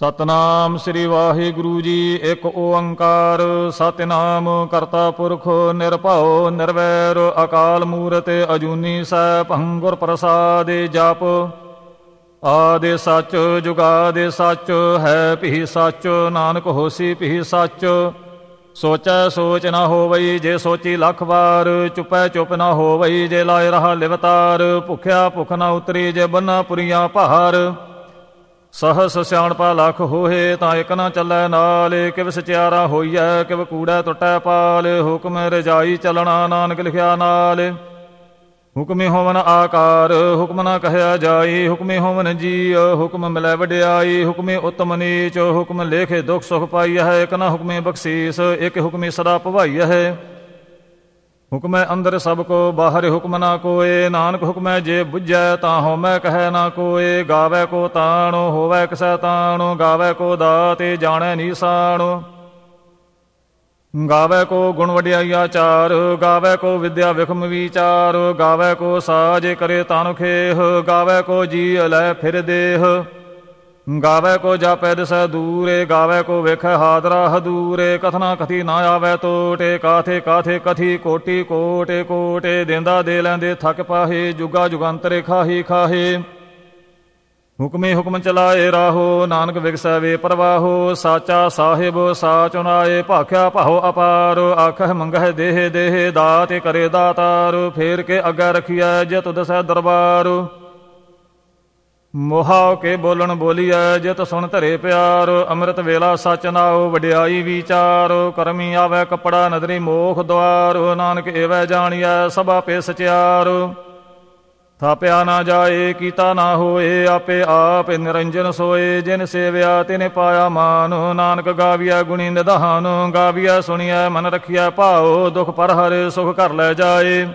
ਸਤਨਾਮ ਸ੍ਰੀ ਵਾਹਿਗੁਰੂ ਜੀ ਇੱਕ ਓੰਕਾਰ ਸਤਨਾਮ ਕਰਤਾ ਪੁਰਖ ਨਿਰਭਉ ਨਿਰਵੈਰ ਅਕਾਲ ਮੂਰਤ ਅਜੂਨੀ ਸੈ ਭੰਗੁਰ ਪ੍ਰਸਾਦਿ ਜਪ ਆਦੇ ਸੱਚ ਜੁਗਾਦੇ ਸੱਚ ਹੈ ਭੀ ਸੱਚ ਨਾਨਕ ਹੋਸੀ ਭੀ ਸੱਚ ਸੋਚੈ ਸੋਚ ਨਾ ਹੋਵਈ ਜੇ ਸੋਚੀ ਲੱਖ ਵਾਰ ਚੁਪੈ ਚੁਪ ਨਾ ਹੋਵਈ ਜੇ ਲਾਇ ਰਹਾ ਲਿਵਤਾਰ ਭੁਖਿਆ ਭੁਖ ਨਾ ਉਤਰੀ ਜੇ ਬੰਨਾ ਪੁਰੀਆਂ ਪਹਾਰ ਸਹਸ ਸਿਆਣਪਾ ਲਖ ਹੋਏ ਤਾਂ ਇਕ ਨਾ ਚੱਲੈ ਨਾਲ ਕਿਵ ਸਚਿਆਰਾ ਹੋਈਐ ਕਿਵ ਕੂੜਾ ਟੁੱਟੈ ਪਾਲ ਹੁਕਮ ਰਜਾਈ ਚਲਣਾ ਨਾਨਕ ਲਿਖਿਆ ਨਾਲ ਹੁਕਮੇ ਹੋਵਨ ਆਕਾਰ ਹੁਕਮ ਨਾ ਕਹਿਆ ਜਾਈ ਹੁਕਮੇ ਹੋਵਨ ਜੀ ਹੁਕਮ ਮਿਲੈ ਵਡਿਆਈ ਹੁਕਮੇ ਉਤਮ ਨੀਚ ਹੁਕਮ ਲੇਖੇ ਦੁਖ ਸੁਖ ਪਾਈਐ ਇਕ ਨਾ ਹੁਕਮੇ ਬਖਸ਼ੀਸ ਇਕ ਹੁਕਮੇ ਸਦਾ ਭਵਾਈਐ ਹੁਕਮੈ ਅੰਦਰ ਸਭ ਕੋ ਬਾਹਰ ਹੁਕਮ ਨਾ ਕੋਏ ਨਾਨਕ ਹੁਕਮੈ ਜੇ ਬੁਝੈ ਤਾਂ ਮੈਂ ਕਹੈ ਨਾ ਕੋਏ ਗਾਵੇ ਕੋ ਤਾਣੋ ਹੋਵੇ ਕਿਸੈ ਤਾਣੋ ਗਾਵੇ ਕੋ ਦਾਤੇ ਜਾਣੈ ਨੀਸਾਣੋ ਗਾਵੇ ਕੋ ਗੁਣ ਵਡਿਆਈ ਆਚਾਰ ਗਾਵੇ ਕੋ ਵਿਦਿਆ ਵਿਖਮ ਵਿਚਾਰ ਗਾਵੇ ਕੋ ਸਾਜੇ ਕਰੇ ਤਾਨੁ ਖੇਹ ਗਾਵੇ ਕੋ ਜੀ ਲੈ ਫਿਰ ਦੇਹ ਗਾਵੇ ਕੋ ਜਾਪੈ ਦਿਸੈ ਦੂਰੇ ਗਾਵੇ ਕੋ ਵੇਖੈ ਹਾਦਰਾ ਹਦੂਰੇ ਕਥਨਾ ਕਥੀ ਨਾ ਆਵੇ ਤੋਟੇ ਕਾਥੇ ਕਾਥੇ ਕਥੀ ਕੋਟੀ ਕੋਟੇ ਕੋਟੇ ਦੇਂਦਾ ਦੇ ਲੈਂਦੇ ਥਕ ਪਾਹੇ ਜੁਗਾ ਜੁਗੰਤਰੇ ਖਾਹੀ ਖਾਹੇ ਹੁਕਮੇ ਹੁਕਮ ਚਲਾਏ ਰਾਹੋ ਨਾਨਕ ਵਿਗਸੈ ਵੇ ਪਰਵਾਹੋ ਸਾਚਾ ਸਾਹਿਬ ਸਾਚੁ ਨਾਏ ਭਾਖਿਆ ਭਾਉ ਅਪਾਰ ਆਖਹਿ ਮੰਗਹਿ ਦੇਹ ਦੇਹ ਦਾਤੇ ਕਰੇ ਦਾਤਾਰ ਫੇਰ ਕੇ ਅਗਰ ਰਖਿਆ ਜਿਤੁ ਦਸੈ ਦਰਬਾਰ ਮੋਹਾ ਕੇ ਬੋਲਣ ਬੋਲੀਐ ਜਿਤ ਸੁਣ ਧਰੇ ਪਿਆਰ ਅੰਮ੍ਰਿਤ ਵੇਲਾ ਸੱਚ ਨਾਉ ਵਡਿਆਈ ਵਿਚਾਰ ਕਰਮੀ ਆਵੇ ਕਪੜਾ ਨਦਰੀ ਮੋਖ ਦਵਾਰ ਨਾਨਕ ਏਵੈ ਜਾਣੀਐ ਸਭਾ ਪੇ ਸਚਿਆਰ ਥਾਪਿਆ ਨਾ ਜਾਏ ਕੀਤਾ ਨਾ ਹੋਏ ਆਪੇ ਆਪ ਨਿਰੰਜਨ ਸੋਏ ਜਿਨ ਸੇਵਿਆ ਤਿਨ ਪਾਇਆ ਮਾਨ ਨਾਨਕ ਗਾਵਿਆ ਗੁਣੀ ਨਿਧਾਨ ਗਾਵਿਆ ਸੁਣੀਐ ਮਨ ਰਖਿਆ ਭਾਉ ਦੁਖ ਪਰ ਹਰ ਸੁਖ ਕਰ ਲੈ ਜਾਏ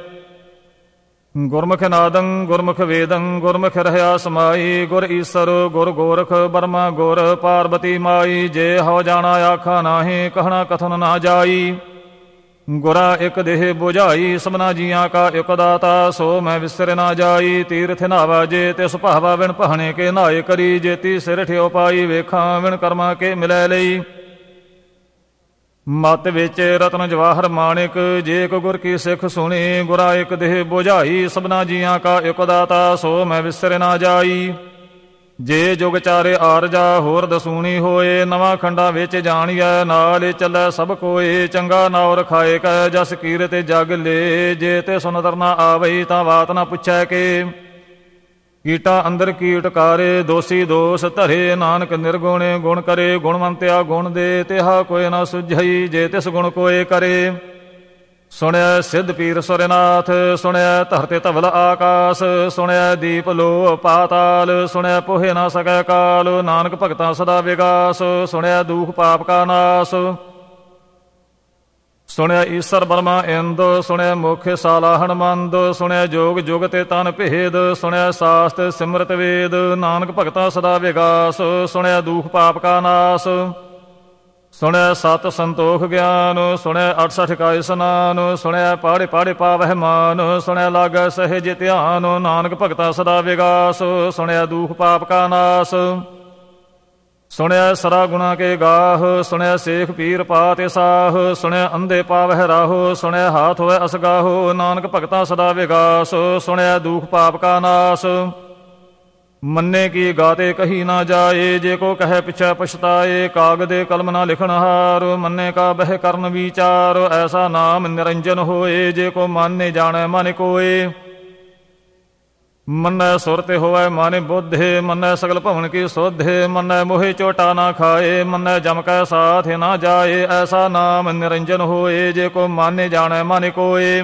ਗੁਰਮੁਖ ਨਾਦੰ ਗੁਰਮੁਖ ਵੇਦੰ ਗੁਰਮੁਖ ਰਹਾ ਸਮਾਈ ਗੁਰ ਈਸਰ ਗੁਰ ਗੋਰਖ ਬਰਮਾ ਗੁਰ ਪਾਰਬਤੀ ਮਾਈ ਜੇ ਹੋ ਜਾਣਾ ਆਖਾ ਨਾਹੀ ਕਹਣਾ ਕਥਨ ਨਾ ਜਾਈ ਗੁਰਾ ਇਕ ਦੇਹ 부ਝਾਈ ਸਮਨਾ ਜੀਆਂ ਕਾ ਇਕ ਦਾਤਾ ਸੋ ਮੈਂ ਵਿਸਰ ਨਾ ਜਾਈ ਤੀਰਥ ਨਾਵਾ ਜੇ ਤਿਸ ਭਾਵਾ ਵਿਣ ਪਹਣੇ ਕੇ ਨਾਏ ਕਰੀ ਜੇਤੀ ਸਿਰ ਠਿਓ ਪਾਈ ਵੇਖਾਂ ਵਿਣ ਕਰਮਾ ਕੇ ਮਿਲੈ ਲਈ ਮਤ ਵਿੱਚ ਰਤਨ ਜਵਾਹਰ ਮਾਨਿਕ ਜੇ ਕੋ ਗੁਰ ਕੀ ਸਿੱਖ ਸੁਣੀ ਗੁਰਾ ਇੱਕ ਦੇਹ ਬੁਝਾਈ ਸਭਨਾ ਜੀਆਂ ਕਾ ਇੱਕ ਦਾਤਾ ਸੋ ਮੈਂ ਵਿਸਰ ਨਾ ਜਾਈ ਜੇ ਜੁਗ ਚਾਰੇ ਆਰਜਾ ਹੋਰ ਦਸੂਣੀ ਹੋਏ ਨਵਾਂ ਖੰਡਾ ਵਿੱਚ ਜਾਣੀਐ ਨਾਲ ਚੱਲੈ ਸਭ ਕੋਏ ਚੰਗਾ ਨਾਉ ਰਖਾਏ ਕੈ ਜਸ ਕੀਰਤ ਜਗ ਲੇ ਜੇ ਤੇ ਸੁਨਦਰ ਨਾ ਆਵਈ ਤਾਂ ਬਾਤ ਨਾ ਪੁੱਛੈ ਕੇ ਕੀਟਾ ਅੰਦਰ ਕੀਟ ਕਾਰੇ ਦੋਸੀ ਦੋਸ ਧਰੇ ਨਾਨਕ ਨਿਰਗੁਣੇ ਗੁਣ ਕਰੇ ਗੁਣਵੰਤਿਆ ਗੁਣ ਦੇ ਤਿਹਾ ਕੋਇ ਨਾ ਸੁਝਈ ਜੇ ਤਿਸ ਗੁਣ ਕੋਏ ਕਰੇ ਸੁਣਿਆ ਸਿੱਧ ਪੀਰ ਸੁਰਨਾਥ ਸੁਣਿਆ ਧਰਤੇ ਧਵਲ ਆਕਾਸ ਸੁਣਿਆ ਦੀਪ ਲੋ ਪਾਤਾਲ ਸੁਣਿਆ ਪੋਹੇ ਨਾ ਸਕੈ ਕਾਲ ਨਾਨਕ ਭਗਤਾਂ ਸਦਾ ਵਿਗਾਸ ਸੁਣਿਆ ਦੂਖ ਪਾਪ ਕਾ ਨਾਸ ਸੁਣਿਆ ਈਸ਼ਰ ਬਰਮਾ ਇੰਦ ਸੁਣਿਆ ਮੁਖ ਸਾਲਾ ਮੰਦ ਸੁਣਿਆ ਜੋਗ ਜੁਗ ਤੇ ਤਨ ਭੇਦ ਸੁਣਿਆ ਸਾਸਤ ਸਿਮਰਤ ਵੇਦ ਨਾਨਕ ਭਗਤਾ ਸਦਾ ਵਿਗਾਸ ਸੁਣਿਆ ਦੂਖ ਪਾਪ ਕਾ ਨਾਸ ਸੁਣਿਆ ਸਤ ਸੰਤੋਖ ਗਿਆਨ ਸੁਣਿਆ 68 ਕਾ ਇਸਨਾਨ ਸੁਣਿਆ ਪਾੜੇ ਪਾੜੇ ਪਾਵਹਿ ਮਾਨ ਸੁਣਿਆ ਲਾਗੈ ਸਹਿਜ ਧਿਆਨ ਨਾਨਕ ਭਗਤਾ ਸਦਾ ਵਿਗਾਸ ਸੁਣਿਆ ਦੂਖ ਪਾਪ ਕਾ ਨਾਸ ਸੁਣਿਆ ਸਰਾ ਗੁਣਾ ਕੇ ਗਾਹ ਸੁਣਿਆ ਸੇਖ ਪੀਰ ਪਾ ਤੇ ਸਾਹ ਸੁਣਿਆ ਅੰਧੇ ਪਾਵਹਿ ਰਾਹੋ ਸੁਣਿਆ ਹਾਥ ਹੋਇ ਅਸਗਾਹੋ ਨਾਨਕ ਭਗਤਾ ਸਦਾ ਵਿਗਾਸ ਸੁਣਿਆ ਦੁਖ ਪਾਪ ਕਾ ਨਾਸ ਮੰਨੇ ਕੀ ਗਾਤੇ ਕਹੀ ਨਾ ਜਾਏ ਜੇ ਕੋ ਕਹੈ ਪਿਛੈ ਪਛਤਾਏ ਕਾਗ ਦੇ ਕਲਮ ਨਾ ਲਿਖਣ ਹਾਰ ਮੰਨੇ ਕਾ ਬਹਿ ਕਰਨ ਵਿਚਾਰ ਐਸਾ ਨਾਮ ਨਿਰੰਜਨ ਹੋਏ ਜੇ ਕੋ ਮੰਨੇ ਜਾਣੈ ਮਨ ਕੋਏ ਮਨੈ ਸੁਰਤ ਹੋਵੈ ਮਨਿ ਬੁੱਧੇ ਮਨੈ ਸਗਲ ਭਵਨ ਕੀ ਸੋਧੇ ਮਨੈ ਮੋਹਿ ਚੋਟਾ ਨਾ ਖਾਏ ਮਨੈ ਜਮ ਕੈ ਸਾਥ ਨਾ ਜਾਏ ਐਸਾ ਨਾਮ ਨਿਰੰਜਨ ਹੋਏ ਜੇ ਕੋ ਮਾਨੇ ਜਾਣੈ ਮਨ ਕੋਏ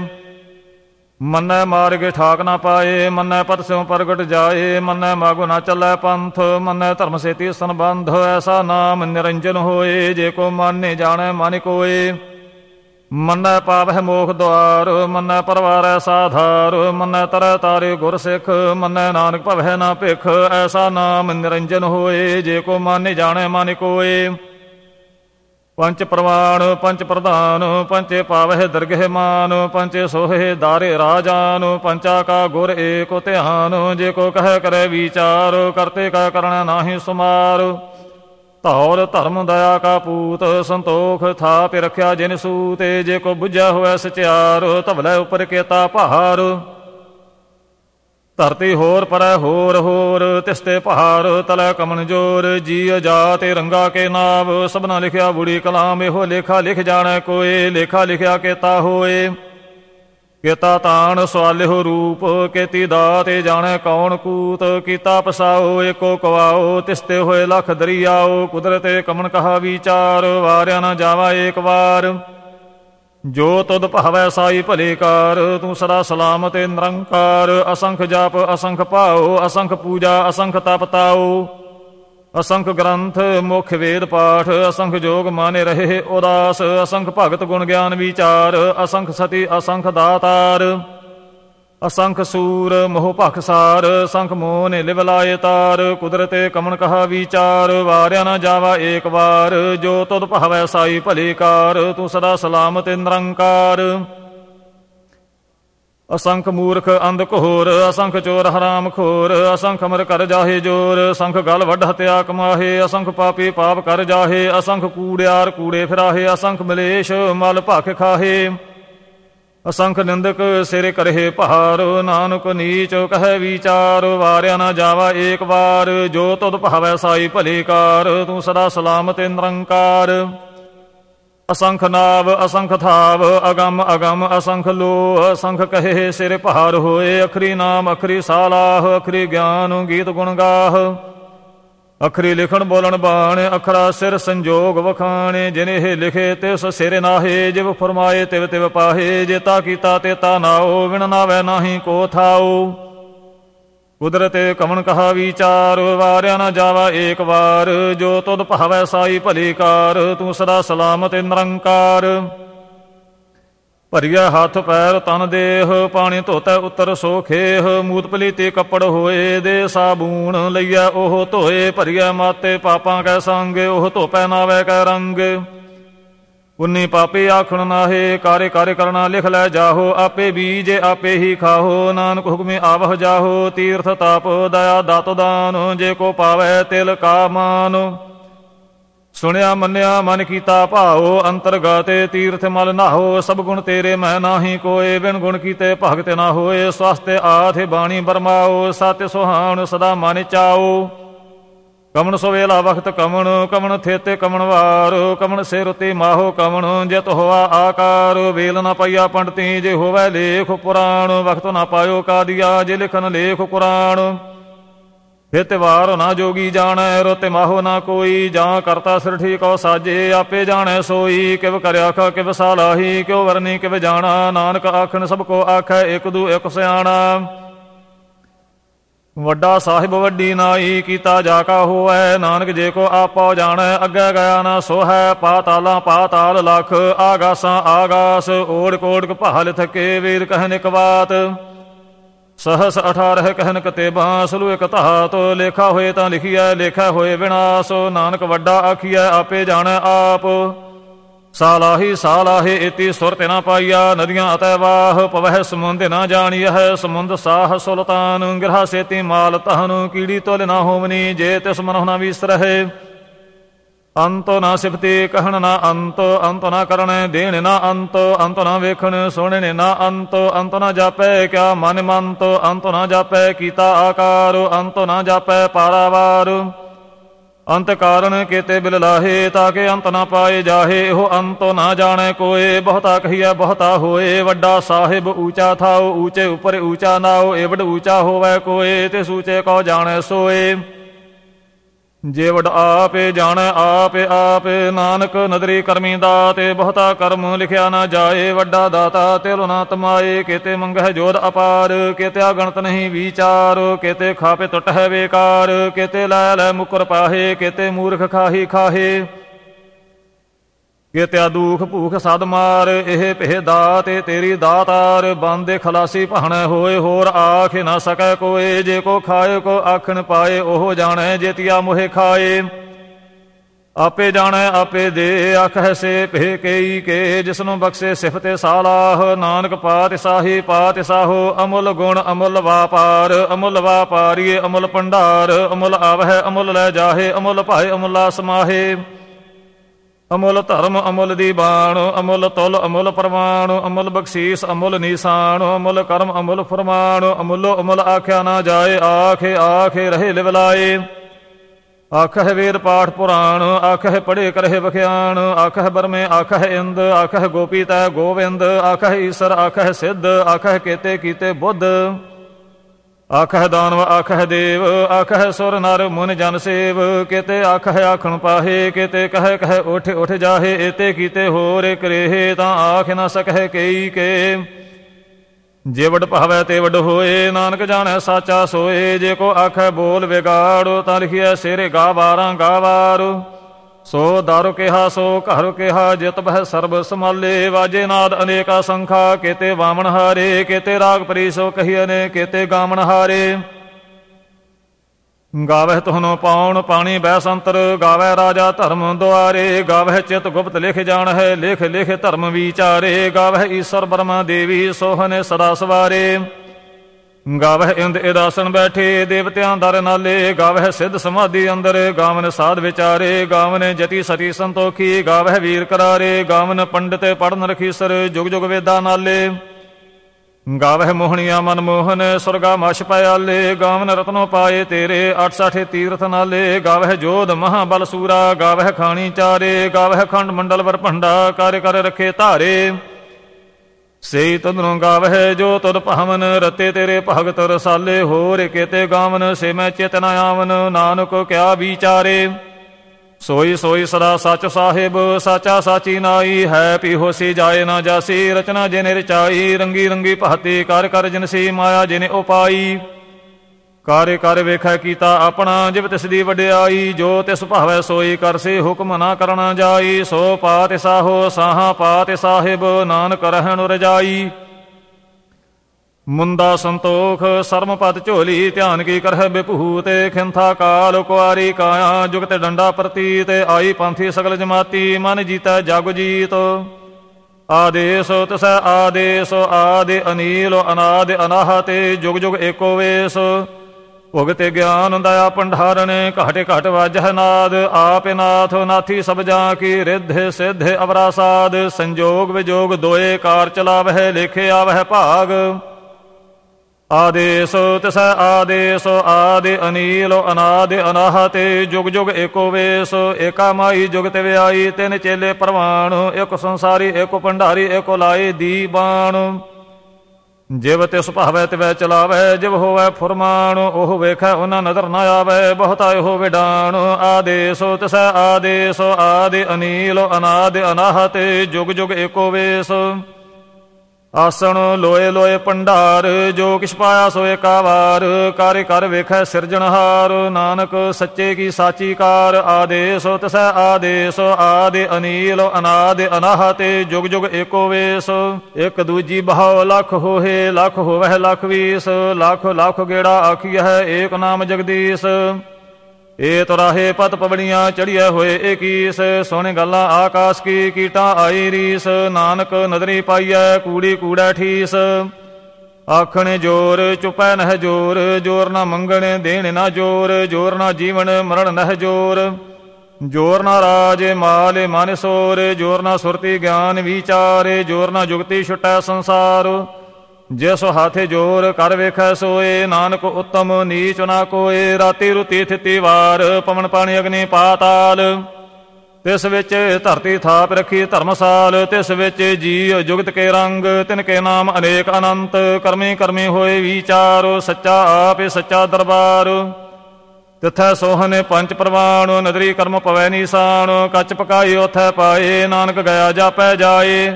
ਮਨੈ ਮਾਰਗ ਠਾਕ ਨਾ ਪਾਏ ਮਨੈ ਪਤ ਸਿਉ ਪ੍ਰਗਟ ਜਾਏ ਮਨੈ ਮਾਗੋ ਨਾ ਚੱਲੈ ਪੰਥ ਮਨੈ ਧਰਮ ਸੇਤੀ ਸੰਬੰਧ ਐਸਾ ਨਾਮ ਨਿਰੰਜਨ ਹੋਏ ਜੇ ਕੋ ਮਾਨੇ ਜਾਣੈ ਮਨ ਕੋਏ ਮਨ ਪਾਵਹਿ ਮੋਖ ਦੁਆਰ ਮਨ ਪਰਵਾਰੈ ਸਾਧਾਰ ਮਨ ਤਰੈ ਤਾਰੇ ਗੁਰ ਸਿੱਖ ਮਨ ਨਾਨਕ ਭਵਹਿ ਨਾ ਭਿਖ ਐਸਾ ਨਾਮ ਨਿਰੰਜਨ ਹੋਏ ਜੇ ਕੋ ਮਨ ਜਾਣੈ ਮਨ ਕੋਏ ਪੰਚ ਪ੍ਰਵਾਣ ਪੰਚ ਪ੍ਰਧਾਨ ਪੰਚੇ ਪਾਵਹਿ ਦਰਗਹਿ ਮਾਨ ਪੰਚੇ ਸੋਹੇ ਦਾਰੇ ਰਾਜਾਨ ਪੰਚਾ ਕਾ ਗੁਰ ਏਕ ਧਿਆਨ ਜੇ ਕੋ ਕਹਿ ਕਰੇ ਵਿਚਾਰ ਕਰਤੇ ਕਾ ਕਰਣਾ ਨਾਹੀ ਸੁਮਾਰ ਧੌਲ ਧਰਮ ਦਇਆ ਕਾ ਪੂਤ ਸੰਤੋਖ ਥਾਪ ਰਖਿਆ ਜਿਨ ਸੂਤੇ ਜੇ ਕੋ ਬੁਝਿਆ ਹੋਇ ਸਚਿਆਰ ਧਵਲੇ ਉਪਰ ਕੇਤਾ ਪਹਾਰ ਧਰਤੀ ਹੋਰ ਪਰੈ ਹੋਰ ਹੋਰ ਤਿਸਤੇ ਪਹਾਰ ਤਲੈ ਕਮਨ ਜੋਰ ਜੀ ਅਜਾਤ ਰੰਗਾ ਕੇ ਨਾਮ ਸਭਨਾ ਲਿਖਿਆ ਬੁੜੀ ਕਲਾਮ ਇਹੋ ਲੇਖਾ ਲਿਖ ਜਾਣਾ ਕੋਏ ਲੇਖਾ ਲਿਖਿਆ ਕੇਤਾ ਹੋਏ ਕੀਤਾ ਤਾਣ ਸਵਾਲਿਹੁ ਰੂਪ ਕੀਤੀ ਦਾਤੇ ਜਾਣੈ ਕੌਣ ਕੂਤ ਕੀਤਾ ਪਸਾਓ ਏਕੋ ਕਵਾਓ ਤਿਸਤੇ ਹੋਏ ਲਖ ਦਰਿਆਓ ਕੁਦਰਤੇ ਕਮਨ ਕਹਾ ਵਿਚਾਰ ਵਾਰਿਆ ਨਾ ਜਾਵਾ ਏਕ ਵਾਰ ਜੋ ਤੁਧ ਭਾਵੈ ਸਾਈ ਭਲੇ ਕਾਰ ਤੂੰ ਸਦਾ ਸਲਾਮਤ ਨਿਰੰਕਾਰ ਅਸੰਖ ਜਾਪ ਅਸੰਖ ਪਾਓ ਅਸੰਖ ਪੂਜਾ ਅਸੰਖ ਤਪ ਅਸੰਖ ਗ੍ਰੰਥ ਮੁਖ ਵੇਦ ਪਾਠ ਅਸੰਖ ਜੋਗ ਮਾਨੇ ਰਹੇ ਉਦਾਸ ਅਸੰਖ ਭਗਤ ਗੁਣ ਗਿਆਨ ਵਿਚਾਰ ਅਸੰਖ ਸਤੀ ਅਸੰਖ ਦਾਤਾਰ ਅਸੰਖ ਸੂਰ ਮੋਹ ਭਖਸਾਰ ਸੰਖ ਮੋਹ ਨੇ ਲਿਵਲਾਏ ਤਾਰ ਕੁਦਰਤੇ ਕਮਨ ਕਹਾ ਵਿਚਾਰ ਵਾਰਿਆ ਨਾ ਜਾਵਾ ਏਕ ਵਾਰ ਜੋ ਤੁਧ ਭਾਵੈ ਸਾਈ ਭਲੀ ਕਾਰ ਤੂੰ ਸਦਾ ਸਲਾਮਤ ਨਿਰੰਕਾਰ ਅਸੰਖ ਮੂਰਖ ਅੰਧ ਘੋਰ ਅਸੰਖ ਚੋਰ ਹਰਾਮ ਖੋਰ ਅਸੰਖ ਅਮਰ ਕਰ ਜਾਹੇ ਜੋਰ ਅਸੰਖ ਗਲ ਵੱਢ ਹਤਿਆ ਕਮਾਹੇ ਅਸੰਖ ਪਾਪੀ ਪਾਪ ਕਰ ਜਾਹੇ ਅਸੰਖ ਕੂੜਿਆਰ ਕੂੜੇ ਫਿਰਾਹੇ ਅਸੰਖ ਮਲੇਸ਼ ਮਲ ਭਖ ਖਾਹੇ ਅਸੰਖ ਨਿੰਦਕ ਸਿਰੇ ਕਰਹਿ ਭਾਰ ਨਾਨਕ ਨੀਚ ਕਹੈ ਵਿਚਾਰ ਵਾਰਿਆ ਨਾ ਜਾਵਾ ਏਕ ਵਾਰ ਜੋ ਤੁਧ ਭਾਵੈ ਸਾਈ ਭਲੇ ਕਾਰ ਤੂੰ ਸਦਾ ਸਲਾਮਤ ਨਿਰੰਕਾਰ ਅਸੰਖ ਨਾਵ ਅਸੰਖ ਥਾਵ ਅਗੰਮ ਅਗੰਮ ਅਸੰਖ ਲੋ ਅਸੰਖ ਕਹੇ ਸਿਰ ਪਹਾਰ ਹੋਏ ਅਖਰੀ ਨਾਮ ਅਖਰੀ ਸਾਲਾਹ ਅਖਰੀ ਗਿਆਨ ਗੀਤ ਗੁਣ ਗਾਹ ਅਖਰੀ ਲਿਖਣ ਬੋਲਣ ਬਾਣ ਅਖਰਾ ਸਿਰ ਸੰਜੋਗ ਵਖਾਣੇ ਜਿਨਹਿ ਲਿਖੇ ਤਿਸ ਸਿਰ ਨਾਹੇ ਜਿਵ ਫਰਮਾਏ ਤਿਵ ਤਿਵ ਪਾਹੇ ਜੇ ਤਾ ਕੀਤਾ ਤੇ ਤਾ ਨਾਓ ਵਿਣ ਨਾਵੇ ਨਾਹੀ ਕੋ ਥਾਓ ਕੁਦਰਤ ਕਮਨ ਕਹਾ ਵਿਚਾਰ ਵਾਰਿਆ ਨਾ ਜਾਵਾ ਏਕ ਵਾਰ ਜੋ ਤੁਧ ਭਾਵੈ ਸਾਈ ਭਲੀ ਕਾਰ ਤੂੰ ਸਦਾ ਸਲਾਮਤ ਨਿਰੰਕਾਰ ਭਰਿਆ ਹੱਥ ਪੈਰ ਤਨ ਦੇਹ ਪਾਣੀ ਧੋਤਾ ਉਤਰ ਸੋਖੇਹ ਮੂਤ ਪਲੀਤੇ ਕੱਪੜ ਹੋਏ ਦੇ ਸਾਬੂਣ ਲਈਆ ਉਹ ਧੋਏ ਭਰਿਆ ਮਾਤੇ ਪਾਪਾਂ ਕੈ ਸੰਗ ਉਹ ਧੋਪੈ ਨਾਵੇ ਕੈ ਰੰਗ ਉਨੇ ਪਾਪੇ ਆਖਣ ਨਾਹੇ ਕਾਰੇ ਕਾਰੇ ਕਰਨਾ ਲਿਖ ਲੈ ਜਾਹੋ ਆਪੇ ਬੀਜ ਆਪੇ ਹੀ ਖਾਹੋ ਨਾਨਕ ਹੁਕਮੇ ਆਵਹ ਜਾਹੋ ਤੀਰਥ ਤਾਪ ਦਇਆ ਦਾਤ ਦਾਨ ਜੇ ਕੋ ਪਾਵੇ ਤਿਲ ਕਾ ਮਾਨ ਸੁਣਿਆ ਮੰਨਿਆ ਮਨ ਕੀਤਾ ਭਾਉ ਅੰਤਰਗਾਤੇ ਤੀਰਥ ਮਲ ਨਾਹੋ ਸਭ ਗੁਣ ਤੇਰੇ ਮੈਂ ਨਾਹੀ ਕੋਏ ਬਿਨ ਗੁਣ ਕੀਤੇ ਭਗਤ ਨਾ ਹੋਏ ਸਵਸਤੇ ਆਥੇ ਬਾਣੀ ਬਰਮਾਓ ਸਤਿ ਸੁਹਾਣ ਸਦਾ ਮਨ ਚਾਓ ਕਮਣ ਸੋਵੇਲਾ ਵਖਤ ਕਮਣ ਕਮਣ ਥੇਤੇ ਕਮਣ ਵਾਰ ਕਮਣ ਸਿਰ ਉਤੇ ਮਾਹੋ ਕਮਣ ਜਿਤ ਹੋਆ ਆਕਾਰ ਵੇਲ ਨਾ ਪਈਆ ਪੰਡਤੀ ਜੇ ਹੋਵੇ ਲੇਖ ਪੁਰਾਣ ਵਖਤ ਨਾ ਪਾਇਓ ਕਾਦੀਆ ਜੇ ਲਿਖਨ ਲੇਖ ਕੁਰਾਨ ਥੇਤ ਵਾਰ ਨਾ ਜੋਗੀ ਜਾਣੈ ਰੋਤੇ ਮਾਹੋ ਨਾ ਕੋਈ ਜਾਂ ਕਰਤਾ ਸਿਰ ਠੀਕ ਹੋ ਸਾਜੇ ਆਪੇ ਜਾਣੈ ਸੋਈ ਕਿਵ ਕਰਿਆ ਖਾ ਕਿਵ ਸਾਲਾਹੀ ਕਿਉ ਵਰਨੀ ਕਿਵ ਜਾਣਾ ਨਾਨਕ ਆਖਣ ਸਭ ਕੋ ਆਖੈ ਇਕ ਦੂ ਇਕ ਸਿਆਣਾ ਵੱਡਾ ਸਾਹਿਬ ਵੱਡੀ ਨਾਈ ਕੀਤਾ ਜਾ ਕਾ ਹੋਐ ਨਾਨਕ ਜੇ ਕੋ ਆਪੋ ਜਾਣੈ ਅੱਗੇ ਗਿਆ ਨਾ ਸੋਹੈ ਪਾਤਾਲਾਂ ਪਾਤਾਲ ਲਖ ਆਗਾਸਾਂ ਆਗਾਸ ਓੜ ਕੋੜ ਭਾਲ ਥਕੇ ਵੀਰ ਕਹਿਨ ਬਾਤ ਸਹਸ 18 ਕਹਿਨ ਕਤੇ ਬਾਸਲੂ ਇਕ ਧਾਤ ਲੇਖਾ ਹੋਏ ਤਾਂ ਲਿਖਿਆ ਲੇਖਾ ਹੋਏ ਵਿਨਾਸ਼ ਨਾਨਕ ਵੱਡਾ ਆਖੀਐ ਆਪੇ ਜਾਣੈ ਆਪ ਸਾਲਾਹੀ ਸਾਲਾਹੇ ਇਤੀ ਸੁਰਤਿ ਨਾ ਪਾਈਆ ਨਦੀਆਂ ਅਤੈ ਵਾਹ ਪਵਹਿ ਸਮੁੰਦ ਨਾ ਜਾਣੀਐ ਸਮੁੰਦ ਸਾਹ ਸੁਲਤਾਨ ਗ੍ਰਹ ਸੇਤੀ ਮਾਲ ਤਹਨ ਕੀੜੀ ਤੁਲ ਨਾ ਹੋਵਨੀ ਜੇ ਤਿਸ ਮਨਹੁ ਨਾ ਵਿਸਰਹਿ ਅੰਤ ਨਾ ਸਿਫਤੀ ਕਹਿਣ ਨਾ ਅੰਤ ਅੰਤ ਨਾ ਕਰਣੈ ਦੇਣ ਨਾ ਅੰਤ ਅੰਤ ਨਾ ਵੇਖਣ ਸੁਣਨੇ ਨਾ ਅੰਤ ਅੰਤ ਨਾ ਜਾਪੈ ਕਿਆ ਮਨ ਮੰਤ ਅੰਤ ਨਾ ਜਾਪੈ ਕੀਤਾ ਆਕਾਰ ਅੰਤ ਨਾ ਜਾਪੈ ਪਾਰਾਵਾਰ ਅੰਤ ਕਾਰਨ ਕੀਤੇ ਬਿਲ ਲਾਹੇ ਤਾਂ ਕਿ ਅੰਤ ਨਾ ਪਾਏ ਜਾਹੇ ਉਹ ਅੰਤੋ ਨਾ ਜਾਣੇ ਕੋਏ ਬਹੁਤਾ ਕਹੀਐ ਬਹੁਤਾ ਹੋਏ ਵੱਡਾ ਸਾਹਿਬ ਊਚਾ ਥਾਓ ਊਚੇ ਉਪਰ ਊਚਾ ਨਾਓ ਏਵਡ ਊਚਾ ਹੋਵੇ ਕੋਏ ਤੇ ਸੂਚੇ ਕੋ ਜਾਣੇ ਸੋਏ ਜੇ ਵਡ ਆਪੇ ਜਾਣ ਆਪੇ ਆਪੇ ਨਾਨਕ ਨਦਰੀ ਕਰਮੀ ਦਾਤੇ ਬਹੁਤਾ ਕਰਮ ਲਿਖਿਆ ਨਾ ਜਾਏ ਵੱਡਾ ਦਾਤਾ ਤੇ ਨਾ ਤਮਾਏ ਕੀਤੇ ਮੰਗਹਿ ਜੋਦ ਅਪਾਰ ਕੀਤੇ ਅਗਣਤ ਨਹੀਂ ਵਿਚਾਰ ਕੀਤੇ ਖਾਪੇ ਟਟ ਹੈ ਵੇਕਾਰ ਕੀਤੇ ਲੈ ਲੈ ਮੁਕਰ ਪਾਹੇ ਕੀਤੇ ਮੂਰਖ ਖਾਹੀ ਖਾਹੇ ਤਿਆ ਦੁਖ ਭੂਖ ਸਦ ਮਾਰ ਇਹ ਭੇ ਦਾਤ ਤੇਰੀ ਦਾਤਾਰ ਬੰਦੇ ਖਲਾਸੀ ਪਹਣੈ ਹੋਏ ਹੋਰ ਆਖ ਨਾ ਸਕੈ ਕੋਏ ਜੇ ਕੋ ਖਾਏ ਕੋ ਆਖਣ ਪਾਏ ਉਹ ਜਾਣੈ ਜੇਤਿਆ ਮੋਹਿ ਖਾਏ ਆਪੇ ਜਾਣੈ ਆਪੇ ਦੇ ਆਖੈ ਸੇ ਭੇ ਕੇਈ ਕੇ ਜਿਸਨੂੰ ਬਖਸ਼ੇ ਸਿਫਤੇ ਸਾਲਾਹ ਨਾਨਕ ਪਾਤਿ ਸਾਹੀ ਪਾਤਿ ਸਾਹੋ ਅਮੁੱਲ ਗੁਣ ਅਮੁੱਲ ਵਾਪਾਰ ਅਮੁੱਲ ਵਾਪਾਰੀਏ ਅਮੁੱਲ ਭੰਡਾਰ ਅਮੁੱਲ ਆਵਹਿ ਅਮੁੱਲ ਲੈ ਜਾਹੇ ਅਮੁੱਲ ਭਾਏ ਅਮੁੱਲਾ ਸਮਾਹੇ ਅਮੁੱਲ ਧਰਮ ਅਮੁੱਲ ਦੀ ਬਾਣ ਅਮੁੱਲ ਤੁਲ ਅਮੁੱਲ ਪਰਮਾਣ ਅਮੁੱਲ ਬਖਸ਼ੀਸ ਅਮੁੱਲ ਨਿਸ਼ਾਨ ਅਮੁੱਲ ਕਰਮ ਅਮੁੱਲ ਫਰਮਾਨ ਅਮੁੱਲੋ ਅਮੁੱਲ ਆਖਿਆ ਨਾ ਜਾਏ ਆਖੇ ਆਖੇ ਰਹੇ ਲਿਵਲਾਏ ਆਖਹਿ ਵੇਦ ਪਾਠ ਪੁਰਾਣ ਆਖਹਿ ਪੜੇ ਕਰਹਿ ਵਖਿਆਣ ਆਖਹਿ ਬਰਮੇ ਆਖਹਿ ਇੰਦ ਆਖਹਿ ਗੋਪੀ ਤੈ ਗੋਵਿੰਦ ਆਖਹਿ ਈਸ਼ਰ ਆਖਹਿ ਸਿੱਧ ਆਖਹਿ ਕੇਤੇ ਕੀਤੇ ਬੁੱਧ ਆਖਹ ਦਾਨਵ ਆਖਹ ਦੇਵ ਆਖਹ ਸੁਰ ਨਰ ਮੁਨ ਜਨ ਸੇਵ ਕਿਤੇ ਆਖਹ ਆਖਣ ਪਾਹੇ ਕਿਤੇ ਕਹ ਕਹ ਉਠ ਉਠ ਜਾਹੇ ਇਤੇ ਕੀਤੇ ਹੋਰ ਕਰੇਹੇ ਤਾਂ ਆਖ ਨਾ ਸਕਹਿ ਕਈ ਕੇ ਜੇ ਵਡ ਪਾਵੈ ਤੇ ਵਡ ਹੋਏ ਨਾਨਕ ਜਾਣੈ ਸਾਚਾ ਸੋਏ ਜੇ ਕੋ ਆਖੈ ਬੋਲ ਵਿਗਾੜੋ ਤਾਂ ਲਿਖਿਆ ਸਿਰੇ ਗਾਵਾਰਾਂ ਗਾਵਾਰੋ ਸੋ ਦਰ ਕਿਹਾ ਸੋ ਘਰ ਕਿਹਾ ਜਿਤ ਬਹਿ ਸਰਬ ਸਮਾਲੇ ਵਾਜੇ ਨਾਦ ਅਨੇਕਾ ਸੰਖਾ ਕੇਤੇ ਵਾਮਣ ਹਾਰੇ ਕੇਤੇ ਰਾਗ ਸੋ ਕਹੀ ਅਨੇ ਕੇਤੇ ਗਾਮਣ ਹਾਰੇ ਗਾਵਹਿ ਤੁਹਨੋ ਪਾਉਣ ਪਾਣੀ ਬੈ ਸੰਤਰ ਗਾਵਹਿ ਰਾਜਾ ਧਰਮ ਦੁਆਰੇ ਗਾਵਹਿ ਚਿਤ ਗੁਪਤ ਲਿਖ ਜਾਣ ਹੈ ਲਿਖ ਲਿਖ ਧਰਮ ਵਿਚਾਰੇ ਗਾਵਹਿ ਈਸ਼ਰ ਬਰਮਾ ਦੇਵੀ ਸੋਹਨੇ ਸਦਾ ਸਵਾਰੇ ਗਾਵਹਿ ਇੰਦ ਇਦਾਸਨ ਬੈਠੇ ਦੇਵਤਿਆਂ ਦਰ ਨਾਲੇ ਗਾਵਹਿ ਸਿੱਧ ਸਮਾਧੀ ਅੰਦਰ ਗਾਵਨ ਸਾਧ ਵਿਚਾਰੇ ਗਾਵਨ ਜਤੀ ਸਤੀ ਸੰਤੋਖੀ ਗਾਵਹਿ ਵੀਰ ਕਰਾਰੇ ਗਾਵਨ ਪੰਡਿਤ ਪੜਨ ਰਖੀ ਸਰ ਜੁਗ ਜੁਗ ਵੇਦਾ ਨਾਲੇ ਗਾਵਹਿ ਮੋਹਣੀਆ ਮਨ ਮੋਹਨ ਸੁਰਗਾ ਮਛ ਪਿਆਲੇ ਗਾਵਨ ਰਤਨੋ ਪਾਏ ਤੇਰੇ 68 ਤੀਰਥ ਨਾਲੇ ਗਾਵਹਿ ਜੋਧ ਮਹਾ ਬਲ ਸੂਰਾ ਗਾਵਹਿ ਖਾਣੀ ਚਾਰੇ ਗਾਵਹਿ ਖੰਡ ਮੰਡਲ ਵਰ ਭੰਡਾ ਕਰ ਕਰ ਰਖੇ ਧਾਰੇ ਸੇ ਤਦਨੋਂ ਗਾਵਹਿ ਜੋ ਤਦ ਭਵਨ ਰਤੇ ਤੇਰੇ ਭਗਤ ਰਸਾਲੇ ਹੋਰ ਕੇਤੇ ਗਾਵਨ ਸੇ ਮੈਂ ਚੇਤਨਾ ਆਵਨ ਨਾਨਕ ਕਿਆ ਵਿਚਾਰੇ ਸੋਈ ਸੋਈ ਸਦਾ ਸਚ ਸਾਹਿਬ ਸਾਚਾ ਸਾਚੀ ਨਾਈ ਹੈ ਪੀ ਹੋਸੀ ਜਾਏ ਨਾ ਜਾਸੀ ਰਚਨਾ ਜਿਨੇ ਰਚਾਈ ਰੰਗੀ ਰੰਗੀ ਭਹਤੀ ਕਰ ਕਰ ਜਨਸੀ ਮਾਇਆ ਜਿਨੇ ਉਪਾਈ ਕਾਰੇ ਕਰ ਵੇਖੈ ਕੀਤਾ ਆਪਣਾ ਜਿਵ ਤਿਸ ਦੀ ਵਡਿਆਈ ਜੋ ਤਿਸ ਭਾਵੈ ਸੋਈ ਕਰਸੀ ਹੁਕਮ ਨਾ ਕਰਣਾ ਜਾਈ ਸੋ ਪਾਤਿ ਸਾਹੋ ਸਾਹਾ ਪਾਤਿ ਸਾਹਿਬ ਨਾਨਕ ਰਹਿਣ ਰਜਾਈ ਮੁੰਦਾ ਸੰਤੋਖ ਸਰਮ ਪਦ ਝੋਲੀ ਧਿਆਨ ਕੀ ਕਰਹਿ ਬਿਪੂਤੇ ਤੇ ਖਿੰਥਾ ਕਾਲ ਕੁਆਰੀ ਕਾਇਆ ਜੁਗਤ ਡੰਡਾ ਪ੍ਰਤੀ ਤੇ ਆਈ ਪੰਥੀ ਸਗਲ ਜਮਾਤੀ ਮਨ ਜੀਤਾ ਜਗ ਜੀਤ ਆਦੇਸ ਤਸੈ ਆਦੇਸ ਆਦੇ ਅਨੀਲ ਅਨਾਦ ਅਨਾਹਤੇ ਜੁਗ ਜੁਗ ਏਕੋ ਵੇਸ ਉਗਤ ਗਿਆਨ ਦਇਆ ਭੰਡਾਰਣੇ ਘਾਟੇ ਘਟ ਵਾਜਹ ਨਾਦ ਆਪੇ ਨਾਥ ਨਾਥੀ ਸਭ ਜਾਂ ਕੀ ਰਿਧੇ ਸਿਧੇ ਅਵਰਾਸਾਦ ਸੰਜੋਗ ਵਿਜੋਗ ਦੋਏ ਕਾਰ ਚਲਾਵਹਿ ਲਿਖੇ ਆਵਹਿ ਭਾਗ ਆਦੇਸ ਤਸ ਆਦੇਸ ਆਦੇ ਅਨੀਲ ਅਨਾਦ ਅਨਾਹਤੇ ਜੁਗ ਜੁਗ ਏਕੋ ਵੇਸ ਏਕਾ ਮਾਈ ਜੁਗਤ ਵਿਆਈ ਤਿੰਨ ਚੇਲੇ ਪ੍ਰਵਾਣ ਏਕ ਸੰਸਾਰੀ ਏਕੋ ਭੰਡਾਰੀ ਏਕੋ ਲਾਏ ਦੀਬਾਣ ਜਿਵ ਤਿਸ ਤੇ ਵੈ ਚਲਾਵੈ ਜਿਵ ਹੋਵੈ ਫੁਰਮਾਨ ਉਹ ਵੇਖੈ ਉਹਨਾਂ ਨਦਰ ਨਾ ਆਵੈ ਬਹੁਤਾ ਉਹ ਵਿਡਾਣ ਆਦੇਸੋ ਤਿਸੈ ਆਦੇਸੋ ਆਦੇ ਅਨੀਲ ਅਨਾਦ ਅਨਾਹਤ ਜੁਗ ਜੁਗ ਏਕੋ ਵੇਸ ਆਸਣ ਲੋਏ ਲੋਏ ਪੰਡਾਰ ਜੋ ਕਿਛ ਪਾਇਆ ਸੋ ਏਕਾਵਾਰ ਕਰ ਕਰ ਵੇਖੈ ਸਿਰਜਣਹਾਰ ਨਾਨਕ ਸੱਚੇ ਕੀ ਸਾਚੀ ਕਾਰ ਆਦੇਸ ਤਸੈ ਆਦੇਸ ਆਦੇ ਅਨੀਲ ਅਨਾਦ ਅਨਾਹਤੇ ਜੁਗ ਜੁਗ ਏਕੋ ਵੇਸ ਇਕ ਦੂਜੀ ਬਹਾਉ ਲਖ ਹੋਏ ਲਖ ਹੋਵਹਿ ਲਖ ਵੀਸ ਲਖ ਲਖ ਗੇੜਾ ਹੈ ਏਕ ਨਾਮ ਜਗਦੀਸ਼ ਏ ਤਰਾਹੇ ਪਤ ਪਵਣੀਆਂ ਚੜੀਏ ਹੋਏ ਏਕੀਸ ਸੋਹਣੇ ਗੱਲਾਂ ਆਕਾਸ਼ ਕੀ ਕੀਟਾਂ ਆਈ ਰੀਸ ਨਾਨਕ ਨਦਰੀ ਪਾਈਐ ਕੂੜੀ ਕੂੜਾ ਠੀਸ ਆਖਣ ਜੋਰ ਚੁਪੈ ਨਹ ਜੋਰ ਜੋਰ ਨਾ ਮੰਗਣ ਦੇਣ ਨਾ ਜੋਰ ਜੋਰ ਨਾ ਜੀਵਨ ਮਰਨ ਨਹ ਜੋਰ ਜੋਰ ਨਾ ਰਾਜ ਮਾਲ ਮਨ ਸੋਰ ਜੋਰ ਨਾ ਸੁਰਤੀ ਗਿਆਨ ਵਿਚਾਰ ਜੋਰ ਨਾ ਜੁਗਤੀ ਛਟੈ ਸੰਸਾਰ ਜਿਸ ਹਾਥੇ ਜੋਰ ਕਰ ਵੇਖੈ ਸੋਏ ਨਾਨਕ ਉੱਤਮ ਨੀਚ ਨਾ ਕੋਏ ਰਾਤੀ ਰੁਤੀ ਥਿਤੀ ਵਾਰ ਪਵਨ ਪਾਣੀ ਅਗਨੀ ਪਾਤਾਲ ਤਿਸ ਵਿੱਚ ਧਰਤੀ ਥਾਪ ਰੱਖੀ ਧਰਮਸਾਲ ਤਿਸ ਵਿੱਚ ਜੀ ਜੁਗਤ ਕੇ ਰੰਗ ਤਿਨ ਕੇ ਨਾਮ ਅਨੇਕ ਅਨੰਤ ਕਰਮੇ ਕਰਮੇ ਹੋਏ ਵਿਚਾਰ ਸੱਚਾ ਆਪੇ ਸੱਚਾ ਦਰਬਾਰ ਤਿਥੈ ਸੋਹਣੇ ਪੰਜ ਪ੍ਰਵਾਣ ਨਦਰੀ ਕਰਮ ਪਵੈ ਨੀਸਾਨ ਕੱਚ ਪਕਾਈ ਉਥੈ ਪਾਏ ਨਾਨਕ ਗਿਆ ਜਾਪੈ ਜਾਏ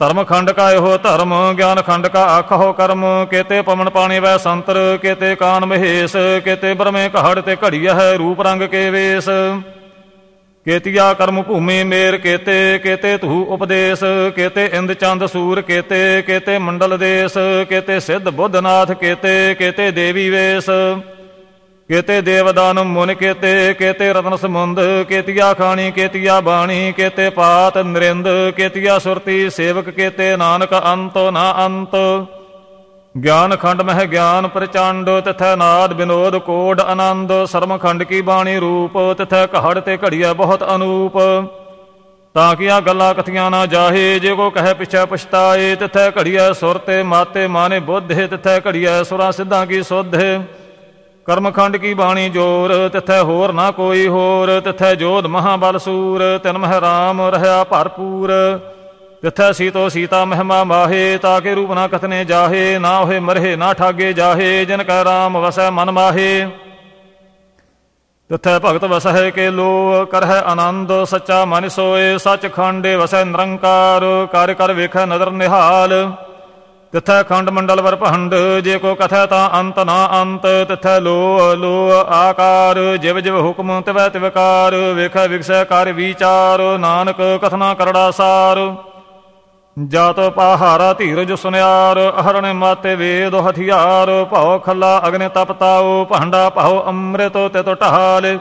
ਧਰਮ ਖੰਡ ਕਾ ਇਹੋ ਧਰਮ ਗਿਆਨ ਖੰਡ ਕਾ ਆਖੋ ਕਰਮ ਕੇਤੇ ਪਵਨ ਪਾਣੀ ਵੈ ਸੰਤਰ ਕੇਤੇ ਕਾਨ ਮਹੇਸ਼ ਕੇਤੇ ਬਰਮੇ ਕਹੜ ਤੇ ਘੜੀ ਹੈ ਰੂਪ ਰੰਗ ਕੇ ਵੇਸ ਕੇਤੀਆ ਕਰਮ ਭੂਮੀ ਮੇਰ ਕੇਤੇ ਕੇਤੇ ਤੂ ਉਪਦੇਸ਼ ਕੇਤੇ ਇੰਦ ਚੰਦ ਸੂਰ ਕੇਤੇ ਕੇਤੇ ਮੰਡਲ ਦੇਸ਼ ਕੇਤੇ ਸਿੱਧ ਬੁੱਧਨਾਥ ਕੇਤੇ ਕੇਤੇ ਦੇਵੀ ਵੇਸ਼ ਕੇਤੇ ਦੇਵਦਾਨ ਮੁਨ ਕੇਤੇ ਕੇਤੇ ਰਤਨ ਸਮੁੰਦ ਕੇਤੀਆ ਖਾਣੀ ਕੇਤੀਆ ਬਾਣੀ ਕੇਤੇ ਪਾਤ ਨਰਿੰਦ ਕੇਤੀਆ ਸੁਰਤੀ ਸੇਵਕ ਕੇਤੇ ਨਾਨਕ ਅੰਤੋ ਨਾ ਅੰਤ ਗਿਆਨ ਖੰਡ ਮਹਿ ਗਿਆਨ ਪ੍ਰਚੰਡ ਤਥੈ ਨਾਦ ਬਿਨੋਦ ਕੋਡ ਆਨੰਦ ਸਰਮ ਖੰਡ ਕੀ ਬਾਣੀ ਰੂਪ ਤਥੈ ਕਹੜ ਤੇ ਘੜੀਆ ਬਹੁਤ ਅਨੂਪ ਤਾਂ ਕਿ ਆ ਗੱਲਾਂ ਕਥੀਆਂ ਨਾ ਜਾਹੇ ਜੇ ਕੋ ਕਹੈ ਪਿਛੈ ਪਛਤਾਏ ਤਥੈ ਘੜੀਆ ਸੁਰ ਤੇ ਮਾਤੇ ਮਾਨੇ ਬੁੱਧੇ ਤਥੈ ਘੜੀਆ ਸੁਰਾਂ ਸਿੱਧਾਂ ਕੀ ਸੋਧੇ ਕਰਮਖੰਡ ਕੀ ਬਾਣੀ ਜੋਰ ਤਿਥੈ ਹੋਰ ਨਾ ਕੋਈ ਹੋਰ ਤਿਥੈ ਜੋਧ ਮਹਾਬਲ ਸੂਰ ਤਿਨ ਮਹਿ ਰਾਮ ਰਹਾ ਭਰਪੂਰ ਤਿਥੈ ਸੀਤੋ ਸੀਤਾ ਮਹਿਮਾ ਮਾਹੇ ਤਾਂ ਕੇ ਰੂਪ ਨਾ ਕਥਨੇ ਜਾਹੇ ਨਾ ਹੋਏ ਮਰਹੇ ਨਾ ਠਾਗੇ ਜਾਹੇ ਜਿਨ ਕੈ ਰਾਮ ਵਸੈ ਮਨ ਮਾਹੇ ਤਿਥੈ ਭਗਤ ਵਸਹਿ ਕੇ ਲੋ ਕਰਹਿ ਆਨੰਦ ਸੱਚਾ ਮਨ ਸੋਏ ਸਚ ਖੰਡੇ ਵਸੈ ਨਿਰੰਕਾਰ ਕਰ ਕਰ ਵੇਖੈ ਨਦਰ ਨਿਹਾਲ ਤਿਥੈ ਖੰਡ ਮੰਡਲ ਵਰ ਭੰਡ ਜੇ ਕੋ ਕਥਾ ਤਾਂ ਅੰਤ ਨਾ ਅੰਤ ਤਿਥੈ ਲੋ ਲੋ ਆਕਾਰ ਜਿਵ ਜਿਵ ਹੁਕਮ ਤਵੈ ਤਵਕਾਰ ਵੇਖੈ ਵਿਖਸੈ ਕਰ ਵਿਚਾਰ ਨਾਨਕ ਕਥਨਾ ਕਰੜਾ ਸਾਰ ਜਤ ਪਾਹਾਰਾ ਧੀਰਜ ਸੁਨਿਆਰ ਅਹਰਣ ਮਾਤੇ ਵੇਦ ਹਥਿਆਰ ਭਉ ਖੱਲਾ ਅਗਨੇ ਤਪਤਾਉ ਭਾਂਡਾ ਭਉ ਅੰਮ੍ਰਿਤ ਤੇ ਤੋ ਢਾਲ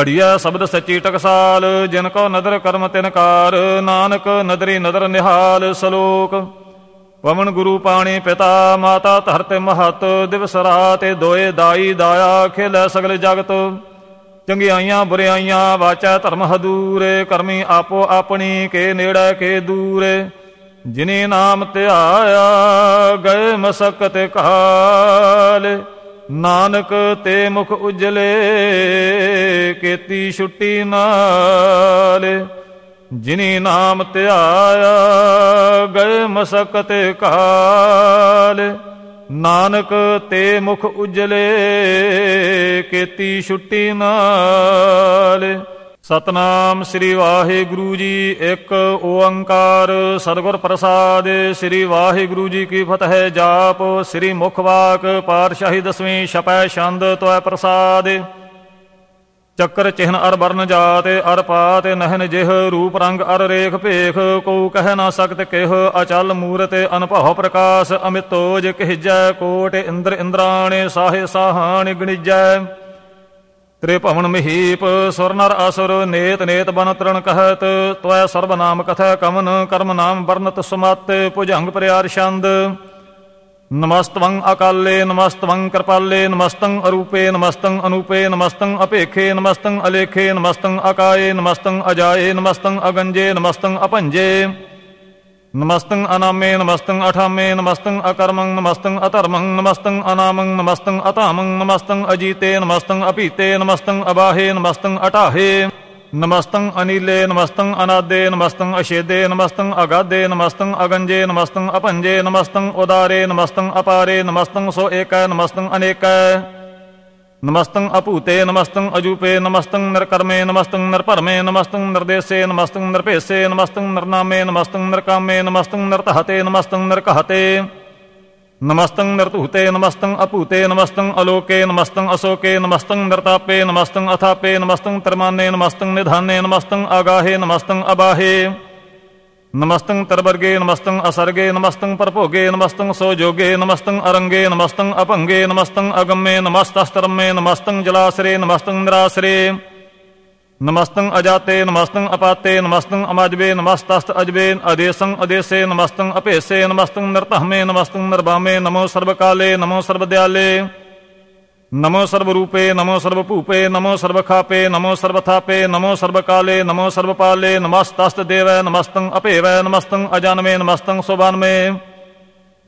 ਘੜੀਆ ਸ਼ਬਦ ਸੱਚੀ ਟਕਸਾਲ ਜਿਨ ਕੋ ਨਦਰ ਕਰਮ ਤਿਨ ਕਾਰ ਨਾਨਕ ਨਦਰੀ ਨਦਰ ਨਿਹਾਲ ਸਲੋਕ ਵਮਨ ਗੁਰੂ ਪਾਣੀ ਪਿਤਾ ਮਾਤਾ ਧਰਤ ਮਹਤ ਦਿਵਸ ਰਾਤ ਦੋਏ ਦਾਈ ਦਾਇਆ ਖੇਲੇ ਸਗਲ ਜਗਤ ਚੰਗਿਆਈਆਂ ਬੁਰਿਆਈਆਂ ਵਾਚਾ ਧਰਮ ਹਦੂਰੇ ਕਰਮੀ ਆਪੋ ਆਪਣੀ ਕੇ ਨੇੜੇ ਕੇ ਦੂਰੇ ਜਿਨੇ ਨਾਮ ਧਿਆਇਆ ਗਏ ਮਸਕਤ ਕਾਲ ਨਾਨਕ ਤੇ ਮੁਖ ਉਜਲੇ ਕੀਤੀ ਛੁੱਟੀ ਨਾਲੇ ਜਿਨੀ ਨਾਮ ਧਿਆਇਆ ਗਏ ਤੇ ਕਾਲ ਨਾਨਕ ਤੇ ਮੁਖ ਉਜਲੇ ਕੀਤੀ ਛੁੱਟੀ ਨਾਲ ਸਤਨਾਮ ਸ੍ਰੀ ਵਾਹਿਗੁਰੂ ਜੀ ਇੱਕ ਓੰਕਾਰ ਸਤਗੁਰ ਪ੍ਰਸਾਦ ਸ੍ਰੀ ਵਾਹਿਗੁਰੂ ਜੀ ਕੀ ਫਤਿਹ ਜਾਪ ਸ੍ਰੀ ਮੁਖ ਵਾਕ ਪਾਤਸ਼ਾਹੀ ਦਸਵੀਂ ਛਪੈ ਛੰਦ ਤੋਇ ਪ੍ਰਸਾਦ ਚੱਕਰ ਚਿਹਨ ਅਰ ਬਰਨ ਜਾਤ ਅਰ ਪਾਤ ਨਹਿਨ ਜਿਹ ਰੂਪ ਰੰਗ ਅਰ ਰੇਖ ਭੇਖ ਕੋ ਕਹਿ ਨਾ ਸਕਤ ਕਿਹ ਅਚਲ ਮੂਰਤ ਅਨਭਉ ਪ੍ਰਕਾਸ਼ ਅਮਿਤੋਜ ਕਹਿਜੈ ਕੋਟ ਇੰਦਰ ਇੰਦਰਾਣੇ ਸਾਹੇ ਸਾਹਾਣ ਗਣਿਜੈ ਤ੍ਰੇ ਭਵਨ ਮਹੀਪ ਸੁਰ ਨਰ ਅਸੁਰ ਨੇਤ ਨੇਤ ਬਨ ਕਹਤ ਤਵੈ ਸਰਬ ਨਾਮ ਕਥੈ ਕਮਨ ਕਰਮ ਨਾਮ ਵਰਨਤ ਸਮਤ ਭੁਜੰਗ ਪ੍ਰਿਆਰ ਛੰਦ ਨਮਸਤਵੰ ਅਕਾਲੇ ਨਮਸਤਵੰ ਕਿਰਪਾਲੇ ਨਮਸਤੰ ਅਰੂਪੇ ਨਮਸਤੰ ਅਨੂਪੇ ਨਮਸਤੰ ਅਪੇਖੇ ਨਮਸਤੰ ਅਲੇਖੇ ਨਮਸਤੰ ਅਕਾਏ ਨਮਸਤੰ ਅਜਾਏ ਨਮਸਤੰ ਅਗੰਜੇ ਨਮਸਤੰ ਅਪੰਜੇ ਨਮਸਤੰ ਅਨਾਮੇ ਨਮਸਤੰ ਅਠਾਮੇ ਨਮਸਤੰ ਅਕਰਮੰ ਨਮਸਤੰ ਅਧਰਮੰ ਨਮਸਤੰ ਅਨਾਮੰ ਨਮਸਤੰ ਅਤਾਮੰ ਨਮਸਤੰ ਅਜੀਤੇ ਨਮਸਤੰ ਅਪੀਤੇ ਨਮਸਤੰ ਅਬਾਹੇ ਨਮਸਤੰ ਅਟਾਹੇ ਨਮਸਤੰ ਅਨੀਲੇ ਨਮਸਤੰ ਅਨਾਦੇ ਨਮਸਤੰ ਅਸ਼ੇਦੇ ਨਮਸਤੰ ਅਗਾਦੇ ਨਮਸਤੰ ਅਗੰਜੇ ਨਮਸਤੰ ਅਪੰਜੇ ਨਮਸਤੰ ਉਦਾਰੇ ਨਮਸਤੰ ਅਪਾਰੇ ਨਮਸਤੰ ਸੋ ਏਕੈ ਨਮਸਤੰ ਅਨੇਕੈ ਨਮਸਤੰ ਅਪੂਤੇ ਨਮਸਤੰ ਅਜੂਪੇ ਨਮਸਤੰ ਨਰਕਰਮੇ ਨਮਸਤੰ ਨਰਪਰਮੇ ਨਮਸਤੰ ਨਿਰਦੇਸੇ ਨਮਸਤੰ ਨਿਰਭੇਸੇ ਨਮਸਤੰ ਨਿਰਨਾਮੇ ਨਮਸਤੰ ਨਰਕਾਮੇ ਨਮਸਤੰ ਨਰਤਹਤੇ ਨਮਸਤੰ ਨਰਕਹਤੇ ਨਮਸਤੰ ਨਰਤੂਤੇ ਨਮਸਤੰ ਅਪੂਤੇ ਨਮਸਤੰ ਅਲੋਕੇ ਨਮਸਤੰ ਅਸੋਕੇ ਨਮਸਤੰ ਨਰਤਾਪੇ ਨਮਸਤੰ ਅਥਾਪੇ ਨਮਸਤੰ ਤਰਮਾਨੇ ਨਮਸਤੰ ਨਿਧਾਨੇ ਨਮਸਤੰ ਆਗਾਹੇ ਨਮਸਤੰ ਅਬਾਹੇ ਨਮਸਤੰ ਤਰਵਰਗੇ ਨਮਸਤੰ ਅਸਰਗੇ ਨਮਸਤੰ ਪਰਭੋਗੇ ਨਮਸਤੰ ਸੋਜੋਗੇ ਨਮਸਤੰ ਅਰੰਗੇ ਨਮਸਤੰ ਅਭੰਗੇ ਨਮਸਤੰ ਅਗੰਮੇ ਨਮਸਤਸਤਰਮੇ ਨਮਸਤੰ ਜਲਾਸਰੇ ਨਮਸਤੰ ਨਰਾਸਰੇ ਨਮਸਤੰ ਅਜਾਤੇ ਨਮਸਤੰ ਅਪਾਤੇ ਨਮਸਤੰ ਅਮਜਵੇ ਨਮਸਤਸਤ ਅਜਵੇ ਅਦੇਸੰ ਅਦੇਸੇ ਨਮਸਤੰ ਅਪੇਸੇ ਨਮਸਤੰ ਨਰਤਹਮੇ ਨਮਸਤੰ ਨਰਬਾਮੇ ਨਮੋ ਸਰਬਕਾਲੇ ਨਮੋ ਸਰਬਦਿਆਲੇ ਨਮੋ ਸਰਬਰੂਪੇ ਨਮੋ ਸਰਬਭੂਪੇ ਨਮੋ ਸਰਬਖਾਪੇ ਨਮੋ ਸਰਬਥਾਪੇ ਨਮੋ ਸਰਬਕਾਲੇ ਨਮੋ ਸਰਬਪਾਲੇ ਨਮਸਤਸਤ ਦੇਵੈ ਨਮਸਤੰ ਅਪੇਵੈ ਨਮਸਤੰ ਅਜਨਮੇ ਨਮਸਤੰ ਸੁਬਾਨਮੇ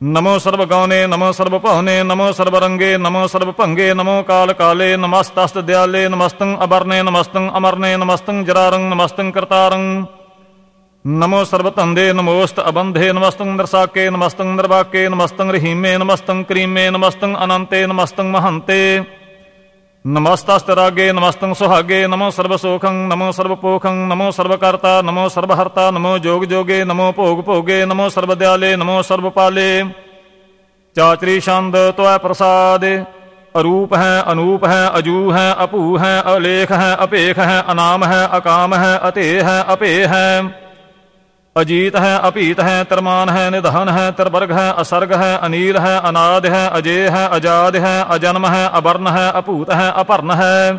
ਨਮੋ ਸਰਬ ਗਾਉਨੇ ਨਮੋ ਸਰਬ ਭਾਉਨੇ ਨਮੋ ਸਰਬ ਰੰਗੇ ਨਮੋ ਸਰਬ ਭੰਗੇ ਨਮੋ ਕਾਲ ਕਾਲੇ ਨਮਸਤਸਤ ਦਿਆਲੇ ਨਮਸਤੰ ਅਬਰਨੇ ਨਮਸਤੰ ਅਮਰਨੇ ਨਮਸਤੰ ਜਰਾਰੰ ਨਮਸਤੰ ਕਰਤਾਰੰ ਨਮੋ ਸਰਬ ਧੰਦੇ ਨਮੋਸਤ ਅਬੰਧੇ ਨਮਸਤੰ ਦਰਸਾਕੇ ਨਮਸਤੰ ਨਰਵਾਕੇ ਨਮਸਤੰ ਰਹੀਮੇ ਨਮਸਤੰ ਕਰੀਮੇ ਨਮਸਤੰ ਅਨੰਤੇ ਨਮਸਤੰ ਮਹੰਤੇ ਨਮਸਤਸਤਰਾਗੇ ਨਮਸਤੰ ਸੁਹਾਗੇ ਨਮੋ ਸਰਬ ਸੋਖੰ ਨਮੋ ਸਰਬ ਪੋਖੰ ਨਮੋ ਸਰਬ ਕਰਤਾ ਨਮੋ ਸਰਬ ਹਰਤਾ ਨਮੋ ਜੋਗ ਜੋਗੇ ਨਮੋ ਭੋਗ ਭੋਗੇ ਨਮੋ ਸਰਬ ਦਿਆਲੇ ਨਮੋ ਸਰਬ ਪਾਲੇ ਚਾਤਰੀ ਛੰਦ ਤੋਐ ਪ੍ਰਸਾਦ ਅਰੂਪ ਹੈ ਅਨੂਪ ਹੈ ਅਜੂ ਹੈ ਅਪੂ ਹੈ ਅਲੇਖ ਹੈ ਅਪੇਖ ਹੈ ਅਨਾਮ ਹੈ ਅਕਾਮ ਹੈ ਅਤੇ ਹੈ ਅਪੇ ਹੈ ਅਜੀਤ ਹੈ ਅਭੀਤ ਹੈ ਤਰਮਾਨ ਹੈ ਨਿਧਾਨ ਹੈ ਤਰਬਰਗ ਹੈ ਅਸਰਗ ਹੈ ਅਨੀਲ ਹੈ ਅਨਾਦ ਹੈ ਅਜੇ ਹੈ ਆਜ਼ਾਦ ਹੈ ਅਜਨਮ ਹੈ ਅਵਰਨ ਹੈ ਅਭੂਤ ਹੈ ਅਪਰਨ ਹੈ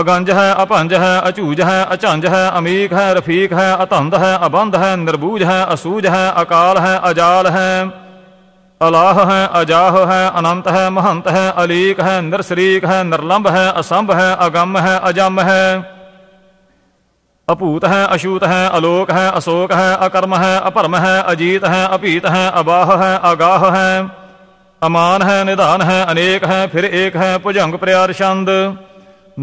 ਅਗੰਜ ਹੈ ਅਭੰਜ ਹੈ ਅਚੂਜ ਹੈ ਅਚੰਜ ਹੈ ਅਮੀਕ ਹੈ ਰਫੀਕ ਹੈ ਅਤੰਦ ਹੈ ਅਬੰਧ ਹੈ ਨਿਰਬੂਜ ਹੈ ਅਸੂਜ ਹੈ ਅਕਾਲ ਹੈ ਅਜਾਲ ਹੈ ਅਲਾਹ ਹੈ ਅਜਾਹ ਹੈ ਅਨੰਤ ਹੈ ਮਹੰਤ ਹੈ ਅਲੀਕ ਹੈ ਨਿਰਸਰੀਕ ਹੈ ਨਿਰਲੰਭ ਹੈ ਅਸੰਭ ਹੈ ਅਗੰਮ ਹੈ ਅਜਮ ਹੈ ਅਭੂਤ ਹੈ ਅਸ਼ੂਤ ਹੈ ਅਲੋਕ ਹੈ ਅਸੋਕ ਹੈ ਅਕਰਮ ਹੈ ਅਪਰਮ ਹੈ ਅਜੀਤ ਹੈ ਅਪੀਤ ਹੈ ਅਬਾਹ ਹੈ ਅਗਾਹ ਹੈ ਅਮਾਨ ਹੈ ਨਿਧਾਨ ਹੈ ਅਨੇਕ ਹੈ ਫਿਰ ਏਕ ਹੈ ਭੁਜੰਗ ਪ੍ਰਿਆਰ ਛੰਦ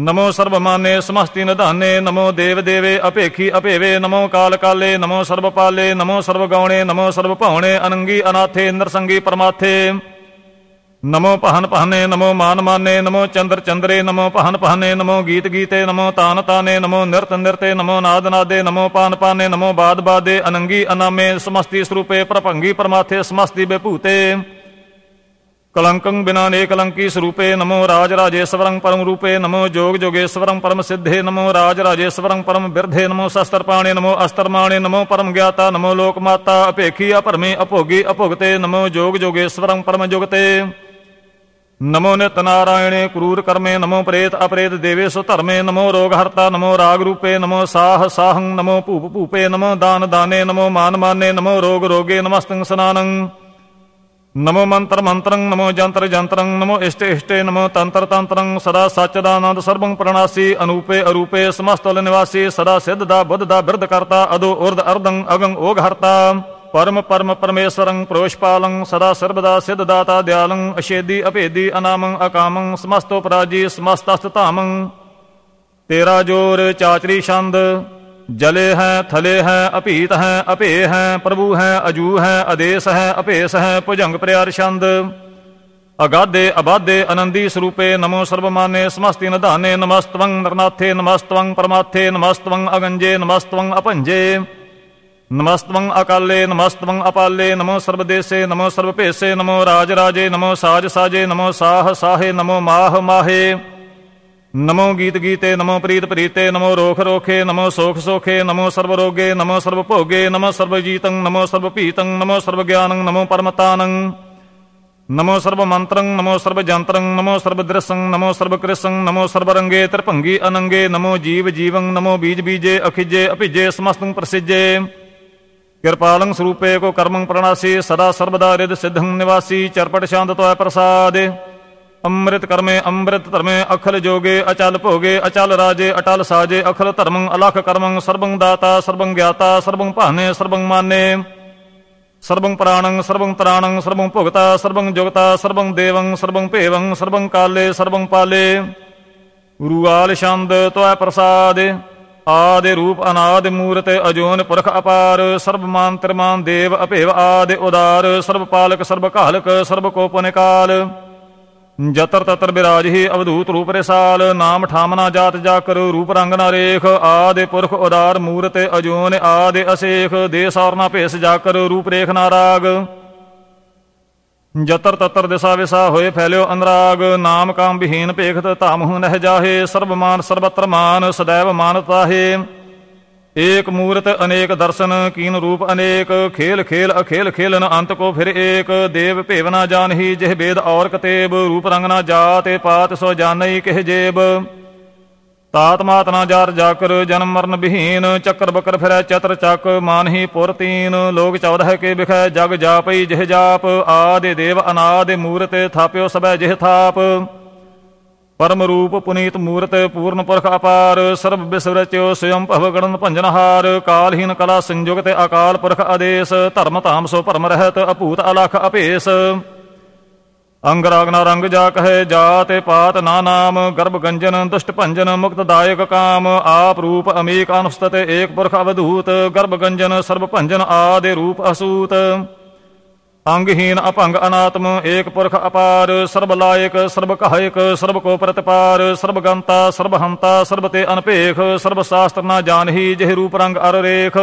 ਨਮੋ ਸਰਬ ਮਾਨੇ ਸਮਸਤੀ ਨਿਧਾਨੇ ਨਮੋ ਦੇਵ ਦੇਵੇ ਅਪੇਖੀ ਅਪੇਵੇ ਨਮੋ ਕਾਲ ਕਾਲੇ ਨਮੋ ਸਰਬ ਪਾਲੇ ਨਮੋ ਸਰਬ ਗਾਉਣੇ ਨਮੋ ਸਰਬ ਭਾਉਣੇ ਅਨੰਗੀ ਅਨਾਥੇ ਨਰਸੰਗੀ ਪਰਮਾਥੇ ਨਮੋ ਪਹਨ ਪਹਨੇ ਨਮੋ ਮਾਨ ਮਾਨੇ ਨਮੋ ਚੰਦਰ ਚੰਦਰੇ ਨਮੋ ਪਹਨ ਪਹਨੇ ਨਮੋ ਗੀਤ ਗੀਤੇ ਨਮੋ ਤਾਨ ਤਾਨੇ ਨਮੋ ਨਿਰਤ ਨਿਰਤੇ ਨਮੋ ਨਾਦ ਨਾਦੇ ਨਮੋ ਪਾਨ ਪਾਨੇ ਨਮੋ ਬਾਦ ਬਾਦੇ ਅਨੰਗੀ ਅਨਾਮੇ ਸਮਸਤੀ ਸਰੂਪੇ ਪ੍ਰਭੰਗੀ ਪਰਮਾਥੇ ਸਮਸਤੀ ਬਿਭੂਤੇ ਕਲੰਕੰ ਬਿਨਾ ਨੇ ਕਲੰਕੀ ਸਰੂਪੇ ਨਮੋ ਰਾਜ ਰਾਜੇਸ਼ਵਰੰ ਪਰਮ ਰੂਪੇ ਨਮੋ ਜੋਗ ਜੋਗੇਸ਼ਵਰੰ ਪਰਮ ਸਿੱਧੇ ਨਮੋ ਰਾਜ ਰਾਜੇਸ਼ਵਰੰ ਪਰਮ ਬਿਰਧੇ ਨਮੋ ਸ਼ਸਤਰ ਪਾਣੇ ਨਮੋ ਅਸਤਰ ਮਾਣੇ ਨਮੋ ਪਰਮ ਗਿਆਤਾ ਨਮੋ ਲੋਕ ਮਾਤਾ ਅਪੇਖੀ ਅਪਰਮੇ ਅਭੋਗੀ ਅਭੁਗਤੇ ਨਮੋ ਜੋਗ ਜੋਗੇਸ਼ਵਰੰ ਪਰਮ ਜੁਗਤੇ ਨਮੋ ਨਿਤ ਨਾਰਾਇਣੇ ਕਰੂਰ ਕਰਮੇ ਨਮੋ ਪ੍ਰੇਤ ਅਪ੍ਰੇਤ ਦੇਵੇ ਸੋ ਧਰਮੇ ਨਮੋ ਰੋਗ ਹਰਤਾ ਨਮੋ ਰਾਗ ਰੂਪੇ ਨਮੋ ਸਾਹ ਸਾਹੰ ਨਮੋ ਭੂਪ ਭੂਪੇ ਨਮੋ ਦਾਨ ਦਾਨੇ ਨਮੋ ਮਾਨ ਮਾਨੇ ਨਮੋ ਰੋਗ ਰੋਗੇ ਨਮਸਤੰ ਸਨਾਨੰ ਨਮੋ ਮੰਤਰ ਮੰਤਰੰ ਨਮੋ ਜੰਤਰ ਜੰਤਰੰ ਨਮੋ ਇਸ਼ਟ ਇਸ਼ਟੇ ਨਮੋ ਤੰਤਰ ਤੰਤਰੰ ਸਦਾ ਸੱਚ ਦਾ ਆਨੰਦ ਸਰਬੰ ਪ੍ਰਣਾਸੀ ਅਨੂਪੇ ਅਰੂਪੇ ਸਮਸਤਲ ਨਿਵਾਸੀ ਸਦਾ ਸਿੱਧ ਦਾ ਬੁੱਧ ਦਾ ਬਿਰਧ ਕਰਤਾ ਅਦੋ ਉਰਦ ਅਰਦੰ ਅਗੰ ਓਗ ਹਰਤਾ ਪਰਮ ਪਰਮ ਪਰਮੇਸ਼ਰੰ ਪ੍ਰੋਸ਼ਪਾਲੰ ਸਦਾ ਸਰਬਦਾ ਦਾਤਾ ਦਿਆਲੰ ਅਸ਼ੇਦੀ ਅਭੇਦੀ ਅਨਾਮੰ ਅਕਾਮੰ ਪਰਾਜੀ ਸਮਸਤਸਤ ਧਾਮੰ ਤੇਰਾ ਜੋਰ ਚਾਚਰੀ ਛੰਦ ਜਲੇ ਹੈ ਥਲੇ ਹੈ ਅਭੀਤ ਹੈ ਅਭੇ ਹੈ ਪ੍ਰਭੂ ਹੈ ਅਜੂ ਹੈ ਅਦੇਸ ਹੈ ਅਭੇਸ ਹੈ ਭੁਜੰਗ ਪ੍ਰਿਆਰ ਛੰਦ ਅਗਾਦੇ ਅਬਾਦੇ ਅਨੰਦੀ ਸਰੂਪੇ ਨਮੋ ਸਰਬਮਾਨੇ ਸਮਸਤੀ ਨਧਾਨੇ ਨਮਸਤਵੰ ਨਰਨਾਥੇ ਨਮਸਤਵੰ ਪਰਮਾਥੇ ਨਮਸਤਵੰ ਅਗੰਜੇ ਨਮਸਤਵੰ ਅਪੰਜੇ ਨਮਸਤਵੰ ਅਕਾਲੇ ਨਮਸਤਵੰ ਅਪਾਲੇ ਨਮੋ ਸਰਬ ਦੇਸੇ ਨਮੋ ਸਰਬ ਭੇਸੇ ਨਮੋ ਰਾਜ ਰਾਜੇ ਨਮੋ ਸਾਜ ਸਾਜੇ ਨਮੋ ਸਾਹ ਸਾਹੇ ਨਮੋ ਮਾਹ ਮਾਹੇ ਨਮੋ ਗੀਤ ਗੀਤੇ ਨਮੋ ਪ੍ਰੀਤ ਪ੍ਰੀਤੇ ਨਮੋ ਰੋਖ ਰੋਖੇ ਨਮੋ ਸੋਖ ਸੋਖੇ ਨਮੋ ਸਰਬ ਰੋਗੇ ਨਮੋ ਸਰਬ ਭੋਗੇ ਨਮੋ ਸਰਬ ਜੀਤੰ ਨਮੋ ਸਰਬ ਭੀਤੰ ਨਮੋ ਸਰਬ ਗਿਆਨੰ ਨਮੋ ਪਰਮਤਾਨੰ ਨਮੋ ਸਰਬ ਮੰਤਰੰ ਨਮੋ ਸਰਬ ਜੰਤਰੰ ਨਮੋ ਸਰਬ ਦ੍ਰਸੰ ਨਮੋ ਸਰਬ ਕ੍ਰਿਸੰ ਨਮੋ ਸਰਬ ਰੰਗੇ ਤਰਭੰਗੀ ਅਨੰਗੇ ਨਮੋ ਜੀਵ ਜੀਵੰ ਨਮੋ ਬੀਜ ਬੀਜੇ ਅਖਿਜੇ ਅਭਿਜੇ ਸਮਸਤੰ ਪ੍ਰਸਿਜੇ ਕਿਰਪਾਲੰ ਸਰੂਪੇ ਕੋ ਕਰਮੰ ਪ੍ਰਣਾਸੀ ਸਦਾ ਸਰਬਦਾ ਰਿਦ ਸਿਧੰ ਨਿਵਾਸੀ ਚਰਪਟ ਸ਼ਾਂਤ ਤੋਇ ਪ੍ਰਸਾਦ ਅੰਮ੍ਰਿਤ ਕਰਮੇ ਅੰਮ੍ਰਿਤ ਧਰਮੇ ਅਖਲ ਜੋਗੇ ਅਚਲ ਭੋਗੇ ਅਚਲ ਰਾਜੇ ਅਟਲ ਸਾਜੇ ਅਖਲ ਧਰਮੰ ਅਲਖ ਕਰਮੰ ਸਰਬੰ ਦਾਤਾ ਸਰਬੰ ਗਿਆਤਾ ਸਰਬੰ ਭਾਨੇ ਸਰਬੰ ਮਾਨੇ ਸਰਬੰ ਪ੍ਰਾਣੰ ਸਰਬੰ ਤਰਾਣੰ ਸਰਬੰ ਭੁਗਤਾ ਸਰਬੰ ਜੁਗਤਾ ਸਰਬੰ ਦੇਵੰ ਸਰਬੰ ਭੇਵੰ ਸਰਬੰ ਕਾਲੇ ਸਰਬੰ ਪਾਲੇ ਗੁਰੂ ਆਲ ਸ਼ੰਦ ਤੋਇ ਪ੍ਰਸਾਦੇ ਆਦੇ ਰੂਪ ਅਨਾਦ ਮੂਰਤ ਅਜੋਨ ਪੁਰਖ ਅਪਾਰ ਸਰਬ ਮਾਨਤਰ ਮਾਨ ਦੇਵ ਅਭੇਵ ਆਦ ਉਦਾਰ ਸਰਬ ਪਾਲਕ ਸਰਬ ਕਾਲਕ ਸਰਬ ਕੋਪਨ ਕਾਲ ਜਤਰ ਤਤਰ ਬਿਰਾਜ ਹੀ ਅਵਧੂਤ ਰੂਪ ਰਸਾਲ ਨਾਮ ਠਾਮਨਾ ਜਾਤ ਜਾ ਕਰ ਰੂਪ ਰੰਗ ਨਾ ਰੇਖ ਆਦਿ ਪੁਰਖ ਉਦਾਰ ਮੂਰਤ ਅਜੋਨ ਆਦੇ ਅਸੇਖ ਦੇਸ ਔਰ ਨਾ ਭੇਸ ਜਾ ਕਰ ਰੂਪ ਰੇਖ ਨਾ ਰਾਗ ਜਤਰ ਤਤਰ ਦਿਸਾ ਵਿਸਾ ਹੋਏ ਫੈਲਿਓ ਅਨਰਾਗ ਨਾਮ ਕਾਮ ਬਿਹੀਨ ਭੇਖਤ ਧਾਮਹੁ ਨਹਿ ਜਾਹੇ ਸਰਬਮਾਨ ਸਰਬਤਰ ਮਾਨ ਸਦੈਵ ਹੈ ਏਕ ਮੂਰਤ ਅਨੇਕ ਦਰਸ਼ਨ ਕੀਨ ਰੂਪ ਅਨੇਕ ਖੇਲ ਖੇਲ ਅਖੇਲ ਖੇਲਨ ਅੰਤ ਕੋ ਫਿਰ ਏਕ ਦੇਵ ਭੇਵਨਾ ਜਾਣਹੀ ਜਿਹ ਬੇਦ ਔਰ ਕਤੇਬ ਰੂਪ ਰੰਗ ਨਾ ਜਾਤੇ ਪਾਤ ਸੋ ਜਾਣਈ ਕਿਹ ਜੇਬ ਤਾਤ ਮਾਤ ਨਾ ਜਾਰ ਜਾਕਰ ਜਨਮ ਮਰਨ ਬਿਹੀਨ ਚੱਕਰ ਬਕਰ ਫਿਰੈ ਚਤਰ ਚੱਕ ਮਾਨਹੀ ਪੁਰ ਤੀਨ ਲੋਕ ਚੌਦ ਹੈ ਕੇ ਬਿਖੈ ਜਗ ਜਾਪਈ ਜਿਹ ਜਾਪ ਆਦੇ ਦੇਵ ਅਨਾਦ ਮੂਰਤ ਥਾਪਿਓ ਸਭੈ ਜਿਹ ਥਾਪ ਪਰਮ ਰੂਪ ਪੁਨੀਤ ਮੂਰਤ ਪੂਰਨ ਪੁਰਖ ਅਪਾਰ ਸਰਬ ਬਿਸਰਚਿਓ ਸਯੰ ਭਵ ਗਣਨ ਹਾਰ ਕਾਲਹੀਨ ਕਲਾ ਸੰਯੁਗਤ ਅਕਾਲ ਪੁਰਖ ਆਦੇਸ ਧਰਮ ਧਾਮ ਸੋ ਭਰਮ ਰਹਿਤ ਅਭੂਤ ਅਲਖ ਅਪੇਸ ਅੰਗ ਰਾਗ ਨਾ ਰੰਗ ਜਾ ਕਹੇ ਜਾਤ ਪਾਤ ਨਾ ਨਾਮ ਗਰਭ ਗੰਜਨ ਦੁਸ਼ਟ ਭੰਜਨ ਮੁਕਤ ਦਾਇਕ ਕਾਮ ਆਪ ਰੂਪ ਅਮੀਕ ਅਨੁਸਤਤ ਏਕ ਪੁਰਖ ਅਵਧੂਤ ਗਰਭ ਗੰਜਨ ਸਰਬ ਭੰਜਨ ਆਦੇ ਰੂਪ ਅਸੂਤ ਅੰਗਹੀਨ ਅਪੰਗ ਅਨਾਤਮ ਏਕ ਪੁਰਖ ਅਪਾਰ ਸਰਬ ਲਾਇਕ ਸਰਬ ਕਹਾਇਕ ਸਰਬ ਕੋ ਪ੍ਰਤਪਾਰ ਸਰਬ ਗੰਤਾ ਸਰਬ ਹੰਤਾ ਸਰਬ ਤੇ ਅਨਪੇਖ ਸਰਬ ਸ਼ਾਸਤਰ ਨਾ ਜਾਣਹੀ ਜਿਹ ਰੂਪ ਰੰਗ ਅਰ ਰੇਖ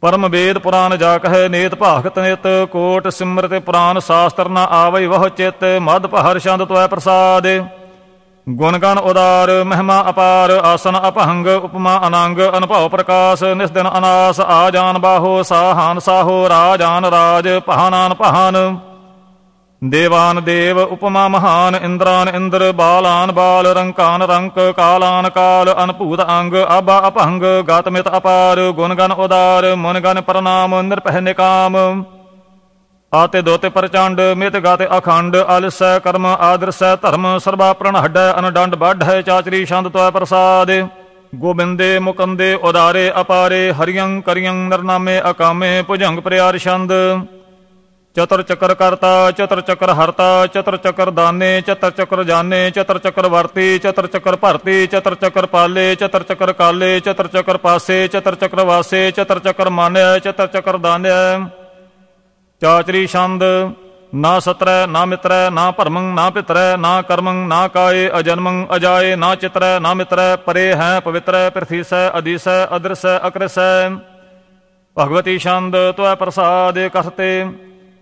ਪਰਮ ਵੇਦ ਪੁਰਾਨ ਜਾ ਕਹੈ ਨੇਤ ਭਾਗਤ ਨਿਤ ਕੋਟ ਸਿਮਰਤ ਪੁਰਾਨ ਸਾਸਤਰ ਨਾ ਆਵੈ ਵਹ ਚਿਤ ਮਦ ਪਹਰ ਛੰਦ ਤਵੈ ਪ੍ਰਸਾਦ ਗੁਣ ਗਣ ਉਦਾਰ ਮਹਿਮਾ ਅਪਾਰ ਆਸਨ ਅਪਹੰਗ ਉਪਮਾ ਅਨੰਗ ਅਨੁਭਵ ਪ੍ਰਕਾਸ਼ ਨਿਸਦਨ ਅਨਾਸ ਆ ਜਾਨ ਬਾਹੋ ਸਾਹਾਨ ਸਾਹੋ ਰਾਜਾਨ ਰਾਜ ਪਹਾਨਾਨ ਪਹਾਨ ਦੇਵਾਨ ਦੇਵ ਉਪਮਾ ਮਹਾਨ ਇੰਦਰਾਨ ਇੰਦਰ ਬਾਲਾਨ ਬਾਲ ਰੰਕਾਨ ਰੰਕ ਕਾਲਾਨ ਕਾਲ ਅਨਭੂਤ ਅੰਗ ਆਬਾ ਅਪੰਗ ਗਾਤਮਿਤ ਅਪਾਰ ਗਨ ਉਦਾਰ ਮਨਗਨ ਪ੍ਰਣਾਮ ਨਿਰਭੈ ਨਿਕਾਮ ਆਤੇ ਦੋਤੇ ਪ੍ਰਚੰਡ ਮਿਤ ਗਾਤੇ ਅਖੰਡ ਅਲਸੈ ਕਰਮ ਆਦਰਸੈ ਧਰਮ ਸਰਬਾ ਪ੍ਰਣ ਹੱਡੈ ਅਨਡੰਡ ਬਾਢੈ ਚਾਚਰੀ ਛੰਦ ਤੋਇ ਪ੍ਰਸਾਦ ਗੋਬਿੰਦੇ ਮੁਕੰਦੇ ਉਦਾਰੇ ਅਪਾਰੇ ਹਰਿਯੰ ਕਰਿਯੰ ਨਰਨਾਮੇ ਅਕਾਮੇ ਭੁਜੰਗ ਪ੍ਰਿਆਰ ਛੰਦ ਚਤਰ ਚੱਕਰ ਕਰਤਾ ਚਤਰ ਚੱਕਰ ਹਰਤਾ ਚਤਰ ਚੱਕਰ ਦਾਨੇ ਚਤਰ ਚੱਕਰ ਜਾਨੇ ਚਤਰ ਚੱਕਰ ਵਰਤੀ ਚਤਰ ਚੱਕਰ ਭਰਤੀ ਚਤਰ ਚੱਕਰ ਪਾਲੇ ਚਤਰ ਚੱਕਰ ਕਾਲੇ ਚਤਰ ਚੱਕਰ ਪਾਸੇ ਚਤਰ ਚੱਕਰ ਵਾਸੇ ਚਤਰ ਚੱਕਰ ਮਾਨਿਆ ਚਤਰ ਚੱਕਰ ਦਾਨਿਆ ਚਾਚਰੀ ਛੰਦ ਨਾ ਸਤਰੈ ਨਾ ਮਿਤਰੈ ਨਾ ਭਰਮੰ ਨਾ ਪਿਤਰੈ ਨਾ ਕਰਮੰ ਨਾ ਕਾਏ ਅਜਨਮੰ ਅਜਾਏ ਨਾ ਚਿਤਰੈ ਨਾ ਮਿਤਰੈ ਪਰੇ ਹੈ ਪਵਿੱਤਰੈ ਪ੍ਰਥੀਸੈ ਅਦੀਸੈ ਅਦਰਸੈ ਅਕਰਸੈ ਭਗਵਤੀ ਛੰਦ ਤੋਐ ਪ੍ਰਸਾਦ ਇਕਠਤੇ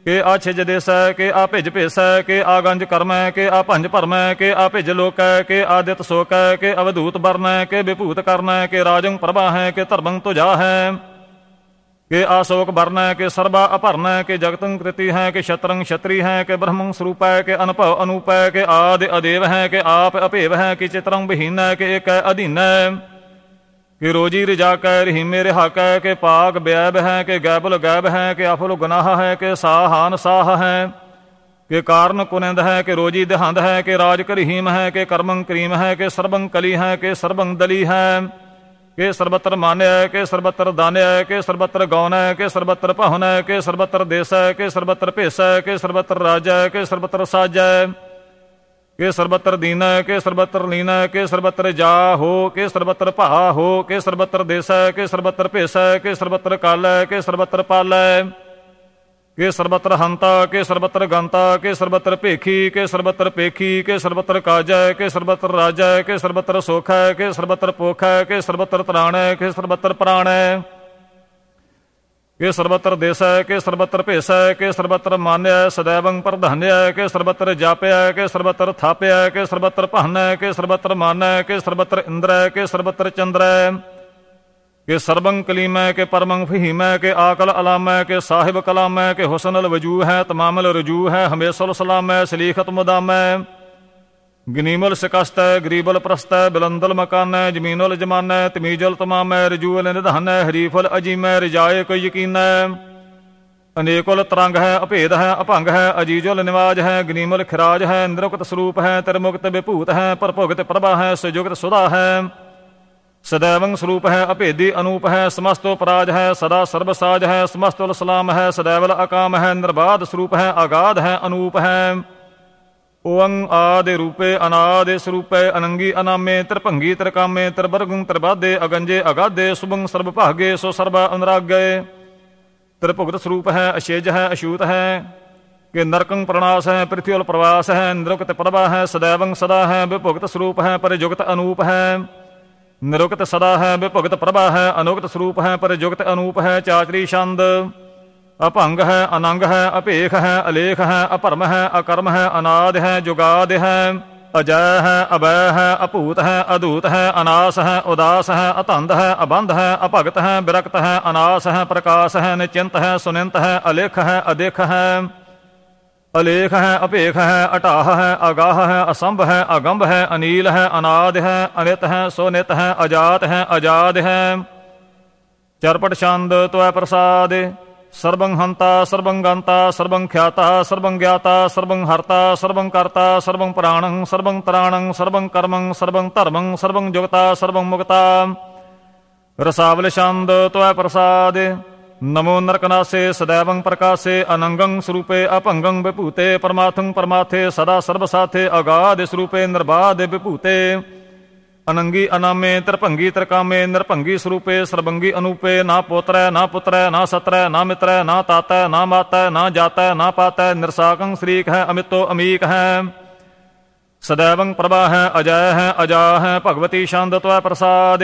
ਕਿ ਆ ਛਿਜ ਦੇਸੈ ਕਿ ਆ ਭਿਜ ਭੇਸੈ ਕਿ ਆ ਗੰਜ ਕਰਮੈ ਕਿ ਆ ਭੰਜ ਭਰਮੈ ਕਿ ਆ ਭਿਜ ਲੋਕੈ ਕਿ ਦਿਤ ਸੋਕੈ ਕਿ ਅਵਧੂਤ ਬਰਨੈ ਕਿ ਵਿਭੂਤ ਕਰਨੈ ਕਿ ਰਾਜੰ ਪ੍ਰਭਾਹੈ ਕਿ ਧਰਮੰ ਤੁਜਾ ਹੈ ਕਿ ਸੋਕ ਵਰਨੈ ਕਿ ਸਰਬਾ ਅਪਰਨੈ ਕਿ ਜਗਤੰ ਕ੍ਰਿਤੀ ਹੈ ਕਿ ਛਤਰੰ ਛਤਰੀ ਹੈ ਕਿ ਬ੍ਰਹਮੰ ਸਰੂਪੈ ਕਿ ਅਨਭਵ ਅਨੂਪੈ ਕਿ ਆਦਿ ਅਦੇਵ ਹੈ ਕਿ ਆਪ ਅਭੇਵ ਹੈ ਕਿ ਚਿਤਰੰ ਬਹੀਨੈ ਕਿ ਏਕੈ ਅਧੀਨੈ ਕਿ ਰੋਜੀ ਰਜਾ ਕੈ ਰਹੀ ਮੇਰੇ ਰਹਾ ਹੈ ਕਿ ਪਾਕ ਬਿਆਬ ਹੈ ਕਿ ਗੈਬਲ ਗੈਬ ਹੈ ਕਿ ਅਫਲ ਗੁਨਾਹ ਹੈ ਕਿ ਸਾਹਾਨ ਸਾਹ ਹੈ ਕਿ ਕਾਰਨ ਕੁਨੰਦ ਹੈ ਕਿ ਰੋਜੀ ਦਹੰਦ ਹੈ ਕਿ ਰਾਜ ਕਰਹੀਮ ਹੈ ਕਿ ਕਰਮੰ ਕਰੀਮ ਹੈ ਕਿ ਸਰਬੰ ਕਲੀ ਹੈ ਕਿ ਸਰਬੰ ਦਲੀ ਹੈ ਕਿ ਸਰਬਤਰ ਮਾਨਿਆ ਹੈ ਕਿ ਸਰਬਤਰ ਦਾਨਿਆ ਹੈ ਕਿ ਸਰਬਤਰ ਹੈ ਕਿ ਸਰਬਤਰ ਹੈ ਕਿ ਸਰਬਤਰ ਹੈ ਕਿ ਸਰਬਤਰ ਹੈ ਕਿ ਸਰਬਤਰ ਹੈ ਕਿ ਸਰਬਤਰ ਹੈ ਕਿ ਸਰਬਤਰ ਦੀਨਾ ਕਿ ਸਰਬਤਰ ਲੀਨਾ ਕਿ ਸਰਬਤਰ ਜਾ ਹੋ ਕਿ ਸਰਬਤਰ ਭਾ ਹੋ ਕਿ ਸਰਬਤਰ ਦੇਸਾ ਕਿ ਸਰਬਤਰ ਭੇਸਾ ਕਿ ਸਰਬਤਰ ਕਾਲਾ ਕਿ ਸਰਬਤਰ ਪਾਲਾ ਕਿ ਸਰਬਤਰ ਹੰਤਾ ਕਿ ਸਰਬਤਰ ਗੰਤਾ ਕਿ ਸਰਬਤਰ ਭੇਖੀ ਕਿ ਸਰਬਤਰ ਪੇਖੀ ਕਿ ਸਰਬਤਰ ਕਾਜੈ ਕਿ ਸਰਬਤਰ ਰਾਜੈ ਕਿ ਸਰਬਤਰ ਸੋਖੈ ਕਿ ਸਰਬਤਰ ਪੋਖੈ ਕਿ ਸਰਬਤਰ ਤਰਾਣੈ ਕਿ ਸਰਬਤਰ ਪ੍ਰਾਣੈ के सर्वत्र देश है के सर्वत्र पेश है के सर्वत्र मान्य है सदैव पर धन्य है के सर्वत्र जापे है के सर्वत्र थापे है के सर्वत्र पहन है के सर्वत्र मान है के सर्वत्र इंद्र है के सर्वत्र चंद्र है के सर्वंग कलीम है के परमंग फहीम है के आकल अलाम के साहिब कलाम है के हुसन अल वजू है तमामल रजू है हमेसल सलाम है सलीखत मुदाम है गनीमल शिकस्त गरीबल प्रस्त बिलंदल मकान जमीनल जमान तमीजल तमाम रजूअल निधन हरीफल अजीम रिजाए को यकीन अनेकोल तरंग है अभेद है अभंग है अजीजोल निवाज है गनीमल खिराज है निरुक्त स्वरूप है तिरमुक्त विभूत है परभुगत प्रभा है सुयुक्त सुधा है सदैव स्वरूप है अभेदी अनूप है समस्त समस्तोपराज है सदा सर्वसाज है समस्त उल सलाम है सदैवल अकाम है निर्बाध स्वरूप है अगाध है अनूप है ਓੰ ਆਦ ਰੂਪੇ ਅਨਾਦ ਸਰੂਪੇ ਅਨੰਗੀ ਅਨਾਮੇ ਤਰਭੰਗੀ ਤਰਕਾਮੇ ਤਰਬਰਗੰ ਤਰਬਾਦੇ ਅਗੰਜੇ ਅਗਾਦੇ ਸੁਭੰ ਸਰਬ ਭਾਗੇ ਸੋ ਸਰਬ ਅਨਰਾਗੇ ਤਰਭੁਗਤ ਸਰੂਪ ਹੈ ਅਸ਼ੇਜ ਹੈ ਅਸ਼ੂਤ ਹੈ ਕਿ ਨਰਕੰ ਪ੍ਰਣਾਸ ਹੈ ਪ੍ਰਿਥਵੀਲ ਪ੍ਰਵਾਸ ਹੈ ਨਿਰੁਕਤ ਪਰਵਾ ਹੈ ਸਦਾਵੰ ਸਦਾ ਹੈ ਵਿਭੁਗਤ ਸਰੂਪ ਹੈ ਪਰਯੁਗਤ ਅਨੂਪ ਹੈ ਨਿਰੁਕਤ ਸਦਾ ਹੈ ਵਿਭੁਗਤ ਪ੍ਰਭਾ ਹੈ ਅਨੁਗਤ ਸਰੂਪ ਹੈ ਪਰਯੁਗਤ ਅਨੂਪ ਹੈ ਚਾਚਰੀ ਛੰਦ ਅਭੰਗ ਹੈ ਅਨੰਗ ਹੈ ਅਪੇਖ ਹੈ ਅਲੇਖ ਹੈ ਅਪਰਮ ਹੈ ਅਕਰਮ ਹੈ ਅਨਾਦ ਹੈ ਜੁਗਾਦ ਹੈ ਅਜੈ ਹੈ ਅਬੈ ਹੈ ਅਪੂਤ ਹੈ ਅਦੂਤ ਹੈ ਅਨਾਸ ਹੈ ਉਦਾਸ ਹੈ ਅਤੰਦ ਹੈ ਅਬੰਧ ਹੈ ਅਭਗਤ ਹੈ ਬਿਰਕਤ ਹੈ ਅਨਾਸ ਹੈ ਪ੍ਰਕਾਸ਼ ਹੈ ਨਿਚਿੰਤ ਹੈ ਸੁਨਿੰਤ ਹੈ ਅਲੇਖ ਹੈ ਅਦੇਖ ਹੈ ਅਲੇਖ ਹੈ ਅਪੇਖ ਹੈ ਅਟਾਹ ਹੈ ਅਗਾਹ ਹੈ ਅਸੰਭ ਹੈ ਅਗੰਭ ਹੈ ਅਨੀਲ ਹੈ ਅਨਾਦ ਹੈ ਅਨਿਤ ਹੈ ਸੋਨਿਤ ਹੈ ਅਜਾਤ ਹੈ ਅਜਾਦ ਹੈ ਚਰਪਟ ਛੰਦ ਤੋਇ ਪ੍ਰਸਾਦ ਸਰਬੰ ਹੰਤਾ ਸਰਬੰ ਗੰਤਾ ਸਰਬੰ ਖਿਆਤਾ ਸਰਬੰ ਗਿਆਤਾ ਸਰਬੰ ਹਰਤਾ ਸਰਬੰ ਕਰਤਾ ਸਰਬੰ ਪ੍ਰਾਣੰ ਸਰਬੰ ਤਰਾਣੰ ਸਰਬੰ ਕਰਮੰ ਸਰਬੰ ਧਰਮੰ ਸਰਬੰ ਜੁਗਤਾ ਸਰਬੰ ਮੁਕਤਾ ਰਸਾਵਲ ਛੰਦ ਤੋਇ ਪ੍ਰਸਾਦ ਨਮੋ ਨਰਕਨਾਸੇ ਸਦੈਵੰ ਪ੍ਰਕਾਸੇ ਅਨੰਗੰ ਸਰੂਪੇ ਅਪੰਗੰ ਵਿਭੂਤੇ ਪਰਮਾਥੰ ਪਰਮਾਥੇ ਸਦਾ ਸਰਬ ਸਾਥੇ ਅਗਾਧ ਸਰੂਪੇ ਨਿਰਬਾਧ ਵਿਭੂਤੇ ਅਨੰਗੀ ਅਨਾਮੇ ਤਰਭੰਗੀ ਤਰਕਾਮੇ ਨਿਰਭੰਗੀ ਸਰੂਪੇ ਸਰਬੰਗੀ ਅਨੂਪੇ ਨਾ ਪੋਤਰੈ ਨਾ ਪੁੱਤਰੈ ਨਾ ਸਤਰੈ ਨਾ ਮਿਤਰੈ ਨਾ ਤਾਤੈ ਨਾ ਮਾਤੈ ਨਾ ਜਾਤੈ ਨਾ ਪਾਤੈ ਨਿਰਸਾਕੰ ਸ੍ਰੀਖ ਹੈ ਅਮਿਤੋ ਅਮੀਕ ਹੈ ਸਦੈਵੰ ਪ੍ਰਭਾ ਹੈ ਅਜੈ ਹੈ ਅਜਾ ਹੈ ਭਗਵਤੀ ਸ਼ੰਦ ਤਵੈ ਪ੍ਰਸਾਦ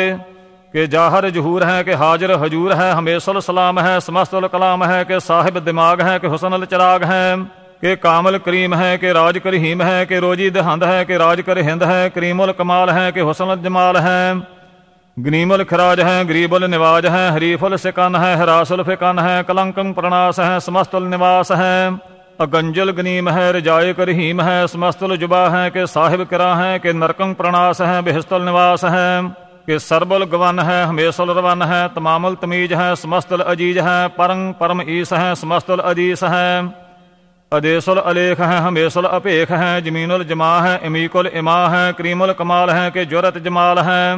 ਕੇ ਜਾਹਰ ਜਹੂਰ ਹੈ ਕੇ ਹਾਜ਼ਰ ਹਜੂਰ ਹੈ ਹਮੇਸ਼ਲ ਸਲਾਮ ਹੈ ਸਮਸਤ ਕਲਾਮ ਹੈ ਕੇ ਸਾਹਿਬ ਦਿਮਾਗ ਹੈ ਕੇ ਹੁਸਨ ਅਲ ਚਰਾਗ ਹੈ ਕਿ ਕਾਮਲ ਕਰੀਮ ਹੈ ਕਿ ਰਾਜ ਕਰਹੀਮ ਹੈ ਕਿ ਰੋਜੀ ਦਹੰਦ ਹੈ ਕਿ ਰਾਜ ਕਰ ਹਿੰਦ ਹੈ ਕਰੀਮੁਲ ਕਮਾਲ ਹੈ ਕਿ ਹੁਸਨ ਜਮਾਲ ਹੈ ਗਨੀਮੁਲ ਖਰਾਜ ਹੈ ਗਰੀਬੁਲ ਨਿਵਾਜ ਹੈ ਹਰੀਫੁਲ ਸਿਕਨ ਹੈ ਹਰਾਸੁਲ ਫਿਕਨ ਹੈ ਕਲੰਕੰ ਪ੍ਰਣਾਸ ਹੈ ਸਮਸਤੁਲ ਨਿਵਾਸ ਹੈ ਅਗੰਜਲ ਗਨੀਮ ਹੈ ਰਜਾਇ ਕਰਹੀਮ ਹੈ ਸਮਸਤੁਲ ਜੁਬਾ ਹੈ ਕਿ ਸਾਹਿਬ ਕਰਾ ਹੈ ਕਿ ਨਰਕੰ ਪ੍ਰਣਾਸ ਹੈ ਬਿਹਸਤੁਲ ਨਿਵਾਸ ਹੈ ਕਿ ਸਰਬਲ ਗਵਨ ਹੈ ਹਮੇਸ਼ਲ ਰਵਨ ਹੈ ਤਮਾਮਲ ਤਮੀਜ਼ ਹੈ ਸਮਸਤਲ ਅਜੀਜ਼ ਹੈ ਪਰੰ ਪਰਮ ਈਸ ਹੈ ਸਮਸਤਲ ਅਜੀਸ ਹੈ अदेसुल अलेख हैं हमेसुल अपेख हैं जमीनुल जमा हैं इमीकुल इमा हैं क्रीमुल कमाल हैं के ज्वरत जमाल हैं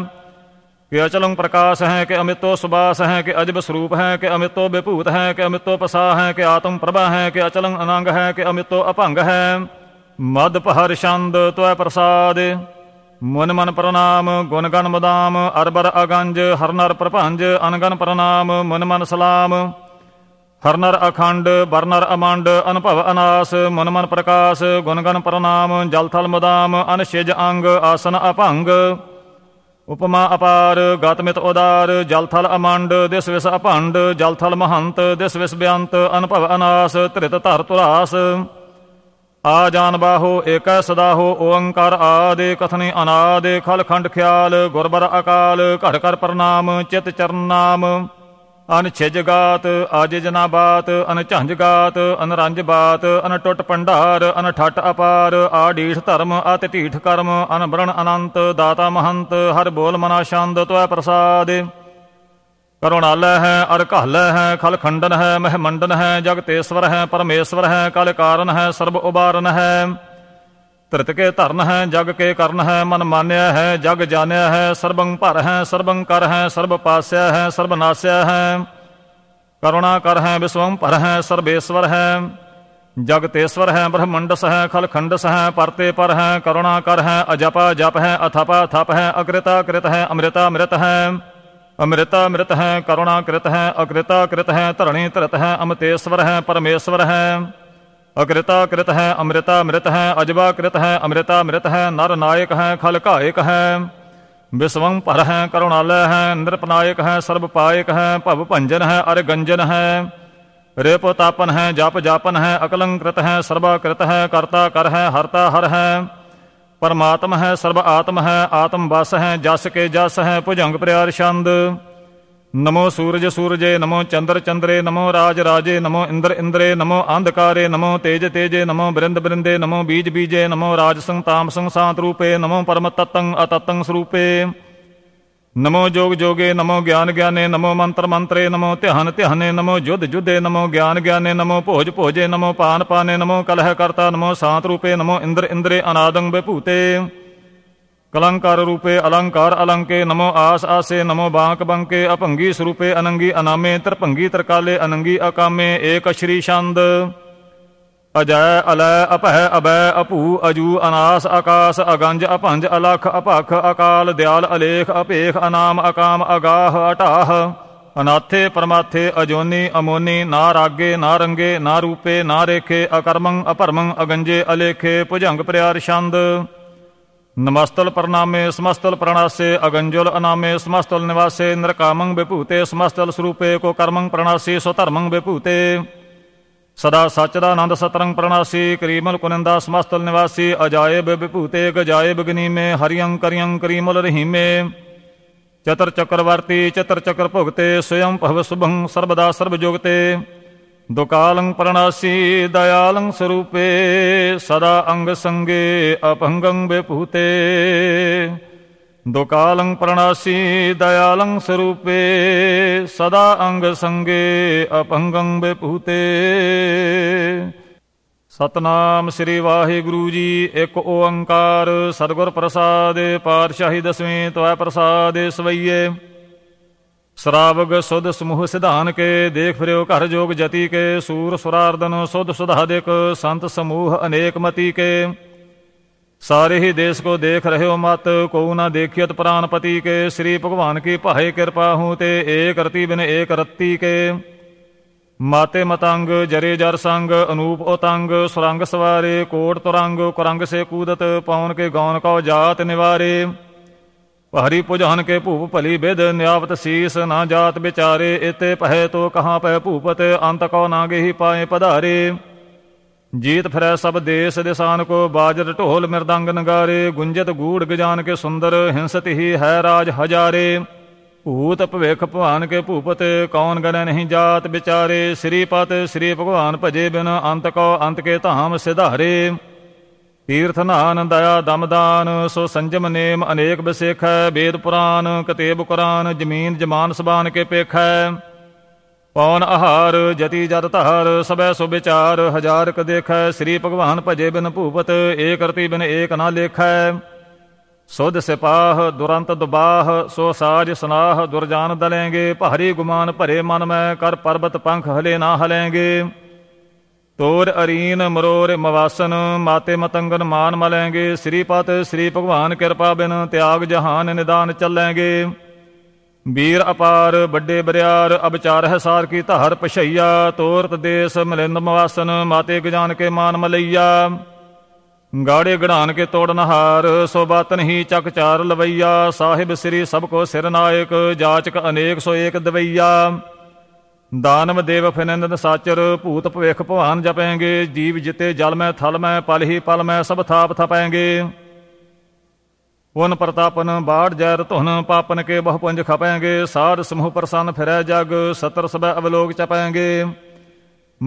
कि अचलंग प्रकाश हैं कि अमितो सुबास हैं कि अजब स्वरूप हैं कि अमितो विभूत हैं कि अमितो पसा हैं कि आत्म प्रभा हैं कि अचलंग अनंग हैं कि अमितो अपंग हैं मद पहर छंद त्वय प्रसाद मुन मन प्रणाम गुन गण मदाम अरबर अगंज हरनर प्रपंज अनगन प्रणाम मुन मन सलाम ਹਰ ਨਰ ਅਖੰਡ ਬਰਨਰ ਅਮੰਡ ਅਨਭਵ ਅਨਾਸ ਮਨ ਮਨ ਪ੍ਰਕਾਸ਼ ਗੁਣ ਗਨ ਪ੍ਰਣਾਮ ਜਲ ਥਲ ਮਦਾਮ ਅਨਸ਼ਿਜ ਅੰਗ ਆਸਨ ਅਭੰਗ ਉਪਮਾ ਅਪਾਰ ਗਤਮਿਤ ਉਦਾਰ ਜਲ ਥਲ ਅਮੰਡ ਦਿਸ ਵਿਸ ਅਭੰਡ ਜਲ ਥਲ ਮਹੰਤ ਦਿਸ ਵਿਸ ਬਿਆੰਤ ਅਨਭਵ ਅਨਾਸ ਤ੍ਰਿਤ ਧਰ ਤੁਰਾਸ ਆ ਜਾਨ ਬਾਹੋ ਏਕੈ ਸਦਾ ਹੋ ਓੰਕਾਰ ਆਦੇ ਕਥਨੇ ਅਨਾਦੇ ਖਲ ਖੰਡ ਖਿਆਲ ਗੁਰਬਰ ਅਕਾਲ ਘਰ ਘਰ ਪ੍ਰਣਾਮ ਚਿਤ ਚਰਨ ਨਾਮ ਅਨਛਜ ਗਾਤ ਅਜ ਜਨਾ ਬਾਤ ਅਨਝੰਜ ਗਾਤ ਅਨਰੰਜ ਬਾਤ ਅਨਟੁੱਟ ਪੰਡਾਰ ਅਨਠਟ ਅਪਾਰ ਆਢੀਠ ਧਰਮ ਅਤਿ ਢੀਠ ਕਰਮ ਅਨਬ੍ਰਣ ਅਨੰਤ ਦਾਤਾ ਮਹੰਤ ਹਰ ਬੋਲ ਮਨਾ ਛੰਦ ਤੋਇ ਪ੍ਰਸਾਦ ਕਰੁਣਾਲੈ ਹੈ ਅਰ ਕਹਲੈ ਹੈ ਖਲ ਖੰਡਨ ਹੈ ਮਹਿ ਮੰਡਨ ਹੈ ਜਗਤੇਸ਼ਵਰ ਹੈ ਪਰਮੇਸ਼ਵਰ ਹੈ ਕਲ ਕਾਰਨ ਹੈ ਸਰਬ ਉਬਾਰਨ ਹੈ ਧਰਤ ਕੇ ਧਰਨ ਹੈ ਜਗ ਕੇ ਕਰਨ ਹੈ ਮਨ ਮਾਨਿਆ ਹੈ ਜਗ ਜਾਣਿਆ ਹੈ ਸਰਬੰ ਭਰ ਹੈ ਸਰਬੰ ਕਰ ਹੈ ਸਰਬ ਪਾਸਿਆ ਹੈ ਸਰਬ ਨਾਸਿਆ ਹੈ ਕਰੁਣਾ ਕਰ ਹੈ ਵਿਸਵੰ ਭਰ ਹੈ ਸਰਬੇਸ਼ਵਰ ਹੈ ਜਗਤੇਸ਼ਵਰ ਤੇਸ਼ਵਰ ਹੈ ਬ੍ਰਹਮੰਡਸ ਹੈ ਖਲਖੰਡਸ ਹੈ ਪਰਤੇ ਪਰ ਹੈ ਕਰੁਣਾ ਕਰ ਹੈ ਅਜਪਾ ਜਪ ਹੈ ਅਥਪਾ ਥਪ ਹੈ ਅਕ੍ਰਿਤਾ ਕ੍ਰਿਤ ਹੈ ਅਮ੍ਰਿਤਾ ਅਮ੍ਰਿਤ ਹੈ ਅਮ੍ਰਿਤਾ ਅਮ੍ਰਿਤ ਹੈ ਕਰੁਣਾ ਕ੍ਰਿਤ ਹੈ ਅਕ੍ਰਿਤਾ ਕ੍ਰਿਤ ਹੈ ਧਰਣੀ ਧਰਤ ਹੈ ਅਮਤੇਸ਼ਵਰ ਹੈ ਪਰਮੇਸ਼ਵਰ ਹੈ ਅਕ੍ਰਿਤਾ ਕ੍ਰਿਤ ਹੈ ਅੰਮ੍ਰਿਤਾ ਮ੍ਰਿਤ ਹੈ ਅਜਵਾ ਕ੍ਰਿਤ ਹੈ ਅੰਮ੍ਰਿਤਾ ਮ੍ਰਿਤ ਹੈ ਨਰ ਨਾਇਕ ਹੈ ਖਲ ਕਾਇਕ ਹੈ ਵਿਸਵੰ ਪਰ ਹੈ ਕਰੁਣਾਲੈ ਹੈ ਨਿਰਪਨਾਇਕ ਹੈ ਸਰਬ ਪਾਇਕ ਹੈ ਭਵ ਭੰਜਨ ਹੈ ਅਰ ਗੰਜਨ ਹੈ ਰੇਪ ਤਾਪਨ ਹੈ ਜਪ ਜਾਪਨ ਹੈ ਅਕਲੰਕ੍ਰਿਤ ਹੈ ਸਰਬਾ ਕ੍ਰਿਤ ਹੈ ਕਰਤਾ ਕਰ ਹੈ ਹਰਤਾ ਹਰ ਹੈ ਪਰਮਾਤਮ ਹੈ ਸਰਬ ਆਤਮ ਹੈ ਆਤਮ ਵਸ ਹੈ ਜਸ ਕੇ ਜਸ ਹੈ ਭੁਜੰਗ ਪ੍ਰਿਆਰ ਛੰਦ नमो सूरज सूरजे नमो चंद्र चंद्रे नमो राज राजे नमो इंद्र इंद्रे नमो अंधकारे नमो तेज तेजे नमो बृंद बृंदे नमो बीज बीजे नमो राज संताम संसात रूपे नमो परम तत्तंग अतत्तंग स्वरूपे नमो जोग जोगे नमो ज्ञान ज्ञाने नमो मंत्र मंत्रे नमो त्यहन त्यहने नमो युद्ध युद्धे नमो ज्ञान ज्ञाने नमो भोज भोजे नमो पान पाने नमो कलह कर्ता नमो सात रूपे नमो इंद्र इंद्रे अनादंग बेभूते ਕਲੰਕਾਰ ਰੂਪੇ ਅਲੰਕਾਰ ਅਲੰਕੇ ਨਮੋ ਆਸ ਆਸੇ ਨਮੋ ਬਾਂਕ ਬੰਕੇ ਅਭੰਗੀ ਸਰੂਪੇ ਅਨੰਗੀ ਅਨਾਮੇ ਤਰਭੰਗੀ ਤਰਕਾਲੇ ਅਨੰਗੀ ਅਕਾਮੇ ਏਕ ਸ਼੍ਰੀ ਛੰਦ ਅਜੈ ਅਲੈ ਅਪਹਿ ਅਬੈ ਅਪੂ ਅਜੂ ਅਨਾਸ ਆਕਾਸ ਅਗੰਜ ਅਭੰਜ ਅਲਖ ਅਪਖ ਅਕਾਲ ਦਿਆਲ ਅਲੇਖ ਅਪੇਖ ਅਨਾਮ ਅਕਾਮ ਅਗਾਹ ਅਟਾਹ ਅਨਾਥੇ ਪਰਮਾਥੇ ਅਜੋਨੀ ਅਮੋਨੀ ਨਾ ਰਾਗੇ ਨਾ ਰੰਗੇ ਨਾ ਰੂਪੇ ਨਾ ਰੇਖੇ ਅਕਰਮੰ ਅਪਰਮੰ ਅਗੰਜੇ ਅਲੇਖੇ ਭੁਜੰਗ ਪ੍ਰਿਆਰ ਛੰਦ नमस्तल परनामे समस्तल प्रणासे अगंजल अनामे समस्तल निवासे नृकामं विभूते समस्तल स्वरूपे को कर्मं सो स्वधर्मं विभूते सदा सच्चदा आनंद सतरंग प्रणासे करीमल कुनिंदा समस्तल निवासी अजायब विभूते गजायब गिनी में हरियं करियं करीमल रहीमे चतर चक्रवर्ती चतर चक्र भुगते स्वयं भव शुभं सर्वदा सर्वजोगते ਦੁਕਾਲੰ ਪਰਣਾਸੀ ਦਇਆਲੰ ਸਰੂਪੇ ਸਦਾ ਅੰਗ ਸੰਗੇ ਅਪੰਗੰ ਬਿਪੂਤੇ ਦੁਕਾਲੰ ਪਰਣਾਸੀ ਦਇਆਲੰ ਸਰੂਪੇ ਸਦਾ ਅੰਗ ਸੰਗੇ ਅਪੰਗੰ ਬਿਪੂਤੇ ਸਤਨਾਮ ਸ੍ਰੀ ਵਾਹਿਗੁਰੂ ਜੀ ਇੱਕ ਓੰਕਾਰ ਸਤਗੁਰ ਪ੍ਰਸਾਦਿ ਪਾਤਸ਼ਾਹੀ ਦਸਵੇਂ ਤਵੈ ਪ੍ਰਸਾਦਿ ਸਵਈਏ ਸਰਾਵਗ ਸੁਧ ਸਮੂਹ ਸਿਧਾਨ ਕੇ ਦੇਖ ਫਿਰਿਓ ਘਰ ਜੋਗ ਜਤੀ ਕੇ ਸੂਰ ਸੁਰਾਰਦਨ ਸੁਧ ਸੁਧਾਦਿਕ ਸੰਤ ਸਮੂਹ ਅਨੇਕ ਮਤੀ ਕੇ ਸਾਰੇ ਹੀ ਦੇਸ਼ ਕੋ ਦੇਖ ਰਹਿਓ ਮਤ ਕੋ ਨਾ ਦੇਖਿਅਤ ਪ੍ਰਾਨਪਤੀ ਕੇ ਸ੍ਰੀ ਭਗਵਾਨ ਕੀ ਭਾਏ ਕਿਰਪਾ ਹੂੰ ਤੇ ਏਕ ਰਤੀ ਬਿਨ ਏਕ ਰਤੀ ਕੇ ਮਾਤੇ ਮਤੰਗ ਜਰੇ ਜਰ ਸੰਗ ਅਨੂਪ ਉਤੰਗ ਸੁਰੰਗ ਸਵਾਰੇ ਕੋਟ ਤੁਰੰਗ ਕੁਰੰਗ ਸੇ ਕੂਦਤ ਪੌਨ ਕੇ ਗੌਨ ਕਉ ਜਾਤ ਨਿਵਾਰੇ ਹਰੀ ਪੁਜ ਹਨ ਕੇ ਭੂਪ ਭਲੀ ਬਿਦ ਨਿਆਵਤ ਸੀਸ ਨਾ ਜਾਤ ਵਿਚਾਰੇ ਇਤੇ ਪਹਿ ਤੋ ਕਹਾਂ ਪੈ ਭੂਪਤ ਅੰਤ ਕੋ ਨਾ ਗਹੀ ਪਾਏ ਪਧਾਰੇ ਜੀਤ ਫਰੈ ਸਭ ਦੇਸ ਦਿਸਾਨ ਕੋ ਬਾਜਰ ਢੋਲ ਮਿਰਦੰਗ ਨਗਾਰੇ ਗੁੰਜਤ ਗੂੜ ਗਜਾਨ ਕੇ ਸੁੰਦਰ ਹਿੰਸਤ ਹੀ ਹੈ ਰਾਜ ਹਜ਼ਾਰੇ ਭੂਤ ਭਵਿਖ ਭਵਾਨ ਕੇ ਭੂਪਤ ਕੌਣ ਗਨੈ ਨਹੀਂ ਜਾਤ ਵਿਚਾਰੇ ਸ੍ਰੀ ਪਤ ਸ੍ਰੀ ਭਗਵਾਨ ਭਜੇ ਬਿਨ ਅੰਤ ਕੋ ਅੰਤ ਕੇ ਧਾਮ ਸਿਧਾਰੇ ਤੀਰਥ ਨਾਨ ਦਇਆ ਦਮਦਾਨ ਸੋ ਸੰਜਮ ਨੇਮ ਅਨੇਕ ਬਸੇਖੈ ਵੇਦ ਪੁਰਾਨ ਕਤੇਬ ਕੁਰਾਨ ਜਮੀਨ ਜਮਾਨ ਸਬਾਨ ਕੇ ਪੇਖੈ ਪੌਨ ਆਹਾਰ ਜਤੀ ਜਤ ਧਾਰ ਸਭੈ ਸੋ ਵਿਚਾਰ ਹਜ਼ਾਰ ਕ ਦੇਖੈ ਸ੍ਰੀ ਭਗਵਾਨ ਭਜੇ ਬਿਨ ਭੂਪਤ ਏਕ ਰਤੀ ਬਿਨ ਏਕ ਨਾ ਲੇਖੈ ਸੋਧ ਸਿਪਾਹ ਦੁਰੰਤ ਦੁਬਾਹ ਸੋ ਸਾਜ ਸਨਾਹ ਦੁਰਜਾਨ ਦਲੇਂਗੇ ਭਾਰੀ ਗੁਮਾਨ ਭਰੇ ਮਨ ਮੈਂ ਕਰ ਪਰਬਤ ਪੰਖ ਹਲੇ ਨਾ ਹਲੇਂਗੇ ਤੋਰ ਅਰੀਨ ਮਰੋਰ ਮਵਾਸਨ ਮਾਤੇ ਮਤੰਗਨ ਮਾਨ ਮਲੈਂਗੇ ਸ੍ਰੀ ਪਤ ਸ੍ਰੀ ਭਗਵਾਨ ਕਿਰਪਾ ਬਿਨ ਤਿਆਗ ਜਹਾਨ ਨਿਦਾਨ ਚੱਲੈਂਗੇ ਵੀਰ ਅਪਾਰ ਵੱਡੇ ਬਰਿਆਰ ਅਬਚਾਰ ਹੈ ਸਾਰ ਕੀ ਧਾਰ ਪਛਈਆ ਤੋਰਤ ਦੇਸ ਮਲਿੰਦ ਮਵਾਸਨ ਮਾਤੇ ਗਜਾਨ ਕੇ ਮਾਨ ਮਲਈਆ ਗਾੜੇ ਗੜਾਨ ਕੇ ਤੋੜਨ ਹਾਰ ਸੋ ਬਾਤਨ ਹੀ ਚੱਕ ਚਾਰ ਲਵਈਆ ਸਾਹਿਬ ਸ੍ਰੀ ਸਭ ਕੋ ਸਿਰ ਨਾਇਕ ਜਾਚਕ ਅਨੇਕ ਸੋ ਏਕ ਦਵਈਆ ਦਾਨਵ ਦੇਵ ਫਿਨੰਦਨ ਸਾਚਰ ਭੂਤ ਭਵਿਖ ਭਵਾਨ ਜਪੈਂਗੇ ਜੀਵ ਜਿਤੇ ਜਲ ਮੈਂ ਥਲ ਮੈਂ ਪਲ ਹੀ ਪਲ ਮੈਂ ਸਭ ਥਾਪ ਥਪੈਂਗੇ ਵਨ ਪ੍ਰਤਾਪਨ ਬਾੜ ਜੈਰ ਧੁਨ ਪਾਪਨ ਕੇ ਬਹੁ ਪੰਜ ਖਪੈਂਗੇ ਸਾਧ ਸਮੂਹ ਪ੍ਰਸੰਨ ਫਿਰੈ ਜਗ ਸਤਰ ਸਭੈ ਅਵਲੋਕ ਚਪੈਂਗੇ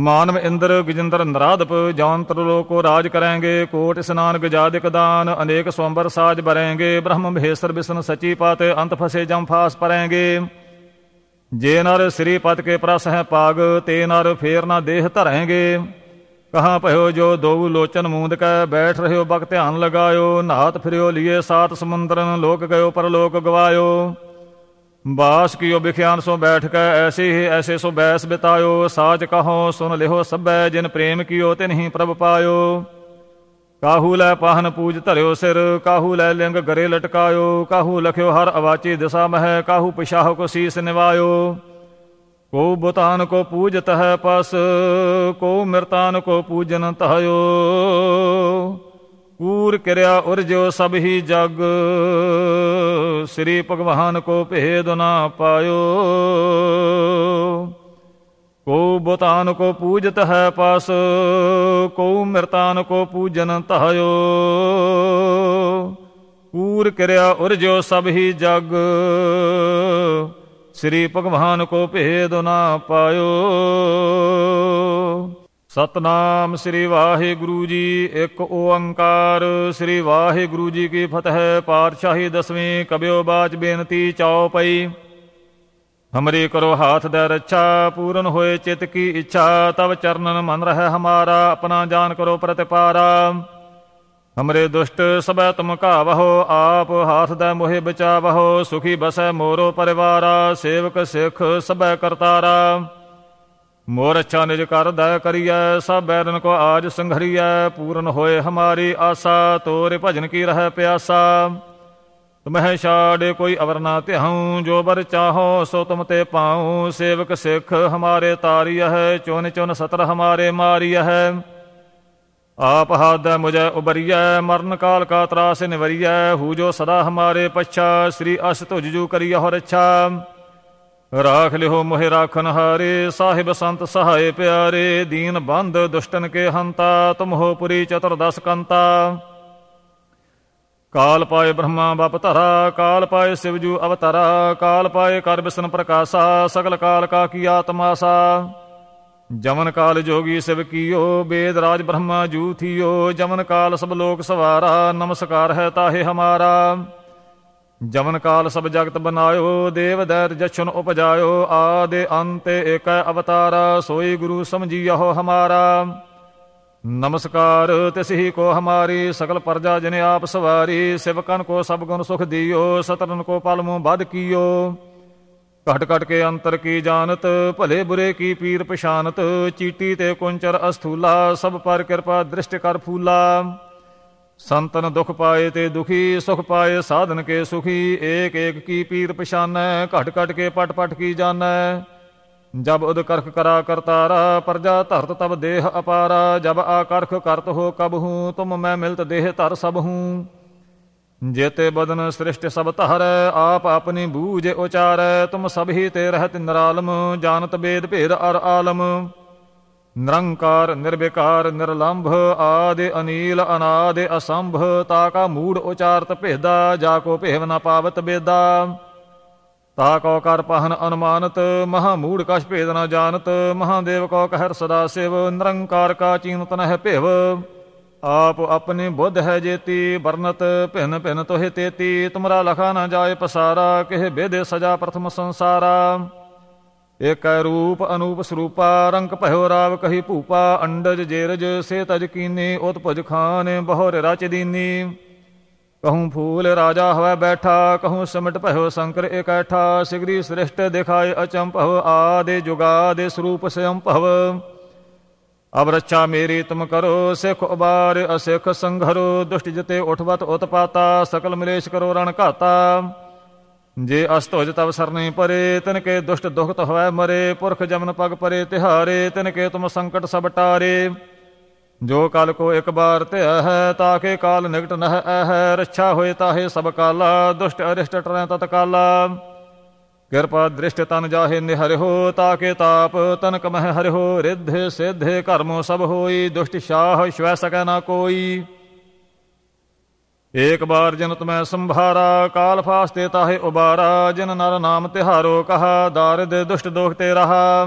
ਮਾਨਵ ਇੰਦਰ ਗਜਿੰਦਰ ਨਰਾਧਪ ਜਾਂਤਰ ਲੋਕੋ ਰਾਜ ਕਰਾਂਗੇ ਕੋਟ ਇਸਨਾਨ ਗਜਾਦਿਕ ਦਾਨ ਅਨੇਕ ਸਵੰਬਰ ਸਾਜ ਬਰਾਂਗੇ ਬ੍ਰਹਮ ਮਹੇਸ਼ਰ ਬਿਸ਼ਨ ਸਚੀ ਪਾਤੇ ਅੰਤ ਫਸੇ ਜਮ ਫਾਸ ਪਰੇਂਗੇ ਜੇ ਨਰ ਸ੍ਰੀ ਪਤ ਕੇ ਪ੍ਰਸ ਹੈ ਪਾਗ ਤੇ ਨਰ ਫੇਰ ਨਾ ਦੇਹ ਧਰਾਂਗੇ ਕਹਾ ਭਇਓ ਜੋ ਦੋਉ ਲੋਚਨ ਮੂੰਦ ਕੈ ਬੈਠ ਰਹਿਓ ਬਕ ਧਿਆਨ ਲਗਾਇਓ ਨਾਤ ਫਿਰਿਓ ਲਿਏ ਸਾਤ ਸਮੁੰਦਰਨ ਲੋਕ ਗਇਓ ਪਰਲੋਕ ਗਵਾਇਓ ਬਾਸ ਕੀਓ ਬਿਖਿਆਨ ਸੋ ਬੈਠ ਕੇ ਐਸੇ ਹੀ ਐਸੇ ਸੋ ਬੈਸ ਬਿਤਾਇਓ ਸਾਚ ਕਹੋ ਸੁਨ ਲਿਹੋ ਸਭੈ ਜਿਨ ਪ੍ਰੇਮ ਕੀਓ ਤਿਨਹੀ ਪ੍ਰਭ ਪਾਇਓ ਕਾਹੂ ਲੈ ਪਾਹਨ ਪੂਜ ਧਰਿਓ ਸਿਰ ਕਾਹੂ ਲੈ ਲਿੰਗ ਗਰੇ ਲਟਕਾਇਓ ਕਾਹੂ ਲਖਿਓ ਹਰ ਅਵਾਚੀ ਦਿਸ਼ਾ ਮਹਿ ਕਾਹੂ ਪਿਸ਼ਾਹ ਕੋ ਸੀਸ ਨਿਵਾਇਓ ਕੋ ਬੁਤਾਨ ਕੋ ਪੂਜਤ ਹੈ ਪਸ ਕੋ ਮਿਰਤਾਨ ਕੋ ਪੂਜਨ ਤਹਯੋ ਕੂਰ ਕਿਰਿਆ ਉਰਜੋ ਸਭ ਹੀ ਜਗ ਸ੍ਰੀ ਭਗਵਾਨ ਕੋ ਭੇਦ ਨਾ ਪਾਇਓ ਕੋ ਬੋਤਾਨ ਕੋ ਪੂਜਤ ਹੈ ਪਾਸ ਕੋ ਮਿਰਤਾਨ ਕੋ ਪੂਜਨ ਤਹਯੋ ਕੂਰ ਕਰਿਆ ਉਰਜੋ ਸਭ ਹੀ ਜਗ ਸ੍ਰੀ ਭਗਵਾਨ ਕੋ ਭੇਦ ਨਾ ਪਾਇਓ ਸਤਨਾਮ ਸ੍ਰੀ ਵਾਹਿਗੁਰੂ ਜੀ ਇੱਕ ਓੰਕਾਰ ਸ੍ਰੀ ਵਾਹਿਗੁਰੂ ਜੀ ਕੀ ਫਤਿਹ ਪਾਤਸ਼ਾਹੀ ਦਸਵੀਂ ਕਬਿਓ ਬਾਚ ਬੇਨਤੀ ਚਾਉ ਪਈ ਹਮਰੀ ਕਰੋ ਹਾਥ ਦੇ ਰੱਛਾ ਪੂਰਨ ਹੋਏ ਚਿਤ ਕੀ ਇੱਛਾ ਤਵ ਚਰਨਨ ਮਨ ਰਹਿ ਹਮਾਰਾ ਆਪਣਾ ਜਾਨ ਕਰੋ ਪ੍ਰਤਿਪਾਰਾ ਹਮਰੇ ਦੁਸ਼ਟ ਸਭੈ ਤੁਮ ਘਾਵਹੋ ਆਪ ਹਾਥ ਦੇ ਮੋਹਿ ਬਚਾਵਹੋ ਸੁਖੀ ਬਸੈ ਮੋਰੋ ਪਰਿਵਾਰਾ ਸੇਵਕ ਸਿਖ ਸਭੈ ਕਰਤਾਰਾ ਮੋਰ ਅਛਾ ਨਿਜ ਕਰ ਦਇ ਕਰੀਐ ਸਭ ਬੈਰਨ ਕੋ ਆਜ ਸੰਘਰੀਐ ਪੂਰਨ ਹੋਏ ਹਮਾਰੀ ਆਸਾ ਤੋਰੇ ਭਜਨ ਕੀ ਰਹਿ ਪਿਆਸਾ ਤਮਹਿ ਛਾੜੇ ਕੋਈ ਅਵਰਨਾ ਧਿਆਉ ਜੋ ਬਰ ਚਾਹੋ ਸੋ ਤੁਮ ਤੇ ਪਾਉ ਸੇਵਕ ਸਿੱਖ ਹਮਾਰੇ ਤਾਰੀ ਹੈ ਚੁਨ ਚੁਨ ਸਤਰ ਹਮਾਰੇ ਮਾਰੀ ਹੈ ਆਪ ਹਾਦ ਮੁਝੇ ਉਬਰੀਐ ਮਰਨ ਕਾਲ ਕਾ ਤਰਾਸ ਨਿਵਰੀਐ ਹੂ ਜੋ ਸਦਾ ਹਮਾਰੇ ਪਛਾ ਸ੍ਰੀ ਅਸ ਤੁਝ ਜੂ ਕਰੀ ਹੋ ਰਛਾ ਰਾਖ ਲਿਹੋ ਮੋਹਿ ਰਾਖਨ ਹਾਰੇ ਸਾਹਿਬ ਸੰਤ ਸਹਾਏ ਪਿਆਰੇ ਦੀਨ ਬੰਦ ਦੁਸ਼ਟਨ ਕੇ ਹੰਤਾ ਤੁਮ ਹੋ ਪੁਰੀ ਚਤੁਰ ਦਸ ਕੰਤਾ ਕਾਲ ਪਾਏ ਬ੍ਰਹਮਾ ਬਪ ਧਰਾ ਕਾਲ ਪਾਏ ਸਿਵਜੂ ਅਵਤਾਰਾ ਕਾਲ ਪਾਏ ਕਰ ਬਿਸਨ ਪ੍ਰਕਾਸ਼ਾ ਸਗਲ ਕਾਲ ਕਾ ਕੀ ਆਤਮਾਸਾ ਜਮਨ ਕਾਲ ਜੋਗੀ ਸਿਵ ਕੀਓ ਬੇਦ ਰਾਜ ਬ੍ਰਹਮਾ ਜੂ ਥੀਓ ਜਮਨ ਕਾਲ ਸਭ ਲੋਕ ਸਵਾਰਾ ਨਮਸਕਾਰ ਹੈ ਤਾਹੇ ਹਮਾਰਾ ਜਮਨ ਕਾਲ ਸਭ ਜਗਤ ਬਨਾਇਓ ਦੇਵ ਦੈਤ ਜਸ਼ਨ ਉਪਜਾਇਓ ਆਦੇ ਅੰਤੇ ਏਕੈ ਅਵਤਾਰਾ ਸੋਈ ਗੁਰੂ ਸਮਝੀਓ ਹਮਾਰਾ ਨਮਸਕਾਰ ਤਿਸਹੀ ਕੋ ਹਮਾਰੀ ਸਗਲ ਪਰਜਾ ਜਿਨੇ ਆਪ ਸਵਾਰੀ ਸਿਵਕਨ ਕੋ ਸਭ ਗੁਣ ਸੁਖ ਦਿਓ ਸਤਰਨ ਕੋ ਪਲਮੂ ਬਦ ਕੀਓ ਘਟ ਘਟ ਕੇ ਅੰਤਰ ਕੀ ਜਾਣਤ ਭਲੇ ਬੁਰੇ ਕੀ ਪੀਰ ਪਛਾਨਤ ਚੀਟੀ ਤੇ ਕੁੰਚਰ ਅਸਥੂਲਾ ਸਭ ਪਰ ਕਿਰਪਾ ਦ੍ਰਿਸ਼ਟ ਕਰ ਫੂਲਾ ਸੰਤਨ ਦੁਖ ਪਾਏ ਤੇ ਦੁਖੀ ਸੁਖ ਪਾਏ ਸਾਧਨ ਕੇ ਸੁਖੀ ਏਕ ਏਕ ਕੀ ਪੀਰ ਪਛਾਨੈ ਘਟ ਘਟ ਕੇ ਪਟ ਪਟ ਕੀ ਜਾਣੈ ਜਬ ਉਦ ਕਰਖ ਕਰਾ ਕਰਤਾਰਾ ਪਰਜਾ ਧਰਤ ਤਬ ਦੇਹ ਅਪਾਰਾ ਜਬ ਆਕਰਖ ਕਰਤ ਹੋ ਕਬਹੂ ਤੁਮ ਮੈਂ ਮਿਲਤ ਦੇਹ ਧਰ ਸਭ ਹੂੰ ਜੇਤੇ ਬਦਨ ਸ੍ਰਿਸ਼ਟ ਸਭ ਧਰ ਆਪ ਆਪਣੀ ਬੂਝ ਉਚਾਰ ਤੁਮ ਸਭ ਹੀ ਤੇ ਰਹਤ ਨਿਰਾਲਮ ਜਾਣਤ ਬੇਦ ਭੇਦ ਅਰ ਆਲਮ ਨਿਰੰਕਾਰ ਨਿਰਵਿਕਾਰ ਨਿਰਲੰਭ ਆਦਿ ਅਨੀਲ ਅਨਾਦ ਅਸੰਭ ਤਾ ਕਾ ਮੂੜ ਉਚਾਰਤ ਭੇਦਾ ਜਾ ਕੋ ਭੇਵ ਨ ਪਾਵਤ ਬੇਦਾ ਤਾ ਕੋ ਕਰ ਪਹਨ ਅਨੁਮਾਨਤ ਮਹਾ ਮੂੜ ਕਛ ਭੇਦ ਨ ਜਾਣਤ ਮਹਾਦੇਵ ਕੋ ਕਹਿਰ ਸਦਾ ਸਿਵ ਨਿਰੰਕਾਰ ਕਾ ਚੀਨਤ ਨਹਿ ਭਿਵ ਆਪ ਆਪਣੇ ਬੁੱਧ ਹੈ ਜੇਤੀ ਬਰਨਤ ਭਿਨ ਭਿਨ ਤੋਹਿ ਤੇਤੀ ਤੁਮਰਾ ਲਖਾ ਨਾ ਜਾਏ ਪਸਾਰਾ ਕਿਹ ਬੇਦੇ ਸਜਾ ਪ੍ਰਥਮ ਸੰਸਾਰਾ ਇਕ ਰੂਪ ਅਨੂਪ ਸਰੂਪਾ ਰੰਗ ਭਇਓ ਰਾਵ ਕਹੀ ਭੂਪਾ ਅੰਡਜ ਜੇਰਜ ਸੇ ਤਜ ਕੀਨੇ ਉਤਪਜ ਖਾਨ ਬਹੁਰ ਰਚ ਦੀਨੀ ਕਹੂੰ ਫੂਲ ਰਾਜਾ ਹੋਇ ਬੈਠਾ ਕਹੂੰ ਸਮਟ ਭਇਓ ਸ਼ੰਕਰ ਇਕੈਠਾ ਸਿਗਰੀ ਸ੍ਰਿਸ਼ਟ ਦਿਖਾਏ ਅਚੰਭਵ ਆਦੇ ਜੁਗਾਦੇ ਸਰੂਪ ਸੰਭਵ ਅਬ ਰੱਛਾ ਮੇਰੀ ਤੁਮ ਕਰੋ ਸਿਖ ਉਬਾਰ ਅਸਿਖ ਸੰਘਰੋ ਦੁਸ਼ਟ ਜਤੇ ਉਠਵਤ ਉਤਪਾਤਾ ਸਕਲ ਮਲੇਸ਼ ਕਰੋ ਰਣ ਘਾਤਾ ਜੇ ਅਸਤੋਜ ਤਵ ਸਰਨੇ ਪਰੇ ਤਿਨ ਕੇ ਦੁਸ਼ਟ ਦੁਖਤ ਹੋਇ ਮਰੇ ਪੁਰਖ ਜਮਨ ਪਗ ਪਰੇ ਤਿਹਾਰੇ ਤਿਨ ਕੇ ਤੁਮ ਸੰਕਟ ਸਭ ਟਾਰੇ ਜੋ ਕਾਲ ਕੋ ਇੱਕ ਬਾਰ ਧਿਆ ਹੈ ਤਾਂ ਕਿ ਕਾਲ ਨਿਕਟ ਨਹ ਹੈ ਰੱਛਾ ਹੋਏ ਤਾਹੇ ਸਭ ਕਾਲ ਦੁਸ਼ਟ ਅਰਿਸ਼ਟ ਟਰੈ ਤਤ ਕਾਲਾ ਕਿਰਪਾ ਦ੍ਰਿਸ਼ਟ ਤਨ ਜਾਹੇ ਨਿਹਰਿਓ ਤਾਂ ਕਿ ਤਾਪ ਤਨਕ ਮਹਿ ਹਰਿਓ ਰਿਧੇ ਸਿਧੇ ਕਰਮੋ ਸਭ ਹੋਈ ਦੁਸ਼ਟ ਸ਼ਾਹ ਸ਼ਵੈ ਸਕੈ ਨਾ ਕੋਈ ਇਕ ਬਾਰ ਜਨਤ ਮੈਂ ਸੰਭਾਰਾ ਕਾਲ ਫਾਸਤੇ ਤਾਹੇ ਉਬਾਰਾ ਜਿਨ ਨਰ ਨਾਮ ਤਿਹਾਰੋ ਕਹਾ ਦਾਰਦ ਦੁਸ਼ਟ ਦੋਖ ਤੇ ਰਹਾ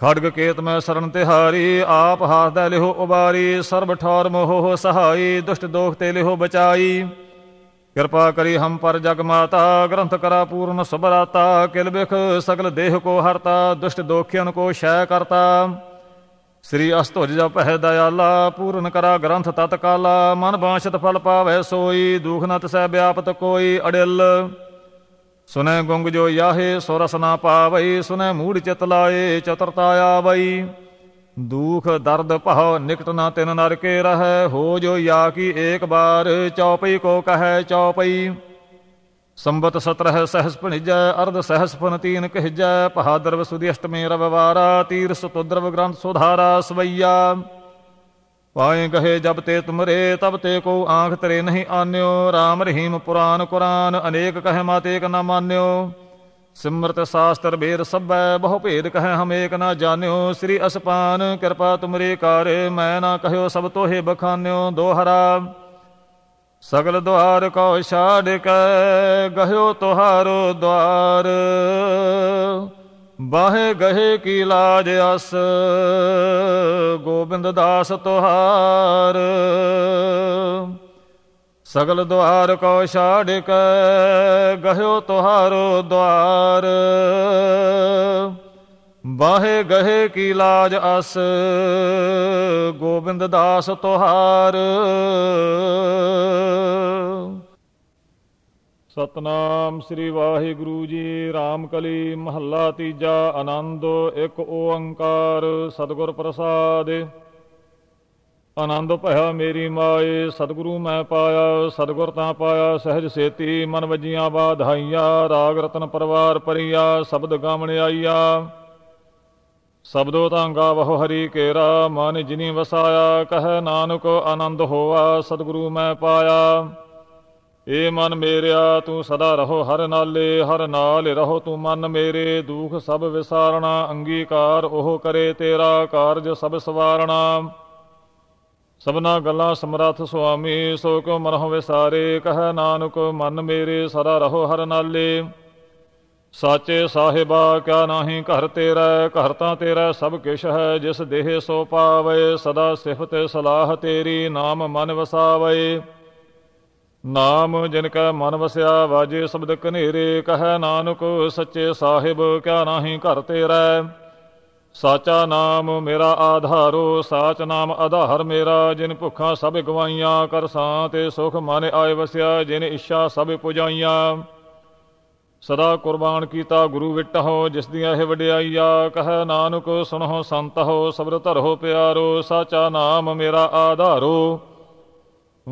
ਖੜਗ ਕੇਤ ਮੈਂ ਸਰਨ ਤਿਹਾਰੀ ਆਪ ਦੇ ਲਿਹੋ ਉਬਾਰੀ ਸਰਬ ਠੌਰ ਮੋਹ ਸਹਾਈ ਦੁਸ਼ਟ ਦੋਖ ਤੇ ਲਿਹੋ ਬਚਾਈ ਕਿਰਪਾ ਕਰੀ ਹਮ ਪਰ ਜਗ ਮਾਤਾ ਗ੍ਰੰਥ ਕਰਾ ਪੂਰਨ ਸੁਭਰਾਤਾ ਕਿਲ ਬਿਖ ਸਗਲ ਦੇਹ ਕੋ ਹਰਤਾ ਦੁਸ਼ਟ ਦੋਖਿਆਨ ਕੋ ਸ਼ੈ ਕਰਤਾ ਸ੍ਰੀ ਅਸਤੁਜ ਜਪ ਹੈ ਦਇਆਲਾ ਪੂਰਨ ਕਰਾ ਗ੍ਰੰਥ ਤਤਕਾਲਾ ਮਨ ਬਾਸ਼ਤ ਫਲ ਪਾਵੇ ਸੋਈ ਦੁਖ ਨਤ ਸਹਿ ਵਿਆਪਤ ਕੋਈ ਅੜਿਲ ਸੁਨੈ ਗੁੰਗ ਜੋ ਯਾਹੇ ਸੋ ਰਸ ਨਾ ਪਾਵਈ ਸੁਨੈ ਮੂੜ ਚਿਤ ਲਾਏ ਚਤਰਤਾ ਆਵਈ ਦੁਖ ਦਰਦ ਭਉ ਨਿਕਟ ਨਾ ਤਿਨ ਨਰਕੇ ਰਹੈ ਹੋ ਜੋ ਯਾ ਕੀ ਏਕ ਬਾਰ ਚੌਪਈ ਕੋ ਕਹੈ ਚੌਪਈ ਸੰਬਤ ਸਤਰਹ ਸਹਸ ਭਣਿਜੈ ਅਰਧ ਸਹਸ ਫਨ ਤੀਨ ਕਹਿਜੈ ਪਹਾਦਰਵ ਸੁਦੀ ਅਸ਼ਟਮੇ ਰਵਵਾਰਾ ਤੀਰ ਤੁਦਰਵ ਗ੍ਰੰਥ ਸੁਧਾਰਾ ਸਵਈਆ ਪਾਏ ਕਹੇ ਜਬ ਤੇ ਤੁਮਰੇ ਤਬ ਤੇ ਕੋ ਆਂਖ ਤਰੇ ਨਹੀਂ ਆਨਿਓ RAM ਰਹੀਮ ਪੁਰਾਨ ਕੁਰਾਨ ਅਨੇਕ ਕਹੇ ਇਕ ਨਾ ਮਾਨਿਓ ਸਿਮਰਤ ਸਾਸਤਰ ਬੇਰ ਸਭੈ ਬਹੁ ਭੇਦ ਕਹੇ ਹਮ ਏਕ ਨਾ ਜਾਣਿਓ ਸ੍ਰੀ ਅਸਪਾਨ ਕਿਰਪਾ ਤੁਮਰੇ ਕਰ ਮੈਂ ਨਾ ਕਹਿਓ ਸਭ ਤੋਹੇ ਬਖਾਨਿਓ ਦੋਹਰਾ ਸਗਲ ਦੁਆਰ ਕੋ ਛਾੜ ਕੇ ਗਹਿਓ ਤੁਹਾਰੋ ਦੁਆਰ ਬਾਹੇ ਗਹੇ ਕੀ ਲਾਜ ਅਸ ਗੋਬਿੰਦ ਦਾਸ ਤੁਹਾਰ ਸਗਲ ਦੁਆਰ ਕੋ ਛਾੜ ਕੇ ਗਹਿਓ ਤੁਹਾਰੋ ਦੁਆਰ ਬਾਹੇ ਗਹੇ ਕੀ ਲਾਜ ਅਸ ਗੋਬਿੰਦ ਦਾਸ ਤੁਹਾਰ ਸਤਨਾਮ ਸ੍ਰੀ ਵਾਹਿਗੁਰੂ ਜੀ ਰਾਮਕਲੀ ਕਲੀ ਮਹੱਲਾ ਤੀਜਾ ਆਨੰਦ ਇੱਕ ਓੰਕਾਰ ਸਤਿਗੁਰ ਪ੍ਰਸਾਦ ਆਨੰਦ ਭਇਆ ਮੇਰੀ ਮਾਏ ਸਤਿਗੁਰੂ ਮੈਂ ਪਾਇਆ ਸਤਿਗੁਰ ਤਾਂ ਪਾਇਆ ਸਹਿਜ ਸੇਤੀ ਮਨ ਵਜੀਆਂ ਬਾਧਾਈਆਂ ਰਾਗ ਰਤਨ ਪਰਵਾਰ ਪਰਿਆ ਸ਼ਬਦ ਗਾਵਣ ਆਈਆ ਸਬਦੋ ਤਾਂ ਗਾਵਹੁ ਹਰੀ ਕੇਰਾ ਮਨ ਜਿਨੀ ਵਸਾਇਆ ਕਹ ਨਾਨਕ ਆਨੰਦ ਹੋਆ ਸਤਿਗੁਰੂ ਮੈਂ ਪਾਇਆ ਏ ਮਨ ਮੇਰਿਆ ਤੂੰ ਸਦਾ ਰਹੋ ਹਰ ਨਾਲੇ ਹਰ ਨਾਲ ਰਹੋ ਤੂੰ ਮਨ ਮੇਰੇ ਦੁਖ ਸਭ ਵਿਸਾਰਣਾ ਅੰਗੀਕਾਰ ਉਹ ਕਰੇ ਤੇਰਾ ਕਾਰਜ ਸਭ ਸਵਾਰਣਾ ਸਭਨਾ ਗੱਲਾਂ ਸਮਰੱਥ ਸੁਆਮੀ ਸੋ ਕਿਉ ਮਨਹੁ ਵਿਸਾਰੇ ਕਹ ਨਾਨਕ ਮਨ ਮੇਰੇ ਸਦਾ ਰਹੋ ਹਰ ਨਾਲੇ ਸਾਚੇ ਸਾਹਿਬਾ ਕਿਆ ਨਾਹੀ ਘਰ ਤੇਰਾ ਘਰ ਤਾਂ ਤੇਰਾ ਸਭ ਕਿਛ ਹੈ ਜਿਸ ਦੇਹ ਸੋ ਪਾਵੇ ਸਦਾ ਸਿਫਤ ਸਲਾਹ ਤੇਰੀ ਨਾਮ ਮਨ ਵਸਾਵੇ ਨਾਮ ਜਿਨ ਕਾ ਮਨ ਵਸਿਆ ਵਾਜੇ ਸ਼ਬਦ ਕਨੇਰੇ ਕਹੈ ਨਾਨਕ ਸੱਚੇ ਸਾਹਿਬ ਕਿਆ ਨਾਹੀ ਘਰ ਤੇਰਾ ਸਾਚਾ ਨਾਮ ਮੇਰਾ ਆਧਾਰੋ ਸਾਚ ਨਾਮ ਆਧਾਰ ਮੇਰਾ ਜਿਨ ਭੁੱਖਾਂ ਸਭ ਗਵਾਈਆਂ ਕਰ ਸਾਂ ਤੇ ਸੁਖ ਮਨ ਆਏ ਵਸਿਆ ਜਿਨ ਇੱਛਾ ਸਭ ਪੁਜਾਈਆਂ ਸਦਾ ਕੁਰਬਾਨ ਕੀਤਾ ਗੁਰੂ ਵਿਟਹੁ ਜਿਸ ਦੀਆਂ ਇਹ ਵਡਿਆਈਆ ਕਹੈ ਨਾਨਕ ਸੰਤ ਹੋ ਸਬਰ ਧਰੋ ਪਿਆਰੋ ਸਾਚਾ ਨਾਮ ਮੇਰਾ ਆਧਾਰੋ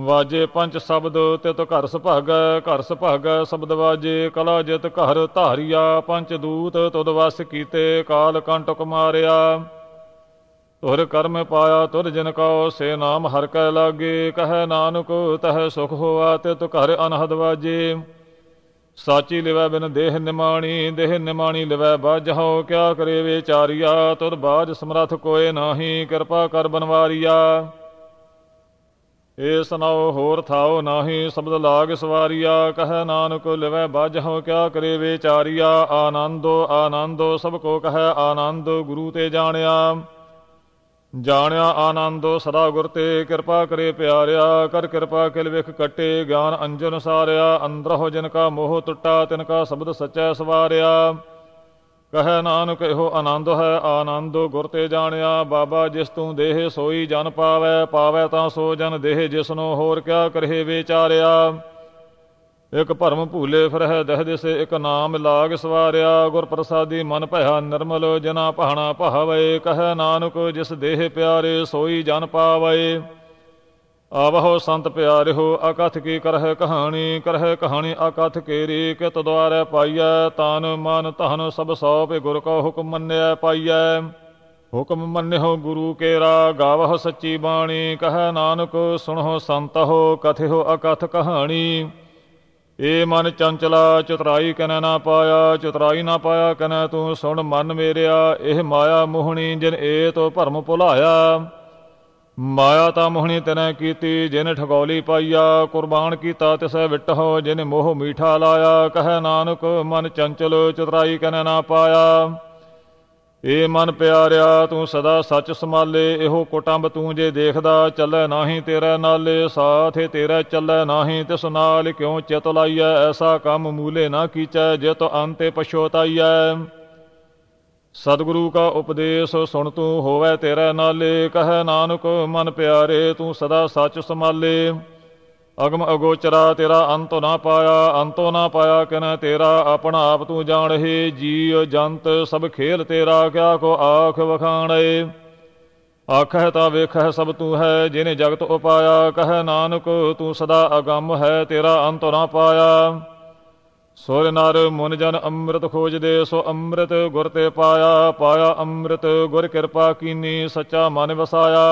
ਵਾਜੇ ਪੰਜ ਸ਼ਬਦ ਤਿਤ ਘਰ ਸੁਭਾਗੈ ਘਰ ਸੁਭਾਗੈ ਸ਼ਬਦ ਵਾਜੇ ਕਲਾ ਜਿਤ ਘਰ ਧਾਰਿਆ ਪੰਜ ਦੂਤ ਤੁਦ ਵਸ ਕੀਤੇ ਕਾਲ ਕੰਟਕ ਮਾਰਿਆ ਤੁਰ ਕਰਮ ਪਾਇਆ ਤੁਰ ਜਿਨ ਕਉ ਸੇ ਨਾਮ ਹਰ ਕੈ ਲਾਗੇ ਕਹੈ ਨਾਨਕ ਤਹ ਸੁਖ ਹੋਆ ਤਿਤ ਘਰ ਅਨਹਦ ਵਾਜੇ ਸਾਚੀ ਲਿਵੈ ਬਿਨ ਦੇਹ ਨਿਮਾਣੀ ਦੇਹ ਨਿਮਾਣੀ ਲਿਵੈ ਬਾਝਾਉ ਕਿਆ ਕਰੇ ਵਿਚਾਰੀਆ ਤੁਰ ਬਾਜ ਸਮਰਥ ਕੋਏ ਨਾਹੀ ਕਿਰਪਾ ਕਰ ਬਨਵਾਰੀਆ ਇਸ ਨਾਉ ਹੋਰ ਥਾਉ ਨਾਹੀ ਸ਼ਬਦ ਲਾਗ ਸਵਾਰੀਆ ਕਹ ਨਾਨਕ ਲਿਵੈ ਬਾਝਉ ਕਿਆ ਕਰੇ ਵਿਚਾਰੀਆ ਆਨੰਦੋ ਆਨੰਦੋ ਸਭ ਕੋ ਕਹੈ ਆਨੰਦ ਗੁਰੂ ਤੇ ਜਾਣਿਆ ਜਾਣਿਆ ਆਨੰਦੋ ਸਦਾ ਗੁਰ ਤੇ ਕਿਰਪਾ ਕਰੇ ਪਿਆਰਿਆ ਕਰ ਕਿਰਪਾ ਕਿਲ ਵਿਖ ਕਟੇ ਗਿਆਨ ਅੰਜਨ ਸਾਰਿਆ ਅੰਦਰ ਹੋ ਜਿਨ ਕਾ ਮੋਹ ਟੁੱਟਾ ਤਿਨ ਕਾ ਸ਼ਬਦ ਸਚੈ ਸਵਾਰਿਆ ਕਹੈ ਨਾਨਕ ਇਹੋ ਆਨੰਦ ਹੈ ਆਨੰਦ ਗੁਰ ਤੇ ਜਾਣਿਆ ਬਾਬਾ ਜਿਸ ਤੂੰ ਦੇਹ ਸੋਈ ਜਨ ਪਾਵੇ ਪਾਵੇ ਤਾਂ ਸੋ ਜਨ ਦੇਹ ਜਿਸਨੋ ਹੋਰ ਕਿਆ ਕਰੇ ਵਿਚਾਰਿਆ ਇਕ ਭਰਮ ਭੂਲੇ ਫਿਰਹਿ ਦਹ ਦਿਸੇ ਇਕ ਨਾਮ ਲਾਗ ਸਵਾਰਿਆ ਗੁਰ ਪ੍ਰਸਾਦੀ ਮਨ ਭਇਆ ਨਿਰਮਲ ਜਨਾ ਪਹਾਣਾ ਪਹਾਵੇ ਕਹੈ ਨਾਨਕ ਜਿਸ ਦੇਹ ਪਿਆਰੇ ਸੋਈ ਜਨ ਪਾਵੇ ਆਵਹੋ ਸੰਤ ਪਿਆਰਿਓ ਅਕਥ ਕੀ ਕਰਹਿ ਕਹਾਣੀ ਕਰਹਿ ਕਹਾਣੀ ਅਕਥ ਕੇਰੀ ਕਿਤ ਦੁਆਰੈ ਪਾਈਐ ਤਨ ਮਨ ਧਨ ਸਭ ਸੋਪੇ ਪੇ ਗੁਰ ਕੋ ਹੁਕਮ ਮੰਨਿਐ ਪਾਈਐ ਹੁਕਮ ਮੰਨਿਓ ਗੁਰੂ ਕੇਰਾ ਗਾਵਹ ਸੱਚੀ ਬਾਣੀ ਕਹੈ ਨਾਨਕ ਸੁਣੋ ਸੰਤੋ ਕਥਿਓ ਅਕਥ ਕਹਾਣੀ ਏ ਮਨ ਚੰਚਲਾ ਚਤਰਾਈ ਕਨੈ ਨਾ ਪਾਇਆ ਚਤਰਾਈ ਨਾ ਪਾਇਆ ਕਨੈ ਤੂੰ ਸੁਣ ਮਨ ਮੇਰਿਆ ਇਹ ਮਾਇਆ ਮੋਹਣੀ ਜਿਨ ਏ ਤੋ ਭਰਮ ਭੁਲਾਇਆ ਮਾਇਆ ਤਾਂ ਮੋਹਣੀ ਤੈਨੇ ਕੀਤੀ ਜਿਨ ਠਗੌਲੀ ਪਾਈਆ ਕੁਰਬਾਨ ਕੀਤਾ ਤਿਸੈ ਹੋ ਜਿਨ ਮੋਹ ਮੀਠਾ ਲਾਇਆ ਕਹੈ ਨਾਨਕ ਮਨ ਚੰਚਲ ਚਤਰਾਈ ਕਨੇ ਨਾ ਪਾਇਆ ਏ ਮਨ ਪਿਆਰਿਆ ਤੂੰ ਸਦਾ ਸੱਚ ਸਮਾਲੇ ਇਹੋ ਕੁਟੰਬ ਤੂੰ ਜੇ ਦੇਖਦਾ ਚੱਲੈ ਨਾਹੀ ਤੇਰੇ ਨਾਲੇ ਸਾਥੇ ਤੇਰੇ ਚੱਲੈ ਨਾਹੀ ਤਿਸ ਨਾਲ ਕਿਉਂ ਚਿਤ ਲਾਈਐ ਐਸਾ ਕੰਮ ਮੂਲੇ ਨਾ ਕੀਚੈ ਜੇ ਤੋ ਅੰਤੇ ਪਛੋਤਾਈਐ ਸਤਿਗੁਰੂ ਕਾ ਉਪਦੇਸ਼ ਸੁਣ ਤੂੰ ਹੋਵੇ ਤੇਰੇ ਨਾਲੇ ਕਹ ਨਾਨਕ ਮਨ ਪਿਆਰੇ ਤੂੰ ਸਦਾ ਸੱਚ ਸਮਾਲੇ ਅਗਮ ਅਗੋਚਰਾ ਤੇਰਾ ਅੰਤ ਨਾ ਪਾਇਆ ਅੰਤੋ ਨਾ ਪਾਇਆ ਕਿਨੈ ਤੇਰਾ ਆਪਣਾ ਆਪ ਤੂੰ ਜਾਣਹੀ ਜੀਵ ਜੰਤ ਸਭ ਖੇਲ ਤੇਰਾ ਕਿਆ ਕੋ ਆਖ ਵਖਾਣੈ ਆਖੇ ਤਾ ਵੇਖੇ ਸਭ ਤੂੰ ਹੈ ਜਿਨੇ ਜਗਤ ਉਪਾਇਆ ਕਹ ਨਾਨਕ ਤੂੰ ਸਦਾ ਅਗੰਮ ਹੈ ਤੇਰਾ ਅੰਤ ਨਾ ਪਾਇਆ ਸੋਇ ਨਾਰ ਮਨ ਜਨ ਅੰਮ੍ਰਿਤ ਖੋਜਦੇ ਸੋ ਅੰਮ੍ਰਿਤ ਗੁਰ ਤੇ ਪਾਇਆ ਪਾਇਆ ਅੰਮ੍ਰਿਤ ਗੁਰ ਕਿਰਪਾ ਕੀਨੀ ਸੱਚਾ ਮਨ ਵਸਾਇਆ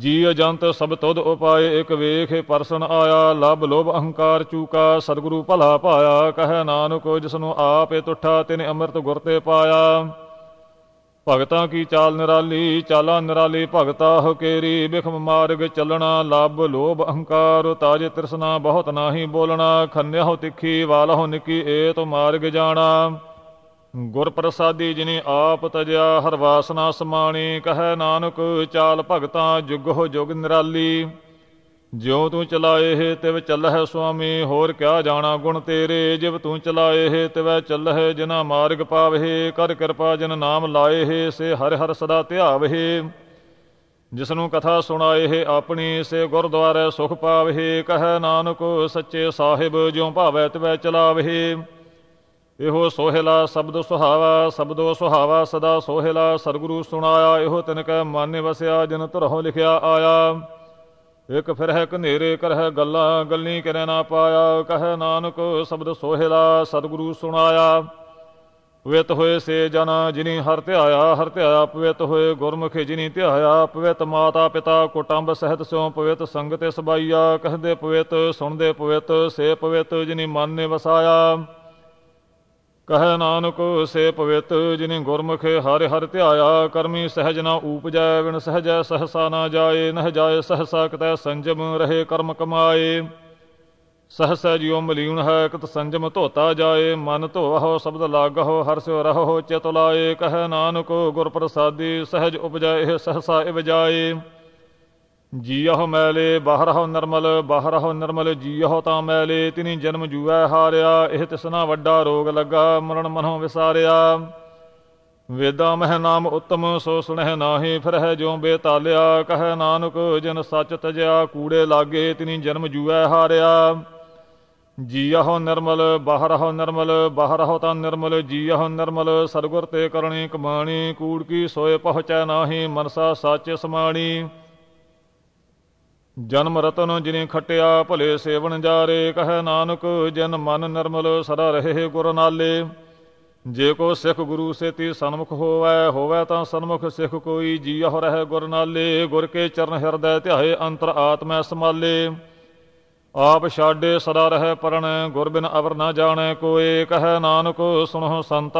ਜੀ ਅਜੰਤ ਸਭ ਤੁਧ ਉਪਾਏ ਇਕ ਵੇਖੇ ਪਰਸਨ ਆਇਆ ਲਬ ਲੋਭ ਅਹੰਕਾਰ ਚੂਕਾ ਸਤਿਗੁਰੂ ਭਲਾ ਪਾਇਆ ਕਹੈ ਨਾਨਕ ਜਿਸ ਨੂੰ ਆਪੇ ਤੁਠਾ ਤਿਨ ਅੰਮ੍ਰਿਤ ਗੁਰ ਤੇ ਪਾਇਆ ਭਗਤਾਂ ਕੀ ਚਾਲ ਨਿਰਾਲੀ ਚਾਲਾ ਨਿਰਾਲੀ ਭਗਤਾ ਹਕੇਰੀ ਬਿਖਮ ਮਾਰਗ ਚੱਲਣਾ ਲਾਭ ਲੋਭ ਅਹੰਕਾਰ ਤਾਜੇ ਤ੍ਰਿਸ਼ਨਾ ਬਹੁਤ ਨਾਹੀ ਬੋਲਣਾ ਖੰਨਿਆ ਹੋ ਤਿੱਖੀ ਹੋ ਨਿੱਕੀ ਏ ਤੋ ਮਾਰਗ ਜਾਣਾ ਗੁਰ ਪ੍ਰਸਾਦੀ ਜਿਨੇ ਆਪ ਤਜਿਆ ਹਰ ਵਾਸਨਾ ਸਮਾਣੀ ਕਹੈ ਨਾਨਕ ਚਾਲ ਭਗਤਾ ਜੁਗ ਹੋ ਜੁਗ ਨਿਰਾਲੀ ਜਿਉ ਤੂੰ ਚਲਾਏ ਤਿਵ ਚੱਲਹਿ ਸੁਆਮੀ ਹੋਰ ਕਿਆ ਜਾਣਾ ਗੁਣ ਤੇਰੇ ਜਿਵ ਤੂੰ ਚਲਾਏ ਤਿਵੈ ਚੱਲਹਿ ਜਿਨਾ ਮਾਰਗ ਪਾਵਹਿ ਕਰ ਕਿਰਪਾ ਜਿਨ ਨਾਮ ਲਾਏ ਸੇ ਹਰ ਹਰ ਸਦਾ ਧਿਆਵਹਿ ਜਿਸ ਨੂੰ ਕਥਾ ਸੁਣਾਏ ਆਪਣੀ ਸੇ ਗੁਰਦੁਆਰੇ ਸੁਖ ਪਾਵਹਿ ਕਹੈ ਨਾਨਕ ਸੱਚੇ ਸਾਹਿਬ ਜਿਉ ਭਾਵੈ ਤਿਵੈ ਚਲਾਵਹਿ ਇਹੋ ਸੋਹਿਲਾ ਸ਼ਬਦ ਸੁਹਾਵਾ ਸ਼ਬਦੋ ਸੁਹਾਵਾ ਸਦਾ ਸੋਹਿਲਾ ਸਰਗੁਰੂ ਸੁਣਾਇਆ ਇਹੋ ਤਿਨ ਕੈ ਮਾਨੇ ਵਸਿਆ ਜਿਨ ਧਰਹੁ ਲਿਖਿਆ ਆਇਆ ਇਕ ਫਿਰ ਹੈ ਕਨੇਰੇ ਹੈ ਗੱਲਾਂ ਗੱਲਨੀ ਕਰੇ ਨਾ ਪਾਇਆ ਕਹ ਨਾਨਕ ਸ਼ਬਦ ਸੋਹਿਲਾ ਸਤਿਗੁਰੂ ਸੁਣਾਇਆ ਪਵਿੱਤ ਹੋਏ ਸੇ ਜਨ ਜਿਨੀ ਹਰ ਧਿਆਇਆ ਹਰ ਧਿਆਇਆ ਪਵਿੱਤ ਹੋਏ ਗੁਰਮੁਖ ਜਿਨੀ ਧਿਆਇਆ ਪਵਿੱਤ ਮਾਤਾ ਪਿਤਾ ਕੁਟੰਬ ਸਹਿਤ ਸਿਉ ਪਵਿੱਤ ਸੰਗਤ ਸਬਾਈਆ ਕਹਦੇ ਪਵਿੱਤ ਸੁਣਦੇ ਪਵਿੱਤ ਸੇ ਪਵਿੱਤ ਜਿਨੀ ਮਨ ਨੇ ਵਸਾਇਆ ਕਹੈ ਨਾਨਕ ਸੇ ਪਵਿੱਤ ਜਿਨੇ ਗੁਰਮੁਖੇ ਹਰਿ ਹਰਿ ਧਿਆਇਆ ਕਰਮੀ ਸਹਿਜ ਨਾ ਊਪਜੈ ਵਿਣ ਸਹਜੈ ਸਹਸਾ ਨਾ ਜਾਏ ਨਹ ਜਾਏ ਸਹਸਾ ਕਤੈ ਸੰਜਮ ਰਹੇ ਕਰਮ ਕਮਾਏ ਸਹਸਾ ਜਿਉ ਮਲੀਨ ਹੈ ਕਤ ਸੰਜਮ ਧੋਤਾ ਜਾਏ ਮਨ ਧੋਵਹੁ ਸ਼ਬਦ ਲਾਗਹੁ ਹਰਿ ਰਹੁ ਚਿਤ ਲਾਏ ਕਹੈ ਨਾਨਕ ਗੁਰ ਪ੍ਰਸਾਦੀ ਸਹਿਜ ਉਪਜੈ ਇਹ ਸਹਸਾ ਇਵ ਜਾਏ ਆਹ ਮੈਲੇ ਬਾਹਰਹੁ ਨਰਮਲ ਬਾਹਰਹੁ ਨਰਮਲ ਆਹ ਤਾਂ ਮੈਲੇ ਤਿਨੀ ਜਨਮ ਜੂਐ ਹਾਰਿਆ ਇਹ ਤਿਸਨਾ ਵੱਡਾ ਰੋਗ ਲੱਗਾ ਮਰਨ ਮਨੋਂ ਵਿਸਾਰਿਆ ਵੇਦਾ ਮਹਿ ਨਾਮ ਉਤਮ ਸੋ ਸੁਣਹਿ ਨਾਹੀ ਫਿਰਹਿ ਜੋ ਬੇਤਾਲਿਆ ਕਹੈ ਨਾਨਕ ਜਨ ਸਚ ਤਜਿਆ ਕੂੜੇ ਲਾਗੇ ਤਿਨੀ ਜਨਮ ਜੂਐ ਹਾਰਿਆ ਜੀਹੋ ਨਿਰਮਲ ਬਾਹਰਹੁ ਨਿਰਮਲ ਬਾਹਰਹੁ ਤਾਂ ਨਿਰਮਲ ਆਹ ਨਿਰਮਲ ਸਰਗੁਰ ਤੇ ਕਰਣੀ ਕਮਾਣੀ ਕੂੜ ਕੀ ਸੋਏ ਪਹੁੰਚੈ ਨਾਹੀ ਮਨਸਾ ਸੱਚ ਸਮਾਣੀ ਜਨਮ ਰਤਨ ਜਿਨੇ ਖਟਿਆ ਭਲੇ ਸੇਵਨ ਜਾਰੇ ਕਹੈ ਨਾਨਕ ਜਨ ਮਨ ਨਰਮਲ ਸਦਾ ਰਹੇ ਗੁਰ ਨਾਲੇ ਜੇ ਕੋ ਸਿੱਖ ਗੁਰੂ ਸੇਤੀ ਸਨਮੁਖ ਹੋਵੇ ਹੋਵੇ ਤਾਂ ਸਨਮੁਖ ਸਿੱਖ ਕੋਈ ਹੋ ਰਹੇ ਗੁਰ ਨਾਲੇ ਗੁਰ ਕੇ ਚਰਨ ਹਿਰਦੈ ਧਿਆਏ ਅੰਤਰ ਆਤਮੈ ਸਮਾਲੇ ਆਪ ਛਾੜੇ ਸਦਾ ਰਹੇ ਪਰਣ ਗੁਰ ਬਿਨ ਅਵਰ ਨਾ ਜਾਣੈ ਕੋਏ ਕਹੈ ਨਾਨਕ ਸੁਣੋ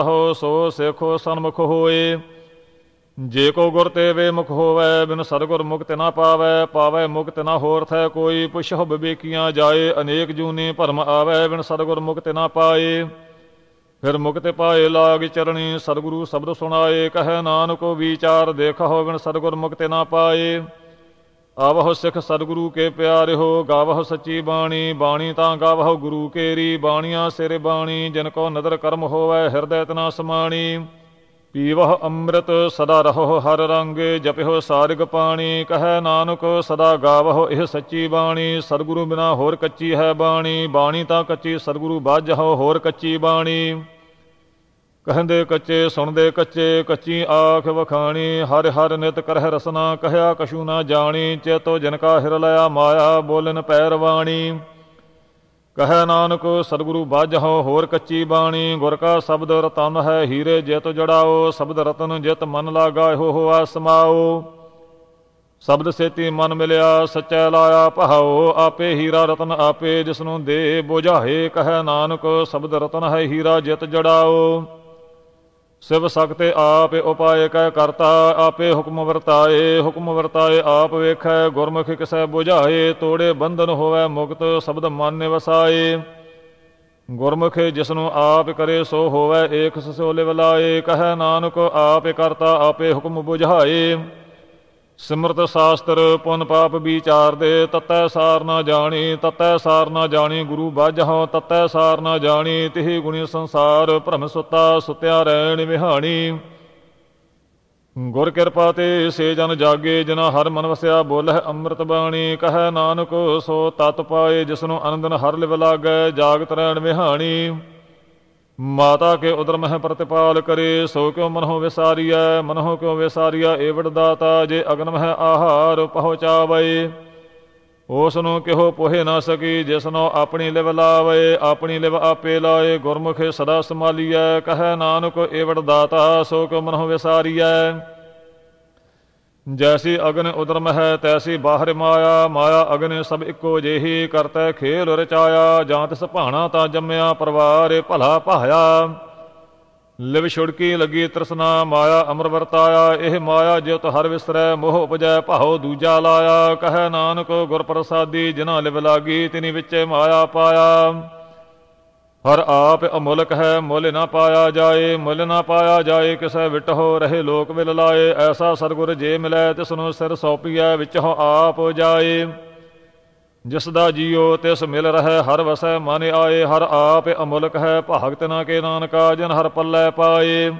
ਹੋ ਸੋ ਸਿੱਖੋ ਸਨਮੁਖ ਹੋਏ ਜੇ ਕੋ ਗੁਰ ਤੇ ਵੇ ਮੁਖ ਹੋਵੇ ਬਿਨ ਸਤਗੁਰ ਮੁਕਤ ਨਾ ਪਾਵੇ ਪਾਵੇ ਮੁਕਤ ਨਾ ਹੋਰ ਥੈ ਕੋਈ ਪੁਛਹ ਬੇਕੀਆਂ ਜਾਏ ਅਨੇਕ ਜੂਨੇ ਭਰਮ ਆਵੇ ਬਿਨ ਸਤਗੁਰ ਮੁਕਤ ਨਾ ਪਾਏ ਫਿਰ ਮੁਕਤ ਪਾਏ ਲਾਗ ਚਰਣੀ ਸਤਗੁਰੂ ਸ਼ਬਦ ਸੁਣਾਏ ਕਹੈ ਨਾਨਕ ਵਿਚਾਰ ਦੇਖੋ ਬਿਨ ਸਤਗੁਰ ਮੁਕਤ ਨਾ ਪਾਏ ਆਵਹੁ ਸਿਖ ਸਤਗੁਰੂ ਕੇ ਪਿਆਰਿਓ ਗਾਵਹੁ ਸੱਚੀ ਬਾਣੀ ਬਾਣੀ ਤਾਂ ਗਾਵਹੁ ਗੁਰੂ ਕੇਰੀ ਬਾਣੀਆਂ ਸਿਰ ਬਾਣੀ ਜਿਨ ਕੋ ਨਦਰ ਕਰਮ ਹੋਵੇ ਹਿਰਦੈ ਤਨਾ ਸਮਾਣੀ ਪੀਵਹ ਅੰਮ੍ਰਿਤ ਸਦਾ ਰਹੋ ਹਰ ਰੰਗੇ ਜਪਿਓ ਸਾਰਗ ਪਾਣੀ ਕਹੈ ਨਾਨਕ ਸਦਾ ਗਾਵਹੁ ਇਹ ਸੱਚੀ ਬਾਣੀ ਸਤਿਗੁਰੂ ਬਿਨਾ ਹੋਰ ਕੱਚੀ ਹੈ ਬਾਣੀ ਬਾਣੀ ਤਾਂ ਕੱਚੀ ਸਤਿਗੁਰੂ ਬਾਝਹੁ ਹੋਰ ਕੱਚੀ ਬਾਣੀ ਕਹਿੰਦੇ ਕੱਚੇ ਸੁਣਦੇ ਕੱਚੇ ਕੱਚੀ ਆਖ ਵਖਾਣੀ ਹਰ ਹਰ ਨਿਤ ਕਰਹਿ ਰਸਨਾ ਕਹਿਆ ਕਛੂ ਨਾ ਜਾਣੀ ਚੇਤੋ ਜਨ ਕਾ ਹਿਰ ਲਿਆ ਮਾਇਆ ਬੋਲਨ ਪੈਰਵਾਣੀ ਕਹੈ ਨਾਨਕ ਸਤਿਗੁਰੂ ਬਾਝਹੁ ਹੋਰ ਕੱਚੀ ਬਾਣੀ ਗੁਰ ਕਾ ਸ਼ਬਦ ਰਤਨ ਹੈ ਹੀਰੇ ਜਿਤ ਜੜਾਓ ਸ਼ਬਦ ਰਤਨ ਜਿਤ ਮਨ ਲਾਗਾ ਹੋ ਹੋ ਆਸਮਾਓ ਸ਼ਬਦ ਸੇਤੀ ਮਨ ਮਿਲਿਆ ਸਚੈ ਲਾਇਆ ਪਹਾਉ ਆਪੇ ਹੀਰਾ ਰਤਨ ਆਪੇ ਜਿਸ ਨੂੰ ਦੇ ਬੁਝਾਏ ਕਹੈ ਨਾਨਕ ਸ਼ਬਦ ਰਤਨ ਹੈ ਹੀਰਾ ਜਿਤ ਜੜਾਓ ਸਿਵ ਸਕਤੇ ਆਪੇ ਉਪਾਏ ਕੈ ਕਰਤਾ ਆਪੇ ਹੁਕਮ ਵਰਤਾਏ ਹੁਕਮ ਵਰਤਾਏ ਆਪ ਵੇਖੈ ਗੁਰਮੁਖਿ ਕਿਸੈ 부ਝਾਏ ਤੋੜੇ ਬੰਧਨ ਹੋਵੇ ਮੁਕਤ ਸ਼ਬਦ ਮਾਨੇ ਵਸਾਏ ਗੁਰਮੁਖਿ ਜਿਸਨੂੰ ਆਪ ਕਰੇ ਸੋ ਹੋਵੇ ਏਕ ਸਸੋਲੇ ਬਲਾਏ ਕਹੈ ਨਾਨਕ ਆਪੇ ਕਰਤਾ ਆਪੇ ਹੁਕਮ 부ਝਾਏ ਸਿਮਰਤ ਸ਼ਾਸਤਰ ਪੁਨ ਪਾਪ ਵਿਚਾਰ ਦੇ ਤਤੈ ਸਾਰ ਨਾ ਜਾਣੀ ਤਤੈ ਸਾਰ ਨਾ ਜਾਣੀ ਗੁਰੂ ਹਉ ਤਤੈ ਸਾਰ ਨਾ ਜਾਣੀ ਤਿਹ ਗੁਣੀ ਸੰਸਾਰ ਭ੍ਰਮ ਸੁਤਾ ਸੁਤਿਆ ਰਹਿਣ ਵਿਹਾਣੀ ਗੁਰ ਕਿਰਪਾ ਤੇ ਸੇ ਜਨ ਜਾਗੇ ਜਿਨਾ ਹਰ ਮਨ ਵਸਿਆ ਬੋਲਹਿ ਅੰਮ੍ਰਿਤ ਬਾਣੀ ਕਹੈ ਨਾਨਕ ਸੋ ਤਤ ਪਾਏ ਜਿਸਨੂੰ ਅਨੰਦਨ ਹਰ ਲਿਵ ਲਾਗੈ ਜਾਗਤ ਰਹਿਣ ਵਿਹਾਣੀ ਮਾਤਾ ਕੇ ਉਦਰ ਮਹਿ ਪ੍ਰਤਿਪਾਲ ਕਰੇ ਸੋ ਕਿਉ ਮਨਹੁ ਵਿਸਾਰੀਐ ਮਨਹੁ ਕਿਉ ਵਿਸਾਰੀਐ ਏਵੜ ਦਾਤਾ ਜੇ ਅਗਨ ਮਹਿ ਆਹਾਰ ਪਹੁੰਚਾਵੇ ਉਸ ਨੂੰ ਕਿਹੋ ਪੋਹੇ ਨਾ ਸਕੀ ਜਿਸ ਨੂੰ ਆਪਣੀ ਲਿਵ ਲਾਵੇ ਆਪਣੀ ਲਿਵ ਆਪੇ ਲਾਏ ਗੁਰਮੁਖੇ ਸਦਾ ਸਮਾਲੀਐ ਕਹੈ ਨਾਨਕ ਏਵੜ ਦਾਤਾ ਸੋ ਕਿਉ ਮਨਹੁ ਵਿਸਾਰੀਐ ਜੈਸੀ ਅਗਨ ਉਦਰਮ ਹੈ ਤੈਸੀ ਬਾਹਰ ਮਾਇਆ ਮਾਇਆ ਅਗਨ ਸਭ ਇੱਕੋ ਜਿਹੀ ਕਰਤੈ ਖੇਲ ਰਚਾਇਆ ਜਾਂ ਤਿਸ ਭਾਣਾ ਤਾਂ ਜੰਮਿਆ ਪਰਵਾਰ ਭਲਾ ਭਾਇਆ ਲਿਵ ਛੁੜਕੀ ਲੱਗੀ ਤਰਸਨਾ ਮਾਇਆ ਅਮਰ ਵਰਤਾਇਆ ਇਹ ਮਾਇਆ ਜਿਤ ਹਰ ਵਿਸਰੈ ਮੋਹ ਉਪਜੈ ਭਾਉ ਦੂਜਾ ਲਾਇਆ ਕਹੈ ਨਾਨਕ ਗੁਰ ਪ੍ਰਸਾਦੀ ਜਿਨਾਂ ਲਿਵ ਲਾਗੀ ਤਿਨੀ ਵਿੱਚ ਮਾਇਆ ਪਾਇਆ ਹਰ ਆਪ ਅਮੁਲਕ ਹੈ ਮੁੱਲ ਨਾ ਪਾਇਆ ਜਾਏ ਮੁੱਲ ਨਾ ਪਾਇਆ ਜਾਏ ਕਿਸੈ ਵਿਟਹੋ ਰਹੇ ਲੋਕ ਮਿਲ ਲਾਏ ਐਸਾ ਸਰਗੁਰ ਜੇ ਮਿਲੈ ਤਿਸਨੂੰ ਸਿਰ ਸੌਪੀਐ ਵਿਚਹੁ ਆਪ ਜਾਏ ਜਿਸ ਦਾ ਜੀਉ ਤਿਸ ਮਿਲ ਰਹੇ ਹਰ ਵਸੈ ਮਨ ਆਏ ਹਰ ਆਪ ਅਮੁਲਕ ਹੈ ਭਗਤ ਨਾ ਕੇ ਨਾਨਕਾ ਜਨ ਹਰ ਪੱਲੇ ਪਾਏ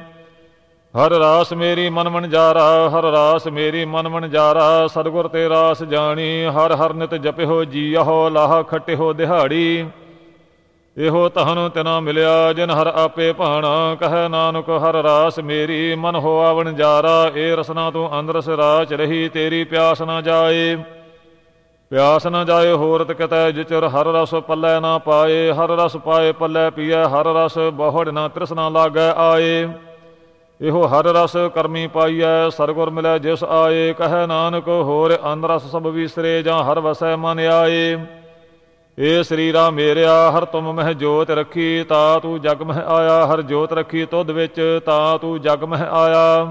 ਹਰ ਰਾਸ ਮੇਰੀ ਮਨ ਮਨ ਜਾਰਾ ਹਰ ਰਾਸ ਮੇਰੀ ਮਨ ਮਨ ਜਾਰਾ ਸਤਗੁਰ ਤੇ ਰਾਸ ਜਾਣੀ ਹਰ ਹਰ ਨਿਤ ਜਪਿਓ ਜੀਹੋ ਲਾਹ ਖਟਿਓ ਦਿਹਾੜੀ ਇਹੋ ਤਹਨ ਤਿਨਾ ਮਿਲਿਆ ਜਿਨ ਹਰ ਆਪੇ ਭਾਣਾ ਕਹੈ ਨਾਨਕ ਹਰ ਰਾਸ ਮੇਰੀ ਮਨ ਆਵਣ ਜਾਰਾ ਏ ਰਸਨਾ ਤੂੰ ਅੰਦਰਸ ਰਾਚ ਰਹੀ ਤੇਰੀ ਪਿਆਸ ਨਾ ਜਾਏ ਪਿਆਸ ਨਾ ਜਾਏ ਹੋਰਤ ਕਿਤੈ ਜਿਚਰ ਹਰ ਰਸ ਪੱਲੇ ਨਾ ਪਾਏ ਹਰ ਰਸ ਪਾਏ ਪੱਲੇ ਪੀਏ ਹਰ ਰਸ ਬਹੁੜ ਨਾ ਤ੍ਰਿਸ਼ਨਾ ਲਾਗੈ ਆਏ ਇਹੋ ਹਰ ਰਸ ਕਰਮੀ ਪਾਈਐ ਸਰਗੁਰ ਮਿਲੈ ਜਿਸ ਆਏ ਕਹੈ ਨਾਨਕ ਹੋਰ ਅੰਦਰਸ ਸਭ ਸਰੇ ਜਾਂ ਹਰ ਵਸੈ ਮਨ ਆਏ ਏ ਸਰੀਰਾ ਮੇਰਿਆ ਹਰ ਤੁਮ ਮਹਿ ਜੋਤ ਰਖੀ ਤਾ ਤੂੰ ਜਗ ਮਹਿ ਆਇਆ ਹਰ ਜੋਤ ਰਖੀ ਤੁਧ ਵਿੱਚ ਤਾ ਤੂੰ ਜਗ ਮਹਿ ਆਇਆ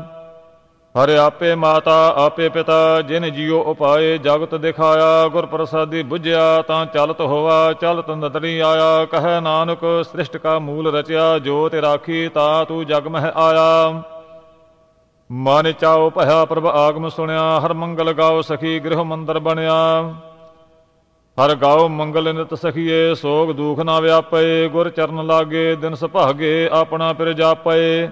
ਹਰ ਆਪੇ ਮਾਤਾ ਆਪੇ ਪਿਤਾ ਜਿਨ ਜੀਉ ਉਪਾਏ ਜਗਤ ਦਿਖਾਇਆ ਗੁਰ ਪ੍ਰਸਾਦੀ 부ਝਿਆ ਤਾਂ ਚਲਤ ਹੋਆ ਚਲਤ ਨਦਰੀ ਆਇਆ ਕਹੈ ਨਾਨਕ ਸ੍ਰਿਸ਼ਟ ਕਾ ਮੂਲ ਰਚਿਆ ਜੋਤ ਰਾਖੀ ਤਾ ਤੂੰ ਜਗ ਮਹਿ ਆਇਆ ਮਨ ਚਾਉ ਭਇਆ ਪ੍ਰਭ ਆਗਮ ਸੁਣਿਆ ਹਰ ਮੰਗਲ ਗਾਉ ਸਖੀ ਗ੍ਰਹਿ ਮੰਦਰ ਬਣਿਆ ਹਰ ਗਾਉ ਮੰਗਲ ਨਿਤ ਸਖੀਏ ਸੋਗ ਦੁਖ ਨਾ ਵਿਆਪੇ ਗੁਰ ਚਰਨ ਲਾਗੇ ਦਿਨ ਸੁਭਾਗੇ ਆਪਣਾ ਪਿਰ ਜਾਪੇ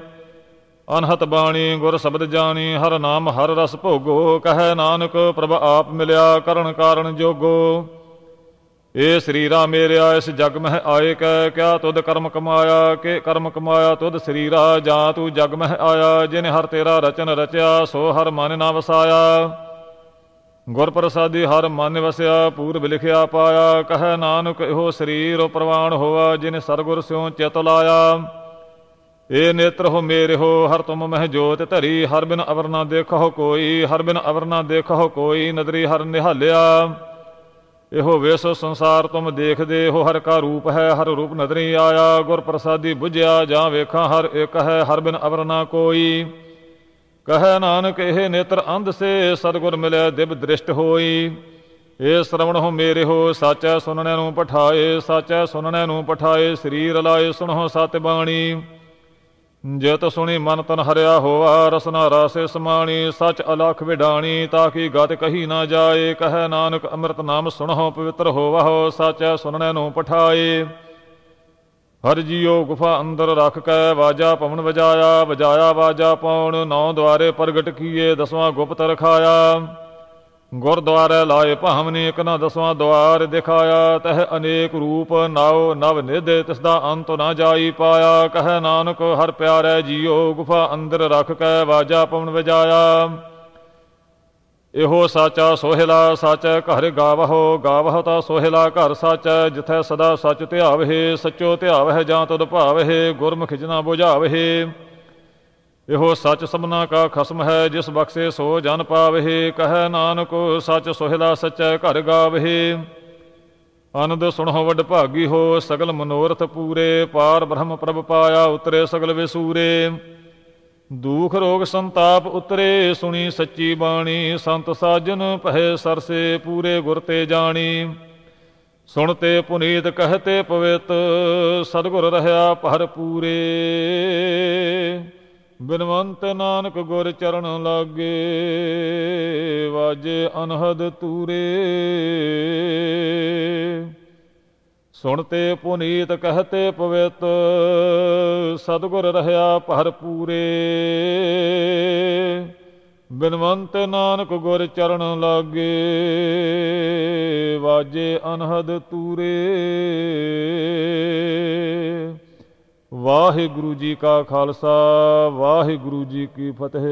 ਅਨਹਤ ਬਾਣੀ ਗੁਰ ਸ਼ਬਦ ਜਾਣੀ ਹਰ ਨਾਮ ਹਰ ਰਸ ਭੋਗੋ ਕਹੈ ਨਾਨਕ ਪ੍ਰਭ ਆਪ ਮਿਲਿਆ ਕਰਨ ਕਾਰਨ ਜੋਗੋ ਏ ਸਰੀਰਾ ਮੇਰਿਆ ਇਸ ਜਗ ਮਹਿ ਆਏ ਕਹਿ ਕਿਆ ਤੁਧ ਕਰਮ ਕਮਾਇਆ ਕੇ ਕਰਮ ਕਮਾਇਆ ਤੁਧ ਸਰੀਰਾ ਜਾਂ ਤੂੰ ਜਗ ਮਹਿ ਆਇਆ ਜਿਨ ਹਰ ਤੇਰਾ ਰਚਨ ਰਚਿਆ ਸੋ ਹਰ ਮਨ ਨਾ ਵਸਾਇਆ ਗੁਰ ਪ੍ਰਸਾਦੀ ਹਰ ਮਨ ਵਸਿਆ ਪੂਰਬ ਲਿਖਿਆ ਪਾਇਆ ਕਹੈ ਨਾਨਕ ਇਹੋ ਸਰੀਰ ਪ੍ਰਵਾਨ ਹੋਆ ਜਿਨ ਸਰਗੁਰ ਸਿਉ ਚਿਤ ਲਾਇਆ ਏ ਨੇਤਰ ਹੋ ਮੇਰੇ ਹੋ ਹਰ ਤੁਮ ਮਹਿ ਜੋਤ ਧਰੀ ਹਰ ਬਿਨ ਅਵਰ ਨਾ ਦੇਖੋ ਕੋਈ ਹਰ ਬਿਨ ਅਵਰ ਨਾ ਦੇਖੋ ਕੋਈ ਨਦਰੀ ਹਰ ਨਿਹਾਲਿਆ ਇਹੋ ਵੇਸ ਸੰਸਾਰ ਤੁਮ ਦੇਖਦੇ ਹੋ ਹਰ ਕਾ ਰੂਪ ਹੈ ਹਰ ਰੂਪ ਨਦਰੀ ਆਇਆ ਗੁਰ ਪ੍ਰਸਾਦੀ ਬੁਝਿਆ ਜਾਂ ਵੇਖਾਂ ਹਰ ਇੱਕ ਹੈ ਹਰ ਬਿਨ ਅਵਰ ਨਾ ਕੋਈ ਕਹੈ ਨਾਨਕ ਇਹ ਨੇਤਰ ਅੰਧ ਸੇ ਸਤਗੁਰ ਮਿਲਿਆ ਦਿਵ ਦ੍ਰਿਸ਼ਟ ਹੋਈ ਏ ਸ਼ਰਵਣ ਹੋ ਮੇਰੇ ਹੋ ਸਾਚੈ ਸੁਣਨੇ ਨੂੰ ਪਠਾਏ ਸਾਚੈ ਸੁਣਨੇ ਨੂੰ ਪਠਾਏ ਸਰੀਰ ਲਾਏ ਸੁਣੋ ਸਤ ਬਾਣੀ ਜਤ ਸੁਣੀ ਮਨ ਤਨ ਹਰਿਆ ਹੋਆ ਰਸਨਾ ਰਾਸੇ ਸਮਾਣੀ ਸਚ ਅਲਖ ਵਿਡਾਣੀ ਤਾਂ ਕੀ ਗਤ ਕਹੀ ਨਾ ਜਾਏ ਕਹੈ ਨਾਨਕ ਅੰਮ੍ਰਿਤ ਨਾਮ ਸੁਣੋ ਪਵਿੱਤਰ ਹੋਵਹੁ ਸਾਚੈ ਸੁਣਨੇ ਨੂੰ ਪਠਾਏ ਹਰ ਜੀਓ ਗੁਫਾ ਅੰਦਰ ਰੱਖ ਕੇ ਵਾਜਾ ਪਵਨ ਵਜਾਇਆ ਵਜਾਇਆ ਵਾਜਾ ਪਉਣ ਨੌ ਦੁਆਰੇ ਪ੍ਰਗਟ ਕੀਏ ਦਸਵਾਂ ਗੁਪਤ ਰਖਾਇਆ ਗੁਰਦੁਆਰੇ ਲਾਏ ਭਾਵਨੇ ਨਾ ਦਸਵਾਂ ਦੁਆਰ ਦਿਖਾਇਆ ਤਹ ਅਨੇਕ ਰੂਪ ਨਾਉ ਨਵ ਨਿਧੇ ਤਿਸ ਦਾ ਅੰਤ ਨਾ ਜਾਈ ਪਾਇਆ ਕਹ ਨਾਨਕ ਹਰ ਪਿਆਰੈ ਜੀਓ ਗੁਫਾ ਅੰਦਰ ਰੱਖ ਕੇ ਵਾਜਾ ਪਵਨ ਵਜਾਇਆ ਇਹੋ ਸਾਚਾ ਸੋਹਿਲਾ ਸੱਚ ਘਰ ਗਾਵਹੋ ਗਾਵਹ ਤਾ ਸੋਹਿਲਾ ਘਰ ਸੱਚ ਜਿਥੈ ਸਦਾ ਸੱਚ ਧਿਆਵਹਿ ਸਚੋ ਧਿਆਵਹਿ ਜਾਂ ਤਦ ਭਾਵਹਿ ਗੁਰਮੁਖ ਜਿਨਾ ਬੁਝਾਵਹਿ ਇਹੋ ਸੱਚ ਸਮਨਾ ਕਾ ਖਸਮ ਹੈ ਜਿਸ ਬਖਸ਼ੇ ਸੋ ਜਨ ਪਾਵਹਿ ਕਹੈ ਨਾਨਕ ਸੱਚ ਸੋਹਿਲਾ ਸੱਚ ਘਰ ਗਾਵਹਿ ਆਨੰਦ ਸੁਣੋ ਵਡ ਭਾਗੀ ਹੋ ਸਗਲ ਮਨੋਰਥ ਪੂਰੇ ਪਾਰ ਬ੍ਰਹਮ ਪ੍ਰਭ ਪਾਇਆ ਉਤਰੇ ਸਗਲ ਵਿਸੂਰੇ ਦੂਖ ਰੋਗ ਸੰਤਾਪ ਉਤਰੇ ਸੁਣੀ ਸੱਚੀ ਬਾਣੀ ਸੰਤ ਸਾਜਨ ਪਹਿ ਸਰਸੇ ਪੂਰੇ ਗੁਰ ਤੇ ਜਾਣੀ ਸੁਣਤੇ ਪੁਨੀਤ ਕਹਤੇ ਪਵਿੱਤ ਸਤਗੁਰ ਰਹਾ ਭਰ ਪੂਰੇ ਬਿਨਵੰਤ ਨਾਨਕ ਗੁਰ ਚਰਨ ਲਾਗੇ ਵਾਜੇ ਅਨਹਦ ਤੂਰੇ ਸੁਣਤੇ ਪੁਨੀਤ ਕਹਤੇ ਪਵਿੱਤ ਸਤਗੁਰ ਰਹਾ ਭਰਪੂਰੇ ਪੂਰੇ ਬਿਨਵੰਤ ਨਾਨਕ ਗੁਰ ਚਰਨ ਲਾਗੇ ਵਾਜੇ ਅਨਹਦ ਤੂਰੇ ਵਾਹਿਗੁਰੂ ਜੀ ਕਾ ਖਾਲਸਾ ਵਾਹਿਗੁਰੂ ਜੀ ਕੀ ਫਤਿਹ